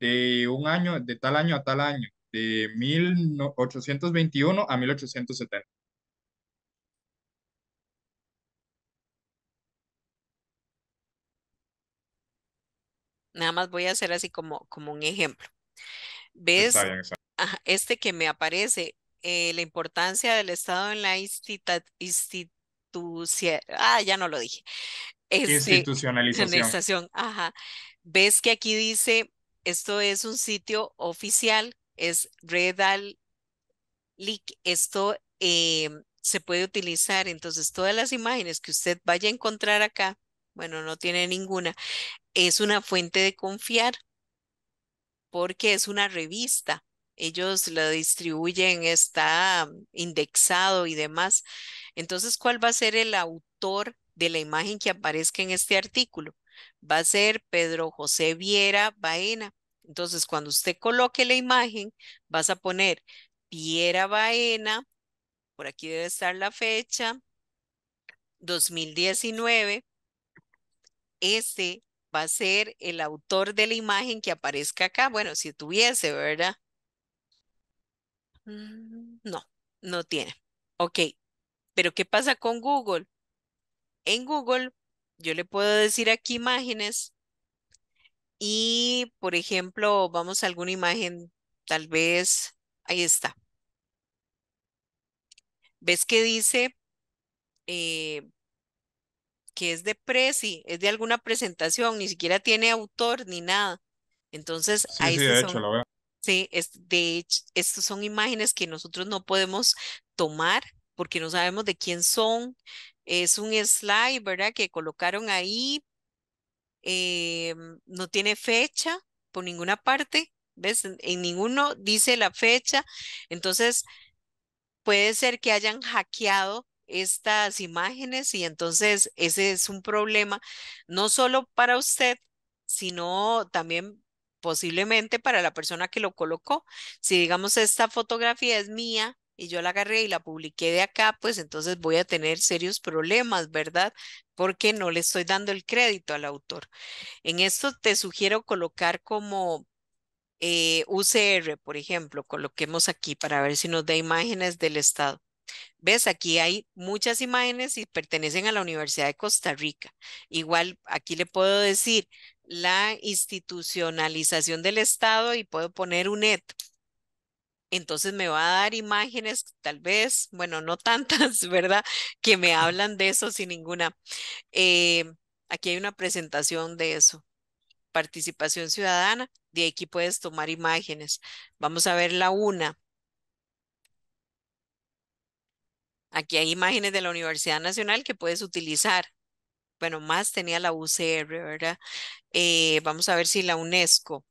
[SPEAKER 3] de un año, de tal año a tal año, de 1821 a 1870.
[SPEAKER 2] Nada más voy a hacer así como, como un ejemplo. ¿Ves? Este que me aparece eh, la importancia del Estado en la institución, ah, ya no lo dije. Este, institucionalización. Ajá. Ves que aquí dice, esto es un sitio oficial, es Redal Esto eh, se puede utilizar, entonces todas las imágenes que usted vaya a encontrar acá, bueno, no tiene ninguna, es una fuente de confiar porque es una revista ellos la distribuyen, está mm, indexado y demás. Entonces, ¿cuál va a ser el autor de la imagen que aparezca en este artículo? Va a ser Pedro José Viera Baena. Entonces, cuando usted coloque la imagen, vas a poner Viera Baena, por aquí debe estar la fecha, 2019. Este va a ser el autor de la imagen que aparezca acá. Bueno, si tuviese, ¿verdad? Mm, no, no tiene. Ok, pero ¿qué pasa con Google? En Google yo le puedo decir aquí imágenes y, por ejemplo, vamos a alguna imagen, tal vez, ahí está. ¿Ves que dice eh, que es de Prezi? Es de alguna presentación, ni siquiera tiene autor ni nada. Entonces, ahí sí, de hecho, veo. Sí, es, de hecho, estas son imágenes que nosotros no podemos tomar porque no sabemos de quién son. Es un slide, ¿verdad? Que colocaron ahí. Eh, no tiene fecha por ninguna parte. ¿Ves? En ninguno dice la fecha. Entonces, puede ser que hayan hackeado estas imágenes y entonces ese es un problema, no solo para usted, sino también posiblemente para la persona que lo colocó. Si digamos esta fotografía es mía y yo la agarré y la publiqué de acá, pues entonces voy a tener serios problemas, ¿verdad? Porque no le estoy dando el crédito al autor. En esto te sugiero colocar como eh, UCR, por ejemplo, coloquemos aquí para ver si nos da imágenes del estado. ¿Ves? Aquí hay muchas imágenes y pertenecen a la Universidad de Costa Rica. Igual aquí le puedo decir la institucionalización del Estado y puedo poner un UNED. Entonces me va a dar imágenes, tal vez, bueno, no tantas, ¿verdad? Que me hablan de eso sin ninguna. Eh, aquí hay una presentación de eso. Participación ciudadana, de aquí puedes tomar imágenes. Vamos a ver la una. Aquí hay imágenes de la Universidad Nacional que puedes utilizar. Bueno, más tenía la UCR, ¿verdad? Eh, vamos a ver si la UNESCO.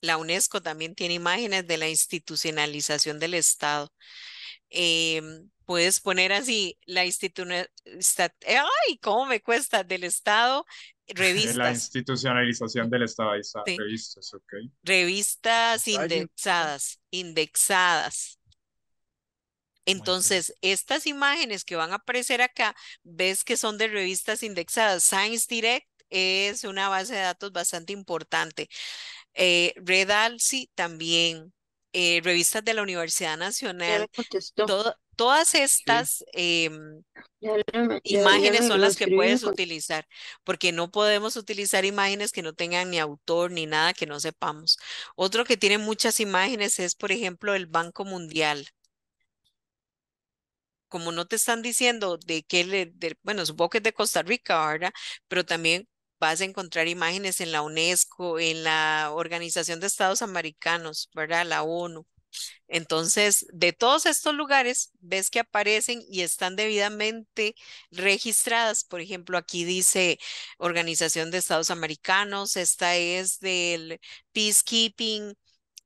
[SPEAKER 2] La UNESCO también tiene imágenes de la institucionalización del Estado. Eh, puedes poner así la institucionalización. Eh, ¡Ay, cómo me cuesta! Del Estado, revistas. La
[SPEAKER 3] institucionalización del Estado, revistas, ok.
[SPEAKER 2] Revistas indexadas, indexadas. Entonces, estas imágenes que van a aparecer acá, ves que son de revistas indexadas. Science Direct es una base de datos bastante importante. Eh, Red también. Eh, revistas de la Universidad Nacional. todas estas em, imágenes son las que puedes utilizar, porque no podemos utilizar imágenes que no tengan ni autor ni nada que no sepamos. Otro que tiene muchas imágenes es, por ejemplo, el Banco Mundial como no te están diciendo de qué bueno, supongo que es de Costa Rica, ¿verdad? Pero también vas a encontrar imágenes en la UNESCO, en la Organización de Estados Americanos, ¿verdad? La ONU. Entonces, de todos estos lugares, ves que aparecen y están debidamente registradas. Por ejemplo, aquí dice Organización de Estados Americanos, esta es del Peacekeeping,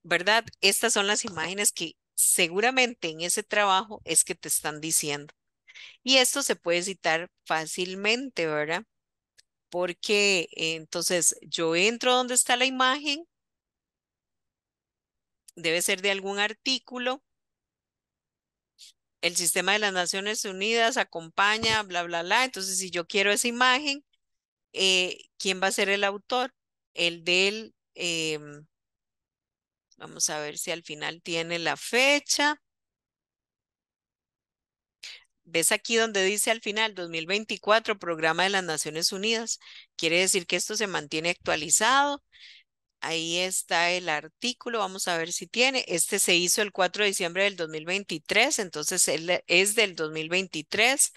[SPEAKER 2] ¿verdad? Estas son las imágenes que seguramente en ese trabajo es que te están diciendo. Y esto se puede citar fácilmente, ¿verdad? Porque eh, entonces yo entro donde está la imagen, debe ser de algún artículo, el sistema de las Naciones Unidas acompaña, bla, bla, bla. Entonces, si yo quiero esa imagen, eh, ¿quién va a ser el autor? El del, em, Vamos a ver si al final tiene la fecha. ¿Ves aquí donde dice al final 2024, programa de las Naciones Unidas? Quiere decir que esto se mantiene actualizado. Ahí está el artículo, vamos a ver si tiene. Este se hizo el 4 de diciembre del 2023, entonces es del 2023.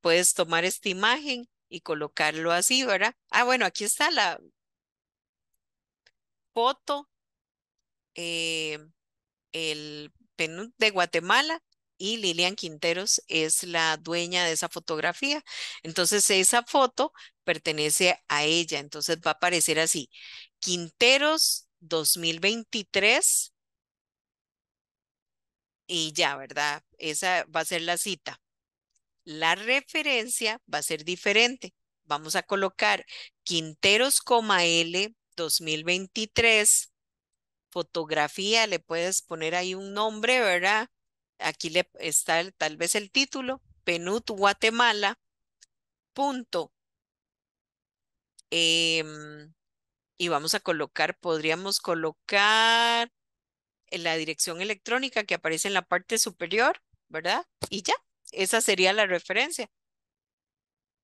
[SPEAKER 2] Puedes tomar esta imagen y colocarlo así, ¿verdad? Ah, bueno, aquí está la foto eh, el PNUD de Guatemala y Lilian Quinteros es la dueña de esa fotografía. Entonces esa foto pertenece a ella, entonces va a aparecer así, Quinteros 2023 y ya, ¿verdad? Esa va a ser la cita. La referencia va a ser diferente. Vamos a colocar Quinteros, L 2023 fotografía, le puedes poner ahí un nombre, ¿verdad? Aquí le está el, tal vez el título, Penut Guatemala, punto. Em, y vamos a colocar, podríamos colocar la dirección electrónica que aparece en la parte superior, ¿verdad? Y ya, esa sería la referencia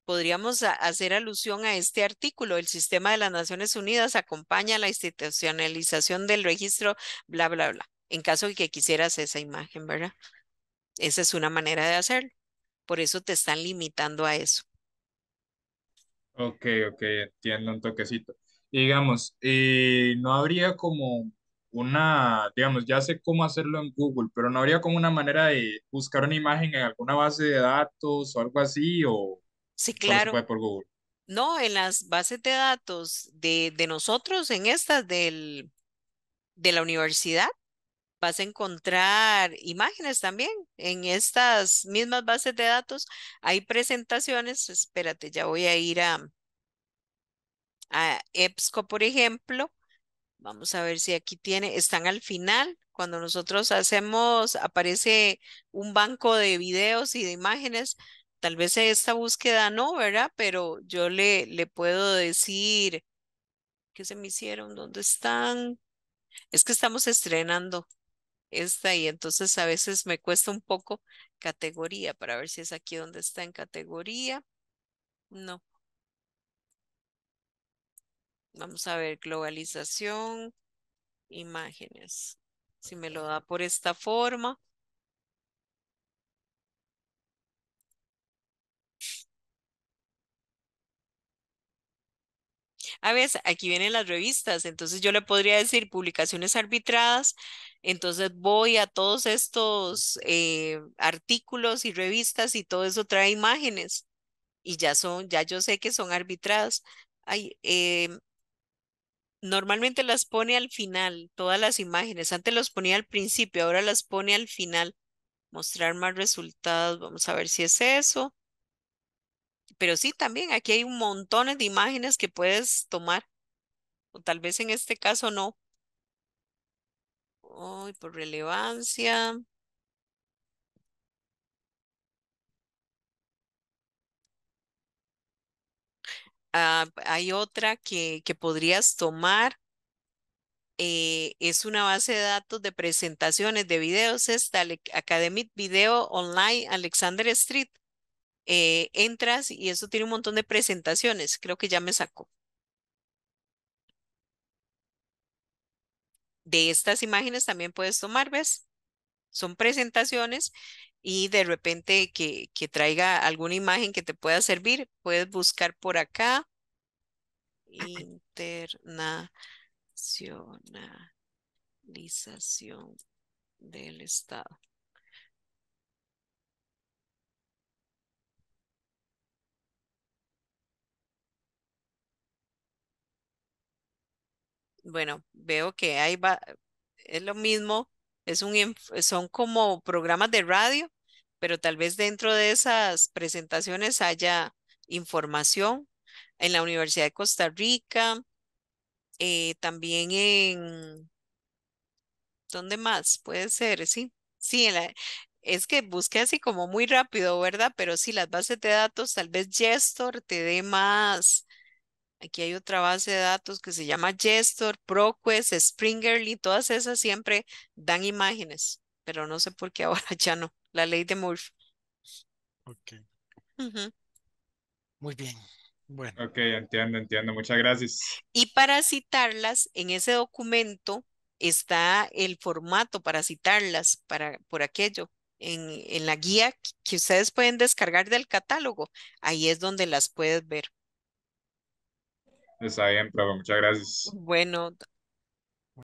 [SPEAKER 2] podríamos hacer alusión a este artículo. El sistema de las Naciones Unidas acompaña la institucionalización del registro, bla, bla, bla. En caso de que quisieras esa imagen, ¿verdad? Esa es una manera de hacerlo. Por eso te están limitando a
[SPEAKER 3] eso. Ok, ok, entiendo un toquecito. Digamos, no habría como una, digamos, ya sé cómo hacerlo en Google, pero no habría como una manera de buscar una imagen en alguna base de datos o algo así, o, Sí, claro.
[SPEAKER 2] No, en las bases de datos de, de nosotros, en estas del, de la universidad, vas a encontrar imágenes también. En estas mismas bases de datos hay presentaciones. Espérate, ya voy a ir a, a EBSCO, por ejemplo. Vamos a ver si aquí tiene, están al final. Cuando nosotros hacemos, aparece un banco de videos y de imágenes tal vez esta búsqueda no, ¿verdad? Pero yo le, le puedo decir, ¿qué se me hicieron? ¿Dónde están? Es que estamos estrenando esta y entonces a veces me cuesta un poco categoría para ver si es aquí donde está en categoría. No. Vamos a ver, globalización, imágenes. Si me lo da por esta forma. a veces aquí vienen las revistas, entonces yo le podría decir publicaciones arbitradas, entonces voy a todos estos eh, artículos y revistas y todo eso trae imágenes y ya son, ya yo sé que son arbitradas. Em, normalmente las pone al final, todas las imágenes. Antes las ponía al principio, ahora las pone al final. Mostrar más resultados. Vamos a ver si es eso. Pero sí, también aquí hay un montón de imágenes que puedes tomar. O tal vez en este caso no. Hoy por relevancia. Ah, hay otra que, que podrías tomar. Eh, es una base de datos de presentaciones de videos, esta Academic Video Online Alexander Street. Eh, entras y esto tiene un montón de presentaciones. Creo que ya me sacó. De estas imágenes también puedes tomar, ¿ves? Son presentaciones y de repente que, que traiga alguna imagen que te pueda servir, puedes buscar por acá.
[SPEAKER 6] Internacionalización del Estado.
[SPEAKER 2] bueno, veo que hay va, es lo mismo, es un, son como programas de radio, pero tal vez dentro de esas presentaciones haya información en la Universidad de Costa Rica, eh, también en, ¿dónde más? Puede ser, sí, sí, la, es que busque así como muy rápido, ¿verdad? Pero sí, las bases de datos, tal vez Gestor te dé más Aquí hay otra base de datos que se llama Gestor, ProQuest, Springerly, todas esas siempre dan imágenes, pero no sé por qué ahora ya no, la ley de Murph.
[SPEAKER 6] Ok.
[SPEAKER 1] Muy bien.
[SPEAKER 3] Bueno. Ok, entiendo, entiendo. Muchas gracias.
[SPEAKER 2] Y para citarlas, en ese documento está el formato para citarlas para, por aquello. En, en la guía que ustedes pueden descargar del catálogo, ahí es donde las puedes ver.
[SPEAKER 3] Está bien, profe, muchas gracias.
[SPEAKER 2] Bueno,